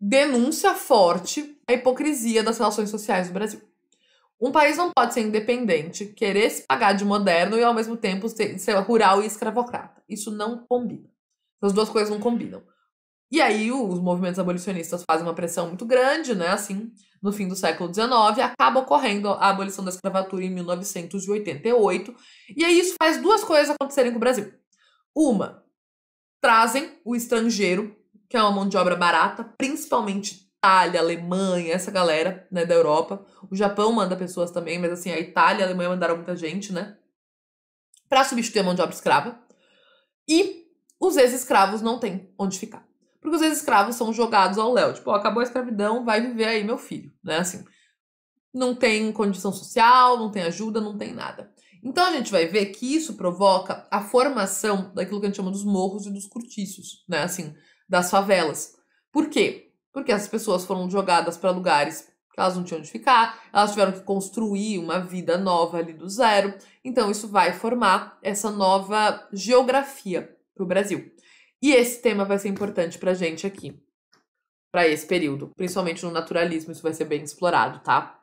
Speaker 2: denúncia forte à hipocrisia das relações sociais do Brasil. Um país não pode ser independente, querer se pagar de moderno e ao mesmo tempo ser, rural e escravocrata. Isso não combina. As duas coisas não combinam. E aí os movimentos abolicionistas fazem uma pressão muito grande, né? Assim, no fim do século XIX, acaba ocorrendo a abolição da escravatura em 1988. E aí isso faz duas coisas acontecerem com o Brasil. Uma, trazem o estrangeiro, que é uma mão de obra barata, principalmente Itália, Alemanha, essa galera, né, da Europa. O Japão manda pessoas também, mas assim, a Itália e a Alemanha mandaram muita gente, né? Para substituir a mão de obra escrava. E os ex-escravos não têm onde ficar porque os escravos são jogados ao léu. Tipo, acabou a escravidão, vai viver aí meu filho, né? Assim, não tem condição social, não tem ajuda, não tem nada. Então a gente vai ver que isso provoca a formação daquilo que a gente chama dos morros e dos cortiços, né? Assim, das favelas. Por quê? Porque as pessoas foram jogadas para lugares que elas não tinham onde ficar, elas tiveram que construir uma vida nova ali do zero. Então isso vai formar essa nova geografia para o Brasil. E esse tema vai ser importante pra gente aqui, para esse período. Principalmente no naturalismo, isso vai ser bem explorado, tá?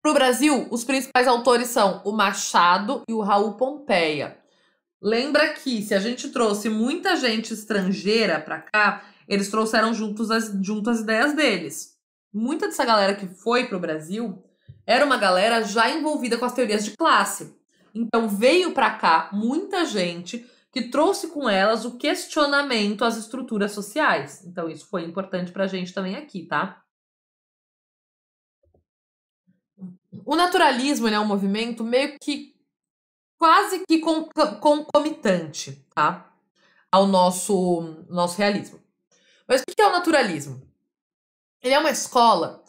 Speaker 2: Pro Brasil, os principais autores são o Machado e o Raul Pompeia. Lembra que se a gente trouxe muita gente estrangeira para cá, eles trouxeram juntos as, junto as ideias deles. Muita dessa galera que foi pro Brasil era uma galera já envolvida com as teorias de classe. Então veio para cá muita gente que trouxe com elas o questionamento às estruturas sociais. Então, isso foi importante para a gente também aqui, tá? O naturalismo é um movimento meio que quase que concomitante, tá? Ao nosso, nosso realismo. Mas o que é o naturalismo? Ele é uma escola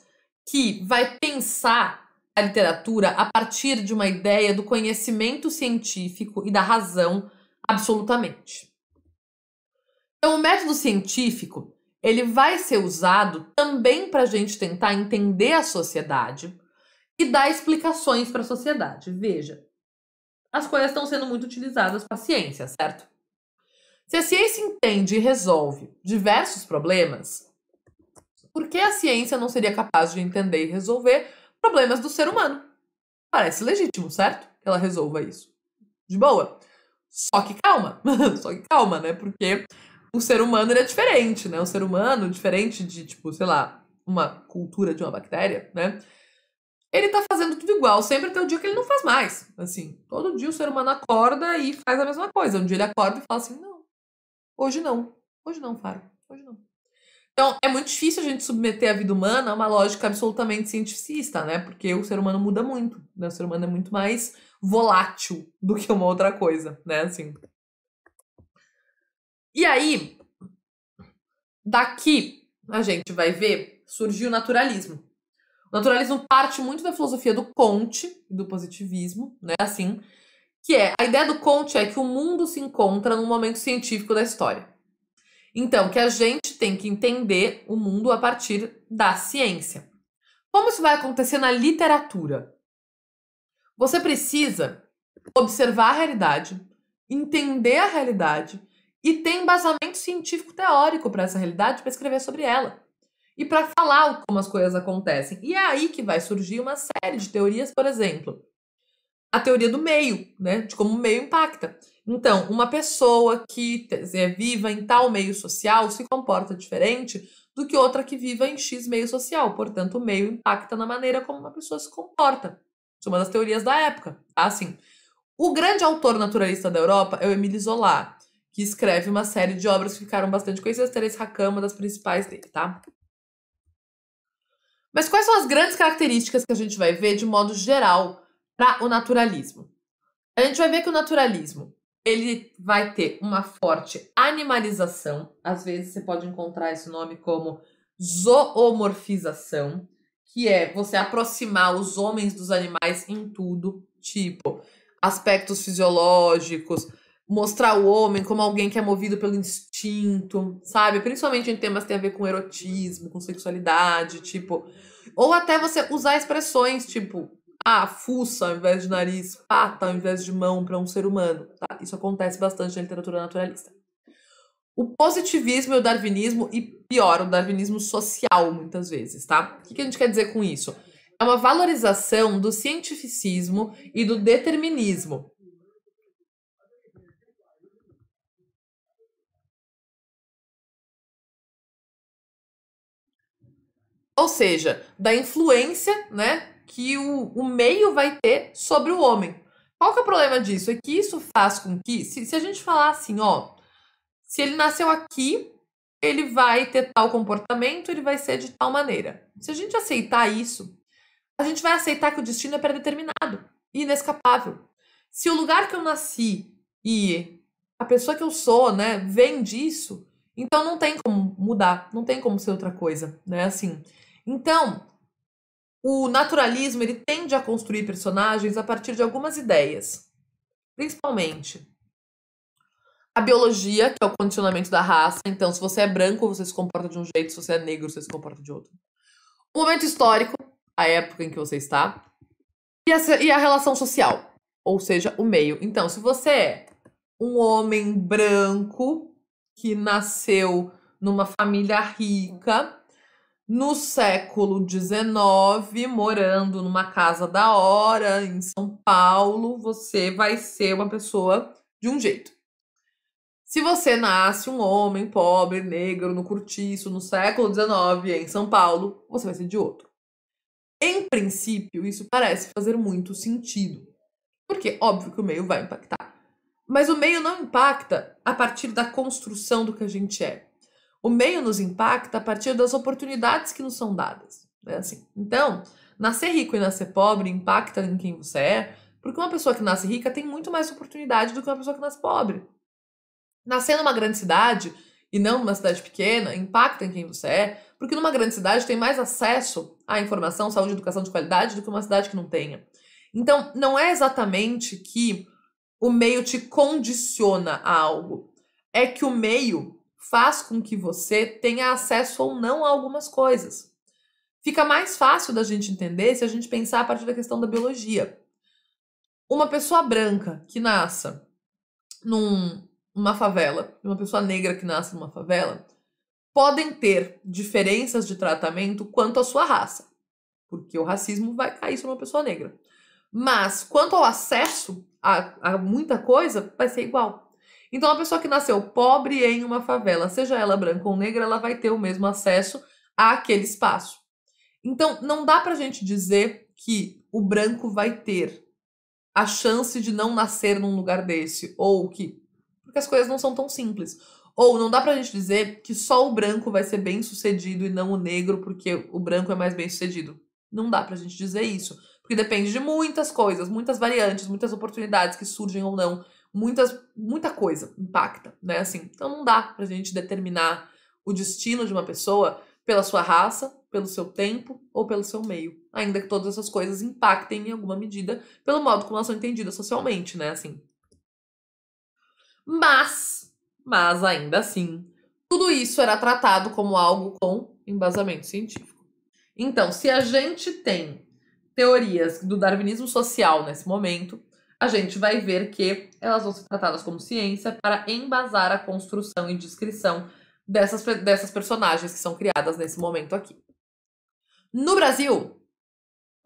Speaker 2: que vai pensar a literatura a partir de uma ideia do conhecimento científico e da razão absolutamente. Então, o método científico ele vai ser usado também para a gente tentar entender a sociedade e dar explicações para a sociedade. Veja, as coisas estão sendo muito utilizadas para a ciência, certo? Se a ciência entende e resolve diversos problemas, por que a ciência não seria capaz de entender e resolver problemas do ser humano? Parece legítimo, certo? Que ela resolva isso. De boa. Só que calma, só que calma, né? Porque o ser humano é diferente, né? O ser humano, diferente de, tipo, sei lá, uma cultura de uma bactéria, né? Ele tá fazendo tudo igual, sempre tem o um dia que ele não faz mais. Assim, todo dia o ser humano acorda e faz a mesma coisa. Um dia ele acorda e fala assim: não, hoje não, hoje não, Faro, hoje não. Então, é muito difícil a gente submeter a vida humana a uma lógica absolutamente cientificista, né? Porque o ser humano muda muito, né? O ser humano é muito mais volátil do que uma outra coisa, né? Assim. E aí, daqui a gente vai ver surgiu o naturalismo. O naturalismo parte muito da filosofia do Comte, do positivismo, né? Assim, que é a ideia do Comte é que o mundo se encontra num momento científico da história. Então, que a gente tem que entender o mundo a partir da ciência. Como isso vai acontecer na literatura? Você precisa observar a realidade, entender a realidade e ter embasamento científico teórico para essa realidade para escrever sobre ela e para falar como as coisas acontecem. E é aí que vai surgir uma série de teorias, por exemplo, a teoria do meio, né, de como o meio impacta. Então, uma pessoa que é viva em tal meio social se comporta diferente do que outra que viva em X meio social. Portanto, o meio impacta na maneira como uma pessoa se comporta. Isso é uma das teorias da época. Assim, o grande autor naturalista da Europa é o Emile Zola, que escreve uma série de obras que ficaram bastante conhecidas, Teresa Racan, é uma das principais dele, tá? Mas quais são as grandes características que a gente vai ver de modo geral para o naturalismo? A gente vai ver que o naturalismo ele vai ter uma forte animalização, às vezes você pode encontrar esse nome como zoomorfização, que é você aproximar os homens dos animais em tudo, tipo aspectos fisiológicos, mostrar o homem como alguém que é movido pelo instinto, sabe? Principalmente em temas que tem a ver com erotismo, com sexualidade, tipo. Ou até você usar expressões tipo, ah, fuça ao invés de nariz, pata ao invés de mão para um ser humano, tá? Isso acontece bastante na literatura naturalista o positivismo e o darwinismo, e pior, o darwinismo social, muitas vezes, tá? O que a gente quer dizer com isso? É uma valorização do cientificismo e do determinismo. Ou seja, da influência né, que o, o meio vai ter sobre o homem. Qual que é o problema disso? É que isso faz com que, se, se a gente falar assim, ó, se ele nasceu aqui, ele vai ter tal comportamento, ele vai ser de tal maneira. Se a gente aceitar isso, a gente vai aceitar que o destino é predeterminado e inescapável. Se o lugar que eu nasci e a pessoa que eu sou, né, vem disso, então não tem como mudar, não tem como ser outra coisa, né? Assim. Então, o naturalismo ele tende a construir personagens a partir de algumas ideias, principalmente a biologia, que é o condicionamento da raça. Então, se você é branco, você se comporta de um jeito, se você é negro, você se comporta de outro. O momento histórico, a época em que você está. E a, e a relação social, ou seja, o meio. Então, se você é um homem branco que nasceu numa família rica no século XIX, morando numa casa da hora em São Paulo, você vai ser uma pessoa de um jeito. Se você nasce um homem pobre, negro, no cortiço, no século XIX, em São Paulo, você vai ser de outro. Em princípio, isso parece fazer muito sentido. Porque, óbvio que o meio vai impactar. Mas o meio não impacta a partir da construção do que a gente é. O meio nos impacta a partir das oportunidades que nos são dadas. É assim. Então, nascer rico e nascer pobre impacta em quem você é, porque uma pessoa que nasce rica tem muito mais oportunidade do que uma pessoa que nasce pobre. Nascer numa grande cidade e não numa cidade pequena impacta em quem você é, porque numa grande cidade tem mais acesso à informação, saúde e educação de qualidade do que uma cidade que não tenha. Então, não é exatamente que o meio te condiciona a algo, é que o meio faz com que você tenha acesso ou não a algumas coisas. Fica mais fácil da gente entender se a gente pensar a partir da questão da biologia. Uma pessoa branca que nasça num uma favela e uma pessoa negra que nasce numa favela podem ter diferenças de tratamento quanto à sua raça, porque o racismo vai cair sobre uma pessoa negra. Mas quanto ao acesso a, a muita coisa, vai ser igual. Então, a pessoa que nasceu pobre em uma favela, seja ela branca ou negra, ela vai ter o mesmo acesso àquele espaço. Então, não dá pra gente dizer que o branco vai ter a chance de não nascer num lugar desse, ou que porque as coisas não são tão simples. Ou não dá pra gente dizer que só o branco vai ser bem sucedido e não o negro, porque o branco é mais bem sucedido. Não dá pra gente dizer isso. Porque depende de muitas coisas, muitas variantes, muitas oportunidades que surgem ou não. Muitas, muita coisa impacta, né? Assim, então não dá pra gente determinar o destino de uma pessoa pela sua raça, pelo seu tempo ou pelo seu meio. Ainda que todas essas coisas impactem em alguma medida pelo modo como elas são entendidas socialmente, né? Assim, mas, mas ainda assim, tudo isso era tratado como algo com embasamento científico. Então, se a gente tem teorias do darwinismo social nesse momento, a gente vai ver que elas vão ser tratadas como ciência para embasar a construção e descrição dessas, dessas personagens que são criadas nesse momento aqui. No Brasil,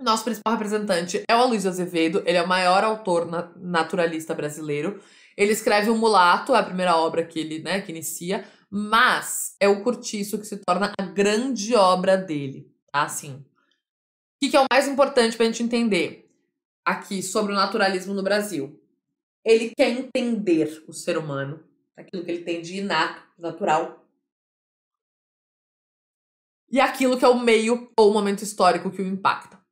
Speaker 2: nosso principal representante é o Aloysio Azevedo, ele é o maior autor naturalista brasileiro ele escreve O Mulato, é a primeira obra que ele, né, que inicia, mas é o Cortiço que se torna a grande obra dele, tá? Assim, o que, que é o mais importante para a gente entender aqui sobre o naturalismo no Brasil? Ele quer entender o ser humano, aquilo que ele tem de inato, natural, e aquilo que é o meio ou o momento histórico que o impacta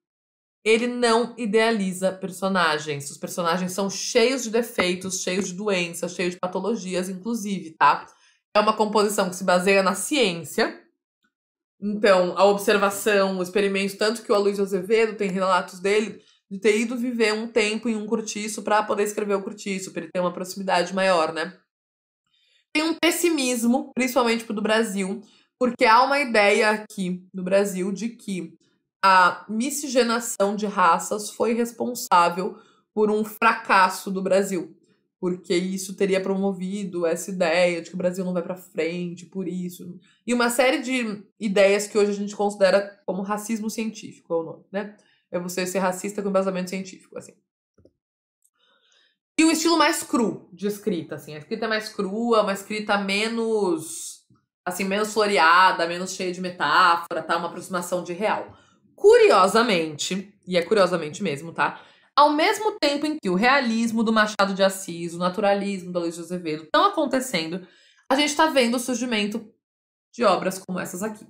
Speaker 2: ele não idealiza personagens. Os personagens são cheios de defeitos, cheios de doenças, cheios de patologias, inclusive, tá? É uma composição que se baseia na ciência. Então, a observação, o experimento, tanto que o Aloysio Azevedo tem relatos dele de ter ido viver um tempo em um curtiço para poder escrever o curtiço, para ele ter uma proximidade maior, né? Tem um pessimismo, principalmente pro do Brasil, porque há uma ideia aqui no Brasil de que a miscigenação de raças foi responsável por um fracasso do Brasil, porque isso teria promovido essa ideia de que o Brasil não vai para frente por isso, e uma série de ideias que hoje a gente considera como racismo científico, é o nome, né? É você ser racista com embasamento científico, assim. E o estilo mais cru de escrita, assim, a escrita é mais crua, uma escrita menos assim, menos floreada, menos cheia de metáfora, tá? Uma aproximação de real. Curiosamente, e é curiosamente mesmo, tá? Ao mesmo tempo em que o realismo do Machado de Assis, o naturalismo da Luiz de Azevedo estão acontecendo, a gente está vendo o surgimento de obras como essas aqui,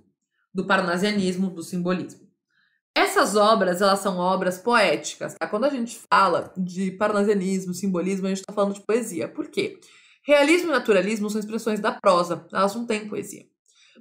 Speaker 2: do parnasianismo, do simbolismo. Essas obras, elas são obras poéticas, tá? Quando a gente fala de parnasianismo, simbolismo, a gente está falando de poesia. Por quê? Realismo e naturalismo são expressões da prosa, elas não têm poesia.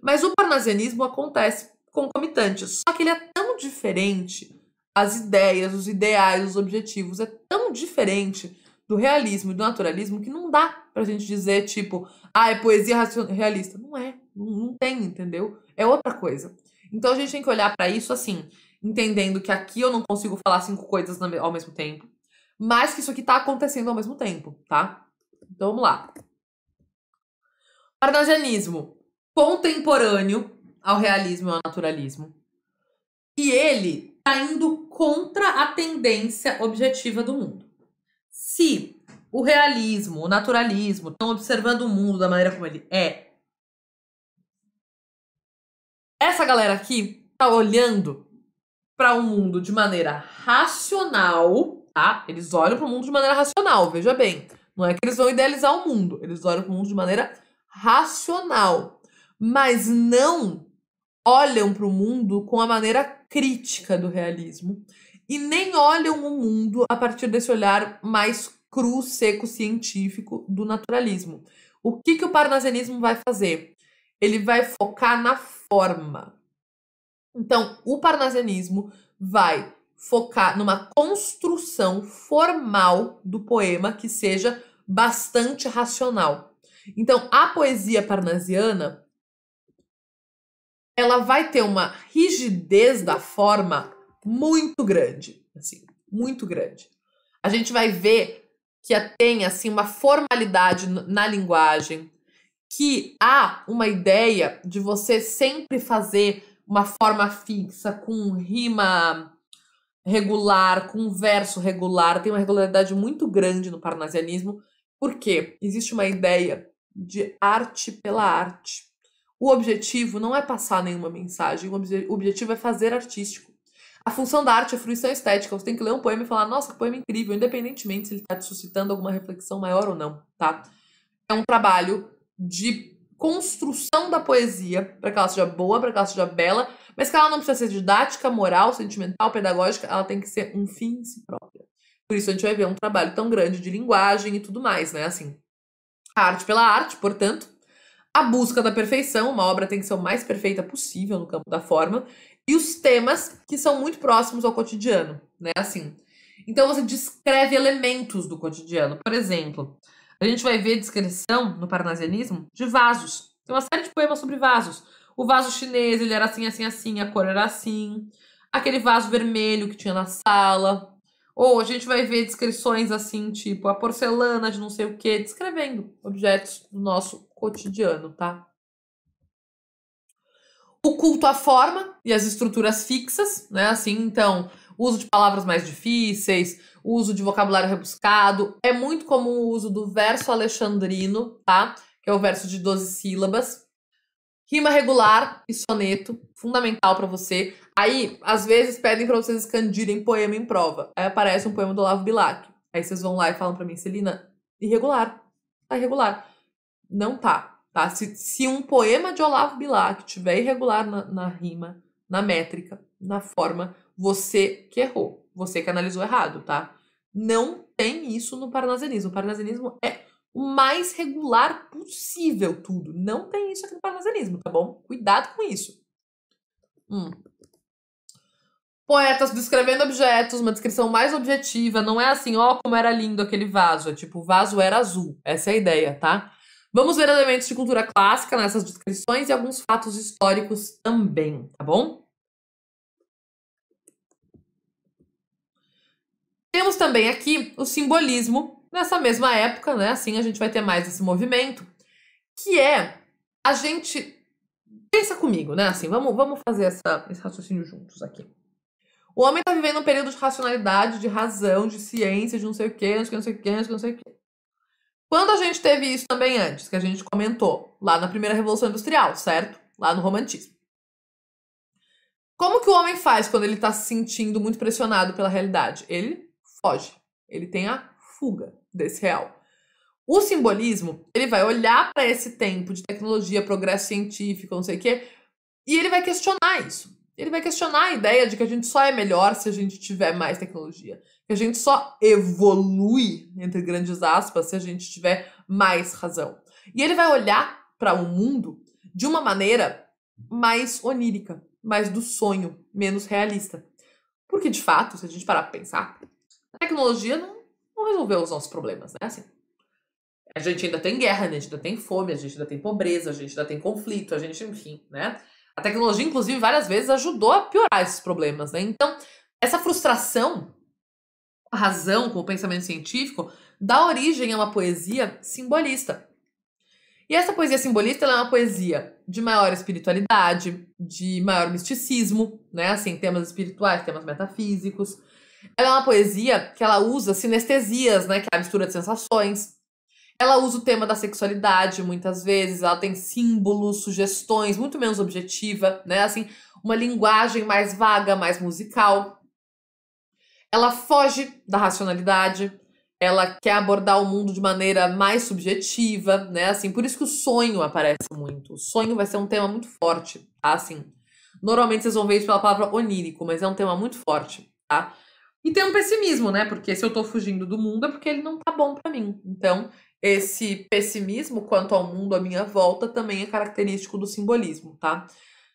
Speaker 2: Mas o parnasianismo acontece concomitantes. Só que ele é tão diferente, as ideias, os ideais, os objetivos, é tão diferente do realismo e do naturalismo que não dá pra gente dizer, tipo, ah, é poesia realista. Não é, não, não tem, entendeu? É outra coisa. Então a gente tem que olhar para isso assim, entendendo que aqui eu não consigo falar cinco coisas ao mesmo tempo, mas que isso aqui tá acontecendo ao mesmo tempo, tá? Então vamos lá. Parnasianismo contemporâneo ao realismo e ao naturalismo. E ele está indo contra a tendência objetiva do mundo. Se o realismo, o naturalismo estão observando o mundo da maneira como ele é, essa galera aqui está olhando para o um mundo de maneira racional, tá? Eles olham para o mundo de maneira racional, veja bem. Não é que eles vão idealizar o mundo, eles olham para o mundo de maneira racional, mas não olham para o mundo com a maneira crítica do realismo e nem olham o mundo a partir desse olhar mais cru, seco, científico do naturalismo. O que, que o parnasianismo vai fazer? Ele vai focar na forma. Então, o parnasianismo vai focar numa construção formal do poema que seja bastante racional. Então, a poesia parnasiana ela vai ter uma rigidez da forma muito grande, assim, muito grande. A gente vai ver que tem assim uma formalidade na linguagem, que há uma ideia de você sempre fazer uma forma fixa com rima regular, com verso regular, tem uma regularidade muito grande no parnasianismo, porque existe uma ideia de arte pela arte. O objetivo não é passar nenhuma mensagem, o objetivo é fazer artístico. A função da arte é fruição estética. Você tem que ler um poema e falar, nossa, que poema incrível, independentemente se ele está suscitando alguma reflexão maior ou não, tá? É um trabalho de construção da poesia, para que ela seja boa, para que ela seja bela, mas que ela não precisa ser didática, moral, sentimental, pedagógica, ela tem que ser um fim em si própria. Por isso a gente vai ver um trabalho tão grande de linguagem e tudo mais, né? Assim, a arte pela arte, portanto, a busca da perfeição, uma obra tem que ser o mais perfeita possível no campo da forma, e os temas que são muito próximos ao cotidiano, né? Assim. Então você descreve elementos do cotidiano. Por exemplo, a gente vai ver descrição no parnasianismo de vasos. Tem uma série de poemas sobre vasos. O vaso chinês, ele era assim, assim, assim, a cor era assim. Aquele vaso vermelho que tinha na sala. Ou a gente vai ver descrições assim, tipo a porcelana de não sei o que, descrevendo objetos do nosso cotidiano, tá? O culto à forma e as estruturas fixas, né? Assim, então, uso de palavras mais difíceis, uso de vocabulário rebuscado. É muito comum o uso do verso alexandrino, tá? Que é o verso de 12 sílabas. Rima regular e soneto, fundamental para você. Aí, às vezes, pedem para vocês escandirem poema em prova. Aí aparece um poema do Olavo Bilac. Aí vocês vão lá e falam para mim, Celina, irregular. Tá irregular não tá. Tá? Se, se um poema de Olavo Bilac tiver irregular na, na rima, na métrica, na forma, você que errou, você que analisou errado, tá? Não tem isso no parnasianismo. O parnasianismo é o mais regular possível tudo. Não tem isso aqui no parnasianismo, tá bom? Cuidado com isso. Hum. Poetas descrevendo objetos, uma descrição mais objetiva. Não é assim, ó, como era lindo aquele vaso. É tipo, o vaso era azul. Essa é a ideia, tá? Vamos ver elementos de cultura clássica nessas descrições e alguns fatos históricos também, tá bom? Temos também aqui o simbolismo nessa mesma época, né? Assim a gente vai ter mais esse movimento, que é a gente pensa comigo, né? Assim, vamos, vamos fazer essa, esse raciocínio juntos aqui. O homem está vivendo um período de racionalidade, de razão, de ciência, de não sei o quê, não sei o quê, não sei o quê. Não sei o quê. Quando a gente teve isso também antes, que a gente comentou, lá na primeira Revolução Industrial, certo? Lá no Romantismo. Como que o homem faz quando ele está se sentindo muito pressionado pela realidade? Ele foge. Ele tem a fuga desse real. O simbolismo, ele vai olhar para esse tempo de tecnologia, progresso científico, não sei o quê, e ele vai questionar isso. Ele vai questionar a ideia de que a gente só é melhor se a gente tiver mais tecnologia. Que a gente só evolui, entre grandes aspas, se a gente tiver mais razão. E ele vai olhar para o um mundo de uma maneira mais onírica, mais do sonho, menos realista. Porque, de fato, se a gente parar para pensar, a tecnologia não, não resolveu os nossos problemas, né? Assim, a gente ainda tem guerra, a gente ainda tem fome, a gente ainda tem pobreza, a gente ainda tem conflito, a gente, enfim, né? A tecnologia, inclusive, várias vezes ajudou a piorar esses problemas, né? Então, essa frustração com a razão, com o pensamento científico, dá origem a uma poesia simbolista. E essa poesia simbolista é uma poesia de maior espiritualidade, de maior misticismo, né? Assim, temas espirituais, temas metafísicos. Ela é uma poesia que ela usa sinestesias, né? Que é a mistura de sensações. Ela usa o tema da sexualidade muitas vezes, ela tem símbolos, sugestões, muito menos objetiva, né? Assim, uma linguagem mais vaga, mais musical. Ela foge da racionalidade, ela quer abordar o mundo de maneira mais subjetiva, né? Assim, por isso que o sonho aparece muito. O sonho vai ser um tema muito forte, tá? Assim, normalmente vocês vão ver isso pela palavra onírico, mas é um tema muito forte, tá? E tem um pessimismo, né? Porque se eu tô fugindo do mundo é porque ele não tá bom para mim. Então, esse pessimismo quanto ao mundo à minha volta também é característico do simbolismo, tá?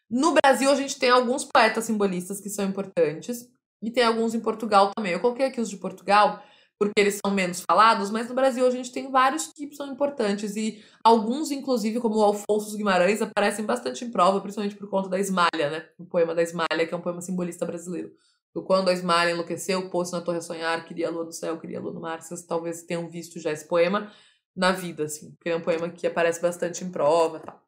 Speaker 2: No Brasil, a gente tem alguns poetas simbolistas que são importantes, e tem alguns em Portugal também. Eu coloquei aqui os de Portugal, porque eles são menos falados, mas no Brasil a gente tem vários que são importantes e alguns, inclusive, como o Alfonso Guimarães, aparecem bastante em prova, principalmente por conta da Esmalha, né? O poema da Esmalha, que é um poema simbolista brasileiro. Do quando a Esmalha enlouqueceu, pôs na torre a sonhar, queria a lua do céu, queria a lua do mar. Vocês talvez tenham visto já esse poema na vida, assim, porque é um poema que aparece bastante em prova tá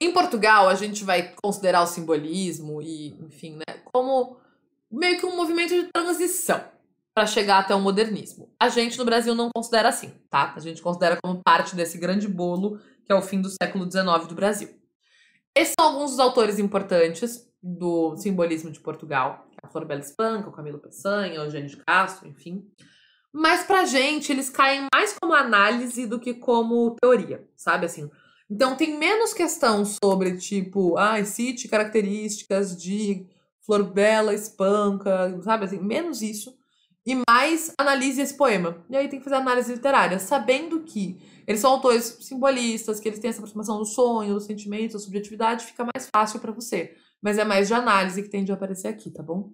Speaker 2: Em Portugal, a gente vai considerar o simbolismo e, enfim, né, como meio que um movimento de transição para chegar até o modernismo. A gente no Brasil não considera assim, tá? A gente considera como parte desse grande bolo que é o fim do século XIX do Brasil. Esses são alguns dos autores importantes do simbolismo de Portugal, que é a Flor Bela Espanca, o Camilo Peçanha, o Eugênio de Castro, enfim. Mas pra gente, eles caem mais como análise do que como teoria, sabe? Assim, então tem menos questão sobre, tipo, ah, cite características de flor bela, espanca, sabe? Assim, menos isso. E mais analise esse poema. E aí tem que fazer análise literária, sabendo que eles são autores simbolistas, que eles têm essa aproximação do sonho, do sentimento, da subjetividade, fica mais fácil para você. Mas é mais de análise que tem de aparecer aqui, tá bom?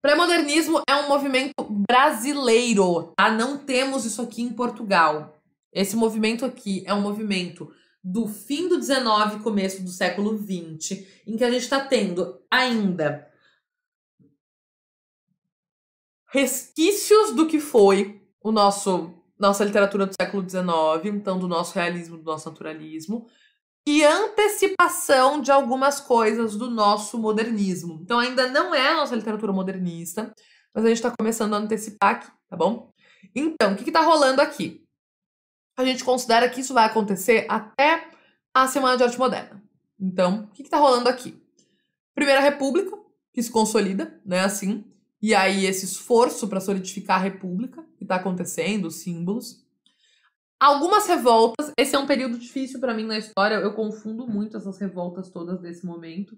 Speaker 2: Pré-modernismo é um movimento brasileiro, tá? Não temos isso aqui em Portugal. Esse movimento aqui é um movimento do fim do 19, começo do século 20, em que a gente está tendo ainda resquícios do que foi o nosso nossa literatura do século XIX, então do nosso realismo, do nosso naturalismo, e antecipação de algumas coisas do nosso modernismo. Então ainda não é a nossa literatura modernista, mas a gente está começando a antecipar aqui, tá bom? Então, o que está rolando aqui? A gente considera que isso vai acontecer até a Semana de Arte Moderna. Então, o que está rolando aqui? Primeira República, que se consolida, né, assim, e aí esse esforço para solidificar a República que está acontecendo, os símbolos. Algumas revoltas. Esse é um período difícil para mim na história. Eu confundo muito essas revoltas todas desse momento.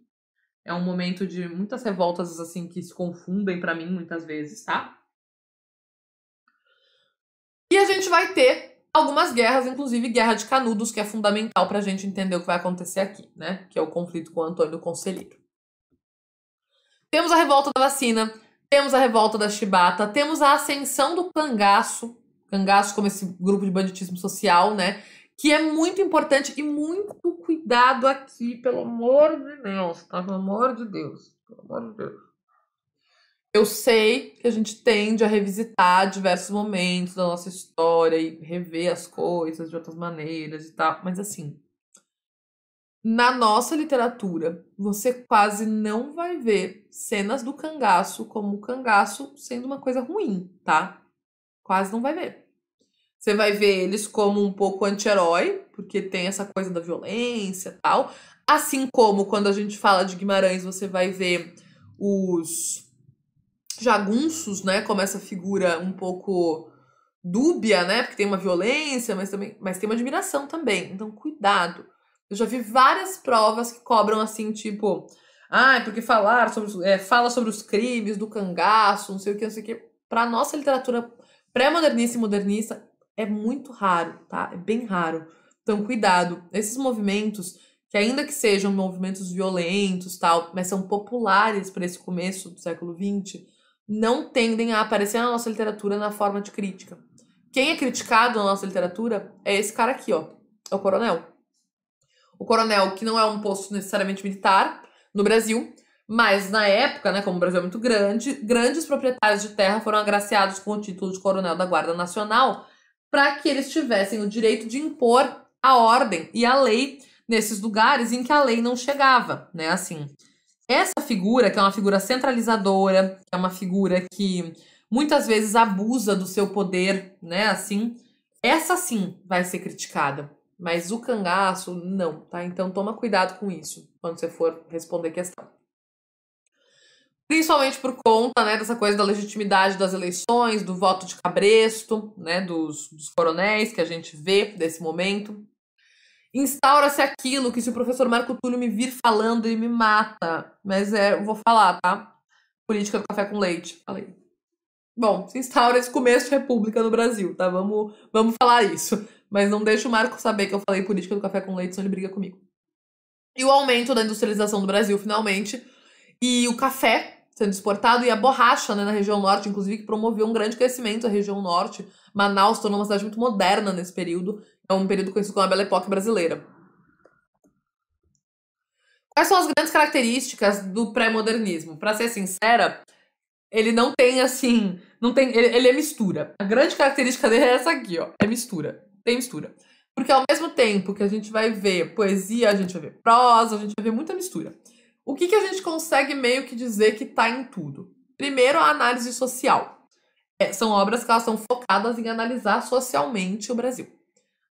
Speaker 2: É um momento de muitas revoltas assim que se confundem para mim muitas vezes, tá? E a gente vai ter algumas guerras, inclusive guerra de canudos, que é fundamental para a gente entender o que vai acontecer aqui, né? Que é o conflito com o Antônio Conselheiro. Temos a revolta da vacina, temos a revolta da chibata, temos a ascensão do cangaço, cangaço como esse grupo de banditismo social, né? Que é muito importante e muito cuidado aqui, pelo amor de Deus, tá? Pelo amor de Deus, pelo amor de Deus. Eu sei que a gente tende a revisitar diversos momentos da nossa história e rever as coisas de outras maneiras e tal, mas assim, na nossa literatura, você quase não vai ver cenas do cangaço como o cangaço sendo uma coisa ruim, tá? quase não vai ver. Você vai ver eles como um pouco anti-herói, porque tem essa coisa da violência tal. Assim como quando a gente fala de Guimarães, você vai ver os jagunços, né? Como essa figura um pouco dúbia, né? Porque tem uma violência, mas também mas tem uma admiração também. Então, cuidado. Eu já vi várias provas que cobram assim, tipo, ah, porque falar sobre, é, fala sobre os crimes do cangaço, não sei o que, não sei o que. Para nossa literatura Pré-modernista e modernista é muito raro, tá? É bem raro. Então, cuidado. Esses movimentos, que ainda que sejam movimentos violentos, tal, mas são populares para esse começo do século XX, não tendem a aparecer na nossa literatura na forma de crítica. Quem é criticado na nossa literatura é esse cara aqui, ó. É o coronel. O coronel, que não é um posto necessariamente militar no Brasil, mas na época, né, como o Brasil é muito grande, grandes proprietários de terra foram agraciados com o título de coronel da Guarda Nacional para que eles tivessem o direito de impor a ordem e a lei nesses lugares em que a lei não chegava, né? Assim, essa figura, que é uma figura centralizadora, que é uma figura que muitas vezes abusa do seu poder, né? Assim, essa sim vai ser criticada, mas o cangaço não, tá? Então toma cuidado com isso quando você for responder questão principalmente por conta né, dessa coisa da legitimidade das eleições, do voto de cabresto, né, dos, dos coronéis que a gente vê desse momento. Instaura-se aquilo que se o professor Marco Túlio me vir falando, ele me mata. Mas é, eu vou falar, tá? Política do café com leite. Falei. Bom, se instaura esse começo de república no Brasil, tá? Vamos, vamos falar isso. Mas não deixa o Marco saber que eu falei política do café com leite, senão ele briga comigo. E o aumento da industrialização do Brasil, finalmente. E o café, sendo exportado, e a borracha né, na região norte, inclusive, que promoveu um grande crescimento da região norte. Manaus tornou uma cidade muito moderna nesse período, é um período conhecido como a Belle Époque brasileira. Quais são as grandes características do pré-modernismo? Para ser sincera, ele não tem assim, não tem, ele, ele é mistura. A grande característica dele é essa aqui, ó, é mistura. Tem mistura. Porque ao mesmo tempo que a gente vai ver poesia, a gente vai ver prosa, a gente vai ver muita mistura. O que, que a gente consegue meio que dizer que está em tudo? Primeiro, a análise social. É, são obras que elas são focadas em analisar socialmente o Brasil.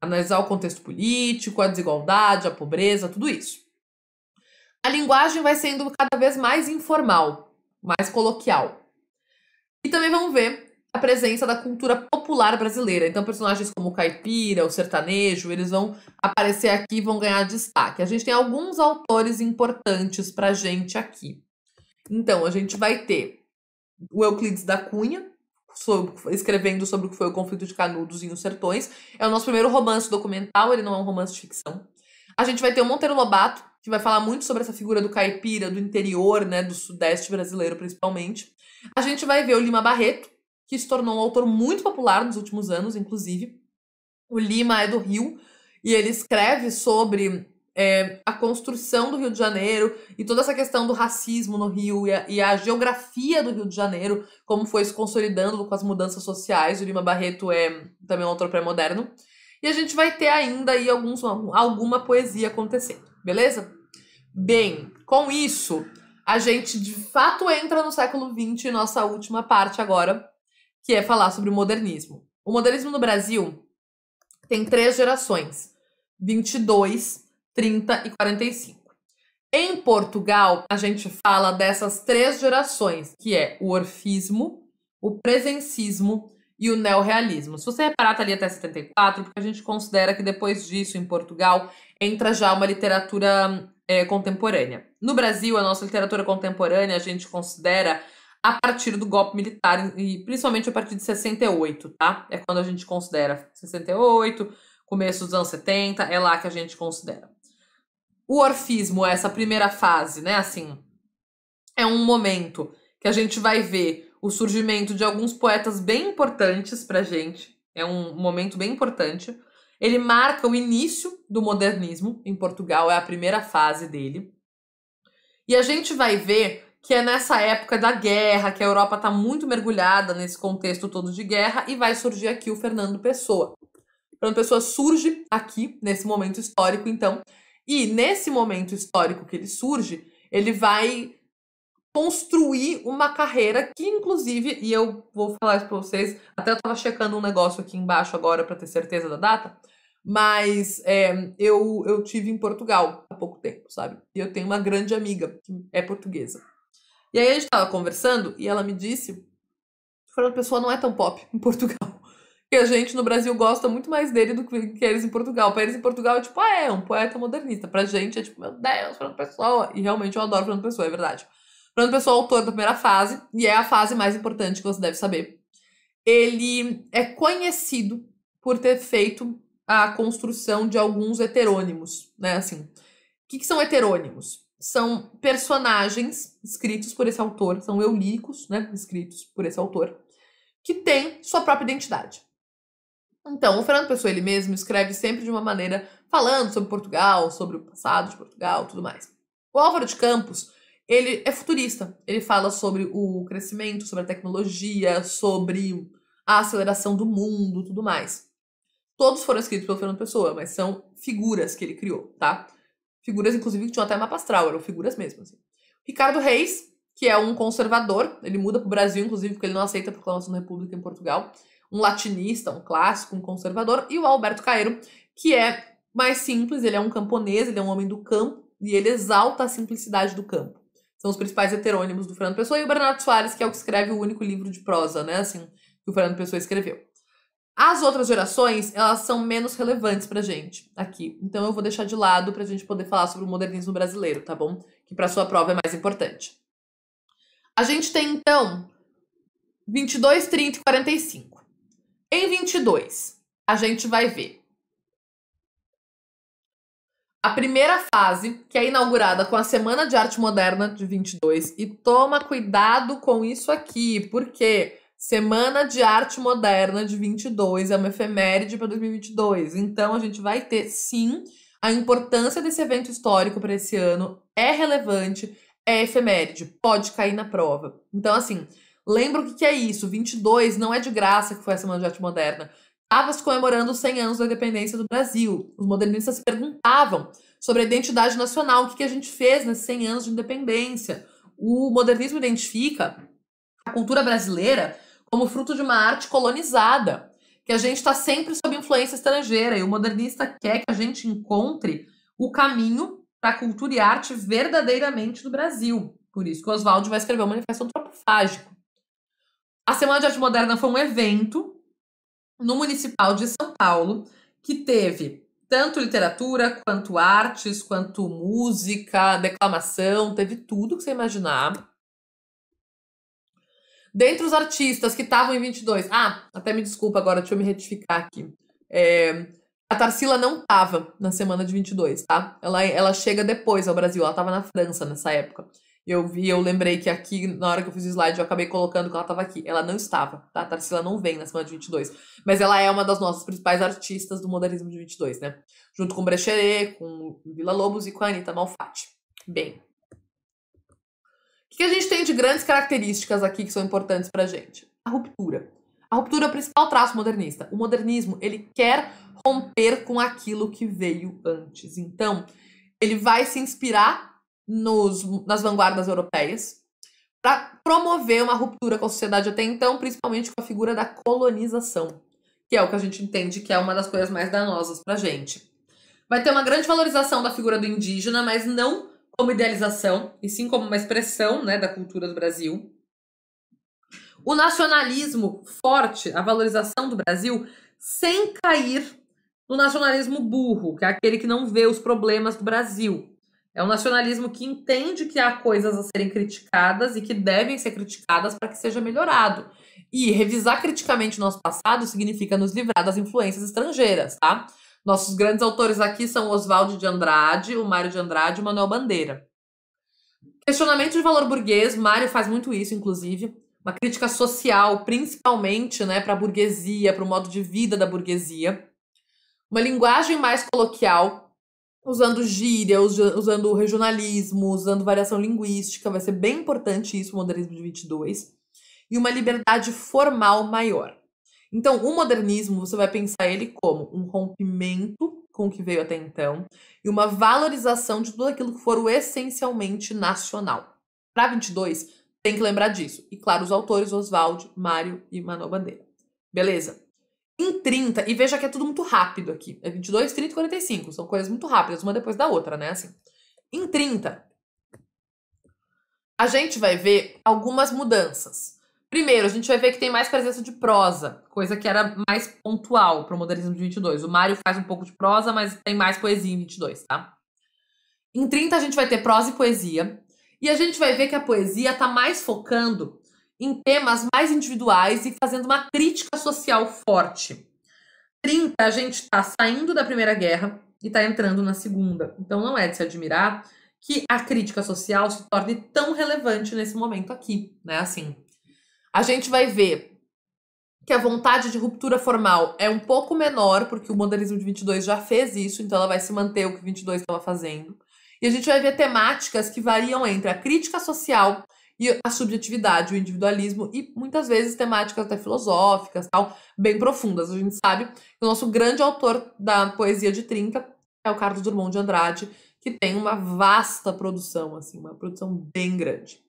Speaker 2: Analisar o contexto político, a desigualdade, a pobreza, tudo isso. A linguagem vai sendo cada vez mais informal, mais coloquial. E também vamos ver a presença da cultura popular brasileira. Então, personagens como o caipira, o sertanejo, eles vão aparecer aqui e vão ganhar destaque. A gente tem alguns autores importantes a gente aqui. Então, a gente vai ter o Euclides da Cunha, sobre, escrevendo sobre o que foi o conflito de Canudos em Os Sertões. É o nosso primeiro romance documental, ele não é um romance de ficção. A gente vai ter o Monteiro Lobato, que vai falar muito sobre essa figura do caipira, do interior, né, do sudeste brasileiro principalmente. A gente vai ver o Lima Barreto, que se tornou um autor muito popular nos últimos anos, inclusive. O Lima é do Rio e ele escreve sobre é, a construção do Rio de Janeiro e toda essa questão do racismo no Rio e a, e a, geografia do Rio de Janeiro, como foi se consolidando com as mudanças sociais. O Lima Barreto é também um autor pré-moderno. E a gente vai ter ainda aí alguns, alguma poesia acontecendo, beleza? Bem, com isso, a gente de fato entra no século XX, nossa última parte agora, que é falar sobre o modernismo. O modernismo no Brasil tem três gerações: 22, 30 e 45. Em Portugal, a gente fala dessas três gerações, que é o orfismo, o presencismo e o neorrealismo. Se você reparar, tá ali até 74, porque a gente considera que depois disso, em Portugal, entra já uma literatura é, contemporânea. No Brasil, a nossa literatura contemporânea a gente considera a partir do golpe militar, e principalmente a partir de 68, tá? É quando a gente considera 68, começo dos anos 70, é lá que a gente considera. O orfismo, essa primeira fase, né, assim, é um momento que a gente vai ver o surgimento de alguns poetas bem importantes pra gente, é um momento bem importante. Ele marca o início do modernismo em Portugal, é a primeira fase dele. E a gente vai ver que é nessa época da guerra, que a Europa está muito mergulhada nesse contexto todo de guerra, e vai surgir aqui o Fernando Pessoa. O Fernando Pessoa surge aqui, nesse momento histórico, então, e nesse momento histórico que ele surge, ele vai construir uma carreira que, inclusive, e eu vou falar isso para vocês, até eu estava checando um negócio aqui embaixo agora para ter certeza da data, mas é, eu, eu tive em Portugal há pouco tempo, sabe? E eu tenho uma grande amiga que é portuguesa. E aí a gente tava conversando e ela me disse, falando, pessoa não é tão pop em Portugal. Que a gente no Brasil gosta muito mais dele do que eles em Portugal. Pra eles em Portugal é tipo, ah, é um poeta modernista. Pra gente é tipo, meu Deus, Fernando Pessoa. E realmente eu adoro Fernando Pessoa, é verdade. Fernando Pessoa é autor da primeira fase, e é a fase mais importante que você deve saber. Ele é conhecido por ter feito a construção de alguns heterônimos, né? Assim, o que, que são heterônimos? são personagens escritos por esse autor, são eulíricos, né, escritos por esse autor, que tem sua própria identidade. Então, o Fernando Pessoa, ele mesmo, escreve sempre de uma maneira falando sobre Portugal, sobre o passado de Portugal, tudo mais. O Álvaro de Campos, ele é futurista. Ele fala sobre o crescimento, sobre a tecnologia, sobre a aceleração do mundo, tudo mais. Todos foram escritos pelo Fernando Pessoa, mas são figuras que ele criou, tá? Figuras, inclusive, que tinham até mapa astral, eram figuras mesmo. Assim. Ricardo Reis, que é um conservador, ele muda para o Brasil, inclusive, porque ele não aceita a proclamação da República em Portugal. Um latinista, um clássico, um conservador. E o Alberto Caeiro, que é mais simples, ele é um camponês, ele é um homem do campo, e ele exalta a simplicidade do campo. São os principais heterônimos do Fernando Pessoa e o Bernardo Soares, que é o que escreve o único livro de prosa, né, assim, que o Fernando Pessoa escreveu. As outras gerações, elas são menos relevantes pra gente aqui. Então eu vou deixar de lado pra gente poder falar sobre o modernismo brasileiro, tá bom? Que pra sua prova é mais importante. A gente tem então 22, 30 e 45. Em 22, a gente vai ver a primeira fase, que é inaugurada com a Semana de Arte Moderna de 22, e toma cuidado com isso aqui, porque Semana de Arte Moderna de 22, é uma efeméride para 2022. Então a gente vai ter sim a importância desse evento histórico para esse ano é relevante, é efeméride, pode cair na prova. Então assim, lembra o que, que é isso? 22 não é de graça que foi a Semana de Arte Moderna. Estava se comemorando os 100 anos da independência do Brasil. Os modernistas se perguntavam sobre a identidade nacional, o que, que a gente fez nesses 100 anos de independência. O modernismo identifica a cultura brasileira como fruto de uma arte colonizada, que a gente está sempre sob influência estrangeira, e o modernista quer que a gente encontre o caminho para a cultura e arte verdadeiramente do Brasil. Por isso que o Oswald vai escrever o Manifesto Antropofágico. A Semana de Arte Moderna foi um evento no Municipal de São Paulo que teve tanto literatura, quanto artes, quanto música, declamação, teve tudo que você imaginar. Dentre os artistas que estavam em 22, ah, até me desculpa agora, deixa eu me retificar aqui. É, a Tarsila não estava na semana de 22, tá? Ela, ela chega depois ao Brasil, ela estava na França nessa época. Eu vi, eu lembrei que aqui, na hora que eu fiz o slide, eu acabei colocando que ela estava aqui. Ela não estava, tá? A Tarsila não vem na semana de 22. Mas ela é uma das nossas principais artistas do modernismo de 22, né? Junto com Brecheret, com Vila Lobos e com a Anitta Malfatti. Bem, que a gente tem de grandes características aqui que são importantes para a gente? A ruptura. A ruptura é o principal traço modernista. O modernismo, ele quer romper com aquilo que veio antes. Então, ele vai se inspirar nos, nas vanguardas europeias para promover uma ruptura com a sociedade até então, principalmente com a figura da colonização, que é o que a gente entende que é uma das coisas mais danosas para a gente. Vai ter uma grande valorização da figura do indígena, mas não como idealização, e sim como uma expressão né, da cultura do Brasil. O nacionalismo forte, a valorização do Brasil, sem cair no nacionalismo burro, que é aquele que não vê os problemas do Brasil. É um nacionalismo que entende que há coisas a serem criticadas e que devem ser criticadas para que seja melhorado. E revisar criticamente o nosso passado significa nos livrar das influências estrangeiras, tá? Nossos grandes autores aqui são Oswaldo de Andrade, o Mário de Andrade e o Manuel Bandeira. Questionamento de valor burguês, Mário faz muito isso, inclusive. Uma crítica social, principalmente né, para a burguesia, para o modo de vida da burguesia. Uma linguagem mais coloquial, usando gíria, usando regionalismo, usando variação linguística. Vai ser bem importante isso, o modernismo de 22. E uma liberdade formal maior. Então, o modernismo, você vai pensar ele como um rompimento com o que veio até então e uma valorização de tudo aquilo que for o essencialmente nacional. Para 22, tem que lembrar disso. E claro, os autores Oswald, Mário e Manuel Bandeira. Beleza? Em 30, e veja que é tudo muito rápido aqui. É 22, 30 e 45. São coisas muito rápidas, uma depois da outra, né? Assim. Em 30, a gente vai ver algumas mudanças. Primeiro, a gente vai ver que tem mais presença de prosa, coisa que era mais pontual para o modernismo de 22. O Mário faz um pouco de prosa, mas tem mais poesia em 22, tá? Em 30 a gente vai ter prosa e poesia, e a gente vai ver que a poesia está mais focando em temas mais individuais e fazendo uma crítica social forte. 30 a gente está saindo da Primeira Guerra e está entrando na Segunda. Então não é de se admirar que a crítica social se torne tão relevante nesse momento aqui, né? Assim, a gente vai ver que a vontade de ruptura formal é um pouco menor, porque o modernismo de 22 já fez isso, então ela vai se manter o que 22 estava fazendo. E a gente vai ver temáticas que variam entre a crítica social e a subjetividade, o individualismo e muitas vezes temáticas até filosóficas, tal, bem profundas. A gente sabe que o nosso grande autor da poesia de trinca é o Carlos Drummond de Andrade, que tem uma vasta produção, assim, uma produção bem grande.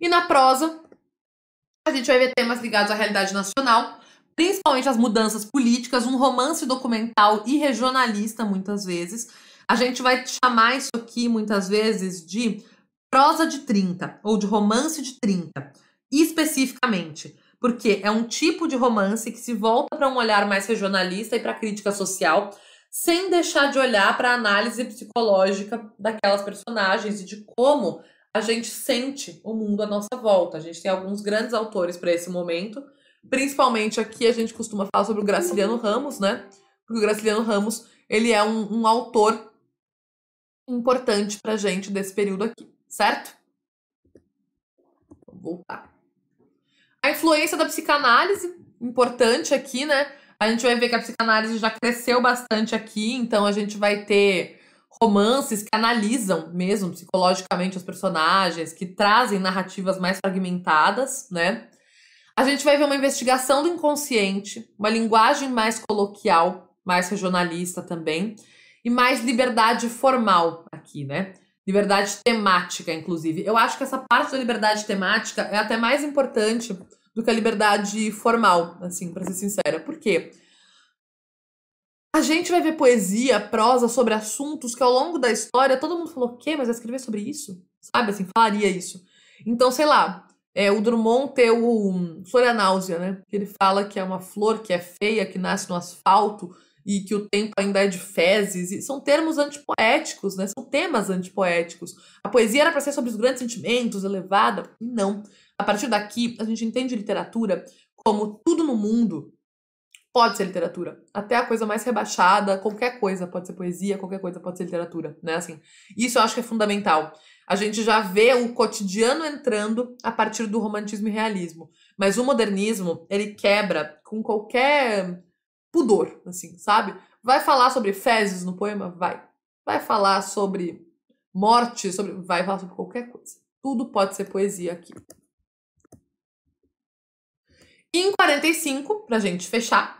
Speaker 2: E na prosa, a gente vai ver temas ligados à realidade nacional, principalmente as mudanças políticas, um romance documental e regionalista, muitas vezes. A gente vai chamar isso aqui, muitas vezes, de prosa de 30 ou de romance de 30, especificamente, porque é um tipo de romance que se volta para um olhar mais regionalista e para crítica social, sem deixar de olhar para a análise psicológica daquelas personagens e de como a gente sente o mundo à nossa volta. A gente tem alguns grandes autores para esse momento. Principalmente aqui a gente costuma falar sobre o Graciliano Ramos, né? Porque o Graciliano Ramos ele é um, um autor importante para gente desse período aqui, certo? Vou voltar. A influência da psicanálise, importante aqui, né? A gente vai ver que a psicanálise já cresceu bastante aqui, então a gente vai ter romances que analisam mesmo psicologicamente os personagens, que trazem narrativas mais fragmentadas, né? A gente vai ver uma investigação do inconsciente, uma linguagem mais coloquial, mais regionalista também, e mais liberdade formal aqui, né? Liberdade temática, inclusive. Eu acho que essa parte da liberdade temática é até mais importante do que a liberdade formal, assim, para ser sincera. Por quê? A gente vai ver poesia, prosa sobre assuntos que ao longo da história todo mundo falou: o quê? Mas vai escrever sobre isso? Sabe assim, falaria isso. Então, sei lá, é, o Drummond tem o hum, Flor a Náusea, né? Ele fala que é uma flor que é feia, que nasce no asfalto e que o tempo ainda é de fezes. E são termos antipoéticos, né? São temas antipoéticos. A poesia era para ser sobre os grandes sentimentos, elevada. Não. A partir daqui, a gente entende literatura como tudo no mundo pode ser literatura. Até a coisa mais rebaixada, qualquer coisa pode ser poesia, qualquer coisa pode ser literatura, né? Assim, isso eu acho que é fundamental. A gente já vê o cotidiano entrando a partir do romantismo e realismo, mas o modernismo, ele quebra com qualquer pudor, assim, sabe? Vai falar sobre fezes no poema? Vai. Vai falar sobre morte, sobre vai falar sobre qualquer coisa. Tudo pode ser poesia aqui. Em 45, pra gente fechar,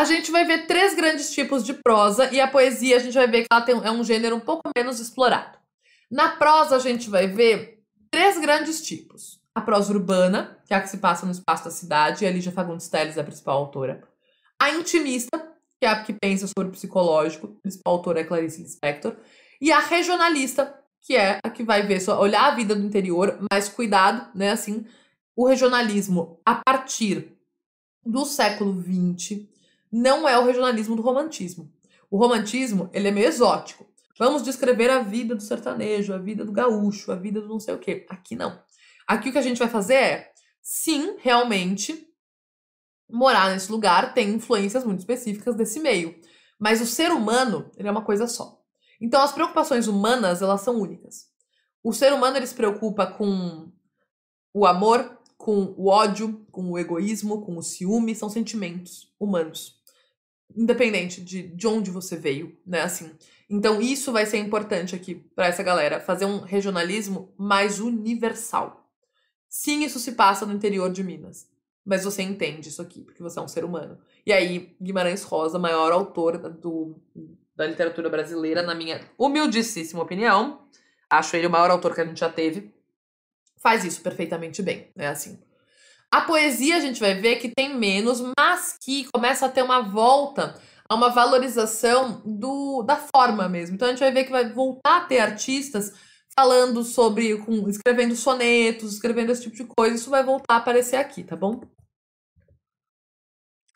Speaker 2: a gente vai ver três grandes tipos de prosa e a poesia a gente vai ver que ela tem, é um gênero um pouco menos explorado. Na prosa a gente vai ver três grandes tipos. A prosa urbana, que é a que se passa no espaço da cidade, e a Lígia Fagundes Telles é a principal autora. A intimista, que é a que pensa sobre o psicológico, a principal autora é Clarice Lispector. E a regionalista, que é a que vai ver, só olhar a vida do interior, mas cuidado, né, assim, o regionalismo a partir do século XX não é o regionalismo do romantismo. O romantismo, ele é meio exótico. Vamos descrever a vida do sertanejo, a vida do gaúcho, a vida do não sei o quê. Aqui não. Aqui o que a gente vai fazer é, sim, realmente, morar nesse lugar tem influências muito específicas desse meio. Mas o ser humano, ele é uma coisa só. Então as preocupações humanas, elas são únicas. O ser humano, ele se preocupa com o amor, com o ódio, com o egoísmo, com o ciúme, são sentimentos humanos independente de, de onde você veio, né? Assim, então isso vai ser importante aqui para essa galera fazer um regionalismo mais universal. Sim, isso se passa no interior de Minas, mas você entende isso aqui porque você é um ser humano. E aí Guimarães Rosa, maior autor do, da literatura brasileira, na minha humildíssima opinião, acho ele o maior autor que a gente já teve, faz isso perfeitamente bem, né? Assim, a poesia a gente vai ver que tem menos, mas que começa a ter uma volta a uma valorização do, da forma mesmo. Então a gente vai ver que vai voltar a ter artistas falando sobre, com, escrevendo sonetos, escrevendo esse tipo de coisa. Isso vai voltar a aparecer aqui, tá bom?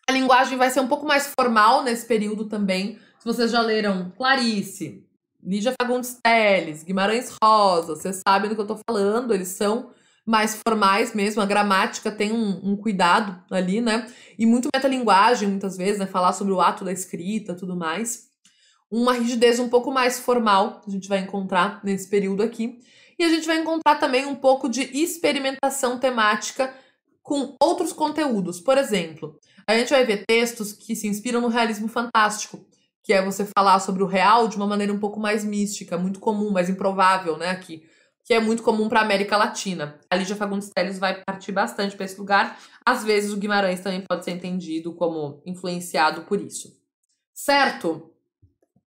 Speaker 2: A linguagem vai ser um pouco mais formal nesse período também. Se vocês já leram Clarice, Lígia Fagundes Teles, Guimarães Rosa, vocês sabem do que eu tô falando, eles são mais formais mesmo, a gramática tem um, um cuidado ali, né? E muito metalinguagem, muitas vezes, né? Falar sobre o ato da escrita tudo mais. Uma rigidez um pouco mais formal, a gente vai encontrar nesse período aqui. E a gente vai encontrar também um pouco de experimentação temática com outros conteúdos. Por exemplo, a gente vai ver textos que se inspiram no realismo fantástico, que é você falar sobre o real de uma maneira um pouco mais mística, muito comum, mais improvável, né? Aqui que é muito comum para a América Latina. A Lídia Fagundes Telles vai partir bastante para esse lugar. Às vezes o Guimarães também pode ser entendido como influenciado por isso. Certo?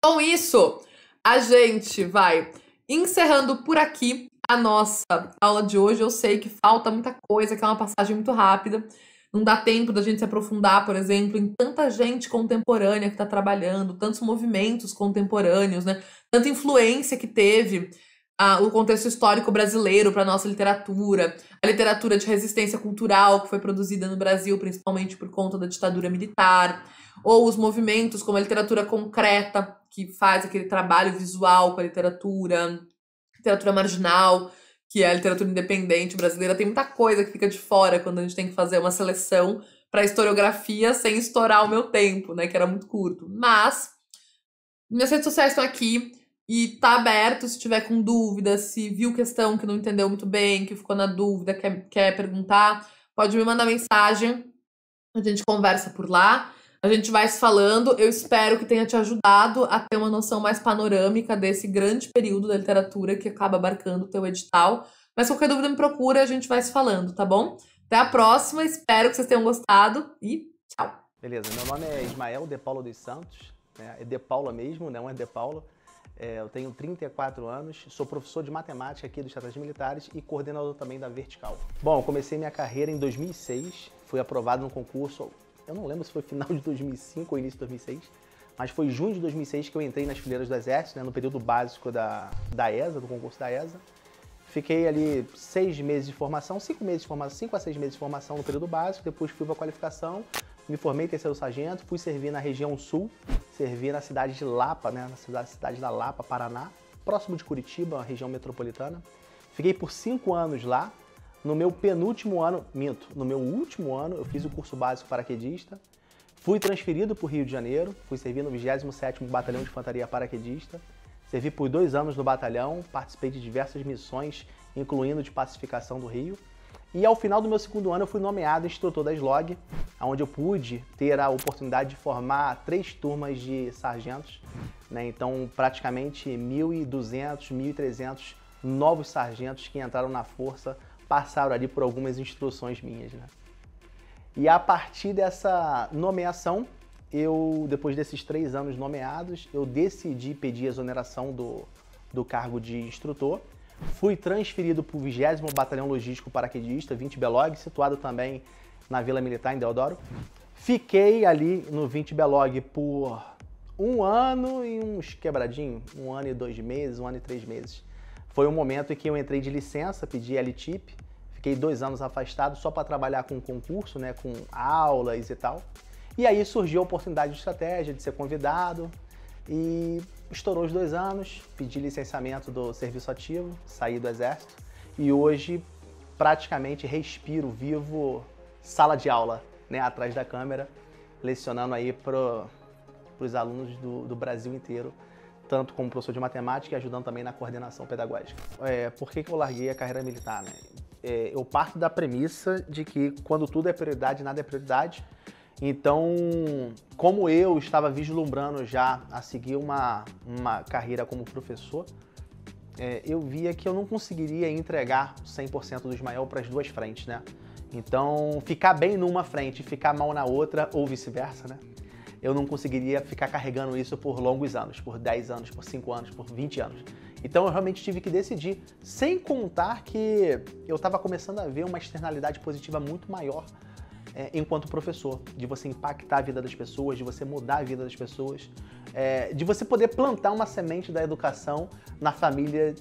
Speaker 2: Com isso, a gente vai encerrando por aqui a nossa aula de hoje. Eu sei que falta muita coisa, que é uma passagem muito rápida. Não dá tempo da gente se aprofundar, por exemplo, em tanta gente contemporânea que está trabalhando, tantos movimentos contemporâneos, né? Tanta influência que teve ah, o contexto histórico brasileiro para nossa literatura, a literatura de resistência cultural que foi produzida no Brasil, principalmente por conta da ditadura militar, ou os movimentos como a literatura concreta, que faz aquele trabalho visual com a literatura, literatura marginal, que é a literatura independente brasileira. Tem muita coisa que fica de fora quando a gente tem que fazer uma seleção para historiografia sem estourar o meu tempo, né, que era muito curto. Mas minhas redes sociais estão aqui e tá aberto se tiver com dúvida, se viu questão que não entendeu muito bem, que ficou na dúvida, quer, quer perguntar, pode me mandar mensagem, a gente conversa por lá, a gente vai se falando. Eu espero que tenha te ajudado a ter uma noção mais panorâmica desse grande período da literatura que acaba abarcando o teu edital. Mas qualquer dúvida me procura, a gente vai se falando, tá bom? Até a próxima, espero que vocês tenham gostado e
Speaker 1: tchau! Beleza, meu nome é Ismael De Paula dos Santos, né? é De Paula mesmo, não né? é De Paula. É, eu tenho 34 anos, sou professor de matemática aqui dos Estados Militares e coordenador também da Vertical. Bom, comecei minha carreira em 2006, fui aprovado no concurso, eu não lembro se foi final de 2005 ou início de 2006, mas foi junho de 2006 que eu entrei nas fileiras do Exército, né, no período básico da, da ESA, do concurso da ESA. Fiquei ali seis meses de formação, cinco meses de formação, cinco a seis meses de formação no período básico, depois fui para a qualificação, me formei terceiro sargento, fui servir na região sul, servi na cidade de Lapa, né, na cidade, cidade da Lapa, Paraná, próximo de Curitiba, região metropolitana. Fiquei por cinco anos lá. No meu penúltimo ano, minto, no meu último ano, eu fiz o curso básico paraquedista. Fui transferido para o Rio de Janeiro, fui servir no 27º Batalhão de Infantaria Paraquedista. Servi por dois anos no batalhão, participei de diversas missões, incluindo de pacificação do Rio. E ao final do meu segundo ano eu fui nomeado instrutor da SLOG, onde eu pude ter a oportunidade de formar três turmas de sargentos, né? então praticamente 1.200, 1.300 novos sargentos que entraram na força passaram ali por algumas instruções minhas. Né? E a partir dessa nomeação, eu, depois desses três anos nomeados, eu decidi pedir a exoneração do, do cargo de instrutor Fui transferido para o 20 Batalhão Logístico Paraquedista, 20 Belog, situado também na Vila Militar, em Deodoro. Fiquei ali no 20 Belog por um ano e uns quebradinho, um ano e dois meses, um ano e três meses. Foi um momento em que eu entrei de licença, pedi LTIP, fiquei dois anos afastado só para trabalhar com concurso, né, com aulas e tal. E aí surgiu a oportunidade de estratégia, de ser convidado, e estourou os dois anos, pedi licenciamento do serviço ativo, saí do exército e hoje praticamente respiro vivo sala de aula, né, atrás da câmera, lecionando aí para os alunos do, do, Brasil inteiro, tanto como professor de matemática e ajudando também na coordenação pedagógica. É, por que, que eu larguei a carreira militar? Né? É, eu parto da premissa de que quando tudo é prioridade, nada é prioridade. Então, como eu estava vislumbrando já a seguir uma, uma carreira como professor, é, eu via que eu não conseguiria entregar 100% do Ismael para as duas frentes, né? Então, ficar bem numa frente e ficar mal na outra, ou vice-versa, né? Eu não conseguiria ficar carregando isso por longos anos, por 10 anos, por 5 anos, por 20 anos. Então, eu realmente tive que decidir, sem contar que eu estava começando a ver uma externalidade positiva muito maior é, enquanto professor, de você impactar a vida das pessoas, de você mudar a vida das pessoas, é, de você poder plantar uma semente da educação na família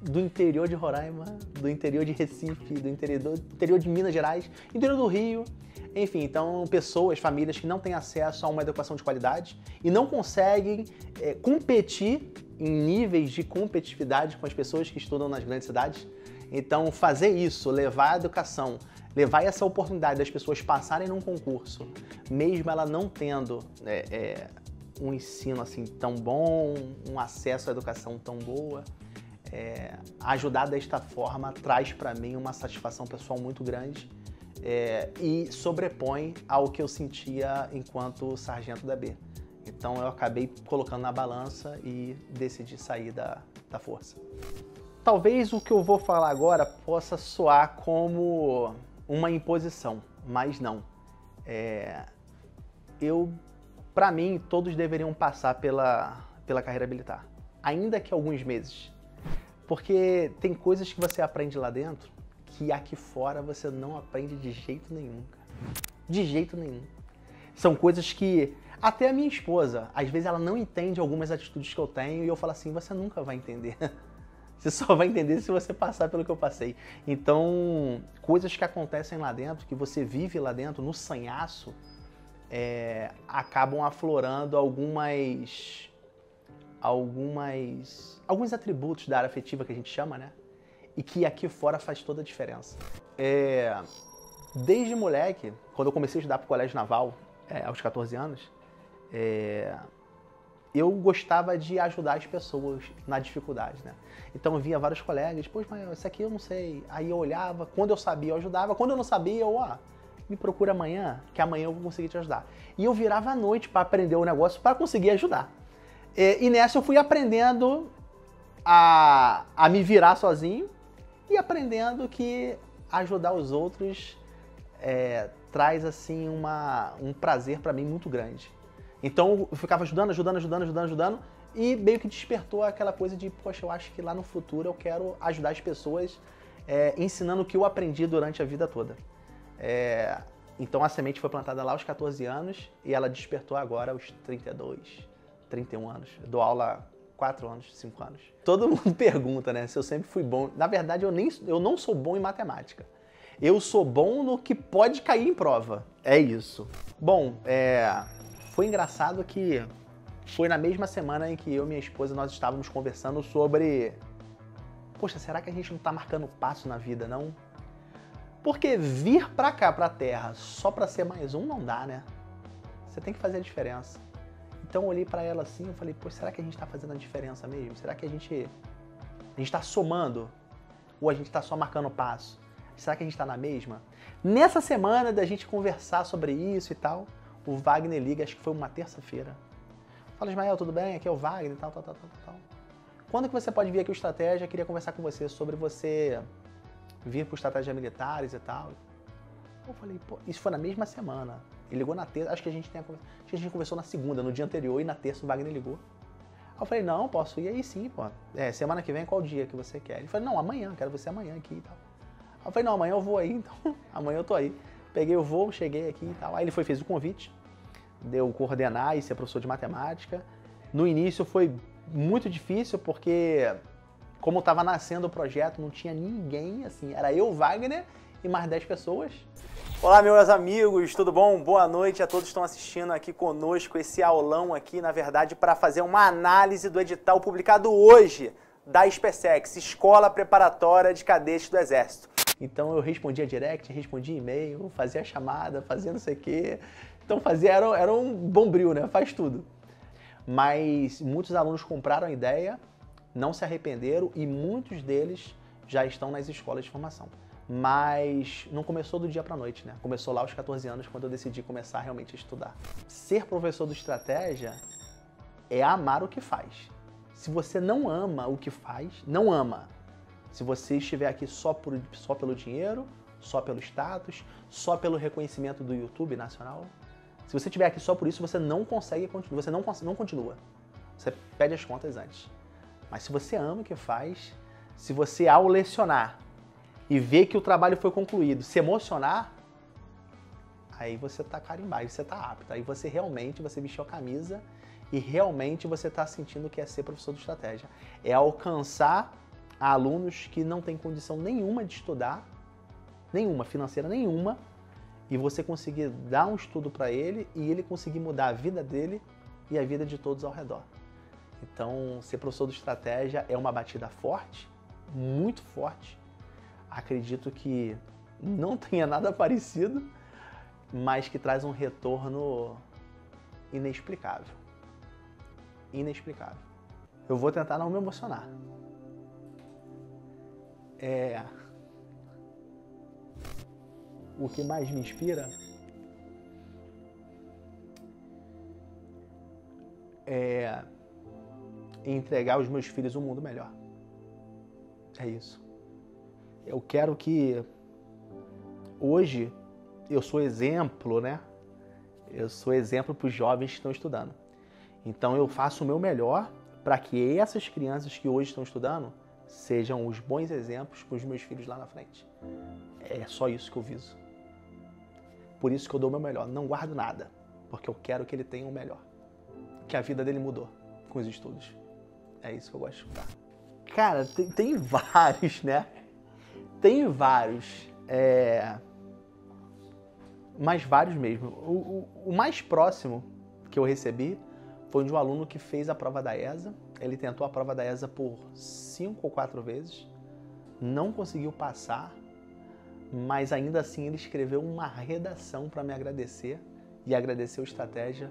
Speaker 1: do interior de Roraima, do interior de Recife, do interior, do interior de Minas Gerais, interior do Rio. Enfim, então pessoas, famílias que não têm acesso a uma educação de qualidade e não conseguem é, competir em níveis de competitividade com as pessoas que estudam nas grandes cidades. Então, fazer isso, levar a educação levar essa oportunidade das pessoas passarem num concurso, mesmo ela não tendo é, é, um ensino assim tão bom, um acesso à educação tão boa, é, ajudar desta forma traz para mim uma satisfação pessoal muito grande é, e sobrepõe ao que eu sentia enquanto sargento da B. Então eu acabei colocando na balança e decidi sair da, da força talvez o que eu vou falar agora possa soar como uma imposição, mas não. É, eu, para mim, todos deveriam passar pela, pela carreira militar, ainda que alguns meses, porque tem coisas que você aprende lá dentro que aqui fora você não aprende de jeito nenhum, de jeito nenhum. São coisas que até a minha esposa, às vezes ela não entende algumas atitudes que eu tenho e eu falo assim, você nunca vai entender. Você só vai entender se você passar pelo que eu passei. Então, coisas que acontecem lá dentro, que você vive lá dentro, no sanhaço, é, acabam aflorando algumas. algumas. alguns atributos da área afetiva que a gente chama, né? E que aqui fora faz toda a diferença. É, desde moleque, quando eu comecei a estudar para o Colégio Naval, é, aos 14 anos, é, eu gostava de ajudar as pessoas na dificuldade, né? Então eu via vários colegas, pois, mas isso aqui eu não sei. Aí eu olhava, quando eu sabia eu ajudava, quando eu não sabia eu, ó, ah, me procura amanhã, que amanhã eu vou conseguir te ajudar. E eu virava à noite para aprender o negócio para conseguir ajudar. E, e, nessa eu fui aprendendo a, a me virar sozinho e aprendendo que ajudar os outros é, traz assim uma, um prazer para mim muito grande. Então eu ficava ajudando, ajudando, ajudando, ajudando, ajudando, e meio que despertou aquela coisa de, poxa, eu acho que lá no futuro eu quero ajudar as pessoas é, ensinando o que eu aprendi durante a vida toda. É, então a semente foi plantada lá aos 14 anos e ela despertou agora aos 32, 31 anos. Eu dou aula 4 anos, 5 anos. Todo mundo pergunta, né, se eu sempre fui bom. Na verdade, eu, nem, eu não sou bom em matemática. Eu sou bom no que pode cair em prova. É isso. Bom, é, foi engraçado que foi na mesma semana em que eu e minha esposa nós estávamos conversando sobre poxa, será que a gente não está marcando passo na vida, não? Porque vir para cá, para a Terra, só para ser mais um não dá, né? Você tem que fazer a diferença. Então eu olhei para ela assim, eu falei, poxa, será que a gente está fazendo a diferença mesmo? Será que a gente a gente está somando ou a gente está só marcando passo? Será que a gente está na mesma? Nessa semana da gente conversar sobre isso e tal, o Wagner liga, acho que foi uma terça-feira. Fala, Ismael, tudo bem? Aqui é o Wagner, tal, tal, tal, tal, tal. Quando que você pode vir aqui o Estratégia? Queria conversar com você sobre você vir para o Estratégia Militares e tal. Eu falei, pô, isso foi na mesma semana. Ele ligou na terça, acho que a gente, tem a, acho que a gente conversou na segunda, no dia anterior, e na terça o Wagner ligou. Aí eu falei, não, posso ir aí sim, pô. É, semana que vem, qual dia que você quer? Ele falou, não, amanhã, quero você amanhã aqui e tal. Aí eu falei, não, amanhã eu vou aí, então amanhã eu tô aí. Peguei o voo, cheguei aqui e tal. Aí ele foi, fez o convite, deu coordenar e ser professor de matemática. No início foi muito difícil porque, como estava nascendo o projeto, não tinha ninguém, assim, era eu, Wagner e mais 10 pessoas. Olá, meus amigos, tudo bom? Boa noite a todos que estão assistindo aqui conosco esse aulão aqui, na verdade, para fazer uma análise do edital publicado hoje da SpaceX, Escola Preparatória de Cadetes do Exército. Então eu respondia direct, respondia e-mail, fazia chamada, fazia não sei o quê. Então fazia, era, era um bombril, né? Faz tudo. Mas muitos alunos compraram a ideia, não se arrependeram e muitos deles já estão nas escolas de formação. Mas não começou do dia para noite, né? Começou lá aos 14 anos quando eu decidi começar realmente a estudar. Ser professor do estratégia é amar o que faz. Se você não ama o que faz, não ama. Se você estiver aqui só, por, só pelo dinheiro, só pelo status, só pelo reconhecimento do YouTube nacional, se você estiver aqui só por isso, você não consegue continuar, você não, não continua. Você pede as contas antes. Mas se você ama o que faz, se você ao lecionar e ver que o trabalho foi concluído, se emocionar, aí você tá carimbado, você tá apto, aí você realmente, você vestiu a camisa e realmente você está sentindo que é ser professor de estratégia. É alcançar a alunos que não têm condição nenhuma de estudar, nenhuma, financeira nenhuma, e você conseguir dar um estudo para ele e ele conseguir mudar a vida dele e a vida de todos ao redor. Então, ser professor de estratégia é uma batida forte, muito forte. Acredito que não tenha nada parecido, mas que traz um retorno inexplicável. Inexplicável. Eu vou tentar não me emocionar é o que mais me inspira é entregar aos meus filhos um mundo melhor. É isso. Eu quero que hoje eu sou exemplo, né? Eu sou exemplo para os jovens que estão estudando. Então eu faço o meu melhor para que essas crianças que hoje estão estudando sejam os bons exemplos para os meus filhos lá na frente. É só isso que eu viso. Por isso que eu dou o meu melhor. Não guardo nada, porque eu quero que ele tenha o melhor. Que a vida dele mudou com os estudos. É isso que eu gosto de escutar. Cara, tem, tem vários, né? Tem vários. É... Mas vários mesmo. O, o, o mais próximo que eu recebi foi de um aluno que fez a prova da ESA ele tentou a prova da ESA por cinco ou quatro vezes, não conseguiu passar, mas ainda assim ele escreveu uma redação para me agradecer e agradecer o Estratégia,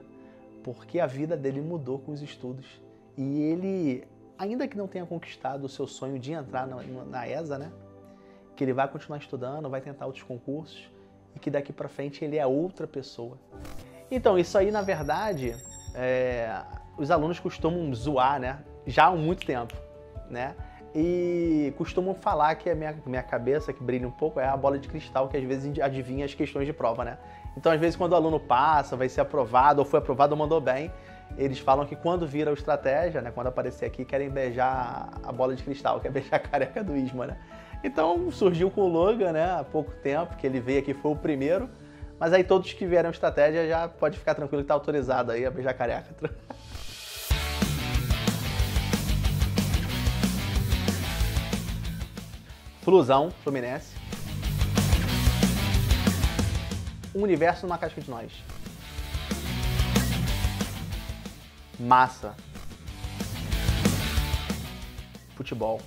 Speaker 1: porque a vida dele mudou com os estudos e ele, ainda que não tenha conquistado o seu sonho de entrar na, na ESA, né? Que ele vai continuar estudando, vai tentar outros concursos e que daqui para frente ele é outra pessoa. Então, isso aí, na verdade, é, os alunos costumam zoar, né? Já há muito tempo, né? E costumam falar que a minha, minha cabeça, que brilha um pouco, é a bola de cristal que às vezes adivinha as questões de prova, né? Então, às vezes, quando o aluno passa, vai ser aprovado, ou foi aprovado ou mandou bem, eles falam que quando vira a estratégia, né? Quando aparecer aqui, querem beijar a bola de cristal, quer beijar a careca do Isma, né? Então, surgiu com o Logan, né? Há pouco tempo, que ele veio aqui, foi o primeiro. Mas aí todos que vieram estratégia já pode ficar tranquilo que tá autorizado aí a beijar a careca. Flusão, Fluminense. Um universo numa casca de nós. Massa. Futebol.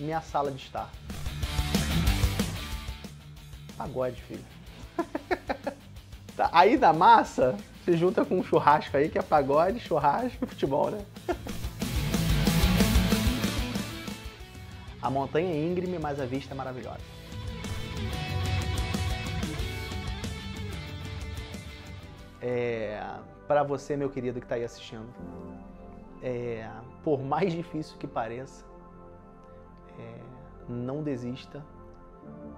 Speaker 1: Minha sala de estar. Pagode, filho. Tá, aí da massa, se junta com um churrasco aí, que é pagode, churrasco e futebol, né? A montanha é íngreme, mas a vista é maravilhosa. É, para você, meu querido, que está aí assistindo, é, por mais difícil que pareça, é, não desista.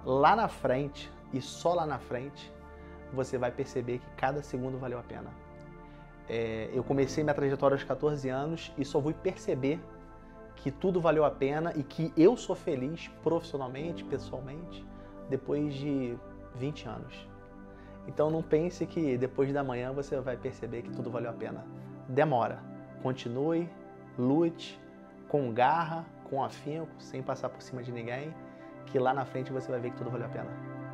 Speaker 1: Lá na frente, e só lá na frente, você vai perceber que cada segundo valeu a pena. É, eu comecei minha trajetória aos 14 anos e só fui perceber que tudo valeu a pena e que eu sou feliz profissionalmente, pessoalmente, depois de 20 anos. Então não pense que depois da manhã você vai perceber que tudo valeu a pena. Demora. Continue, lute com garra, com afinco, sem passar por cima de ninguém, que lá na frente você vai ver que tudo valeu a pena.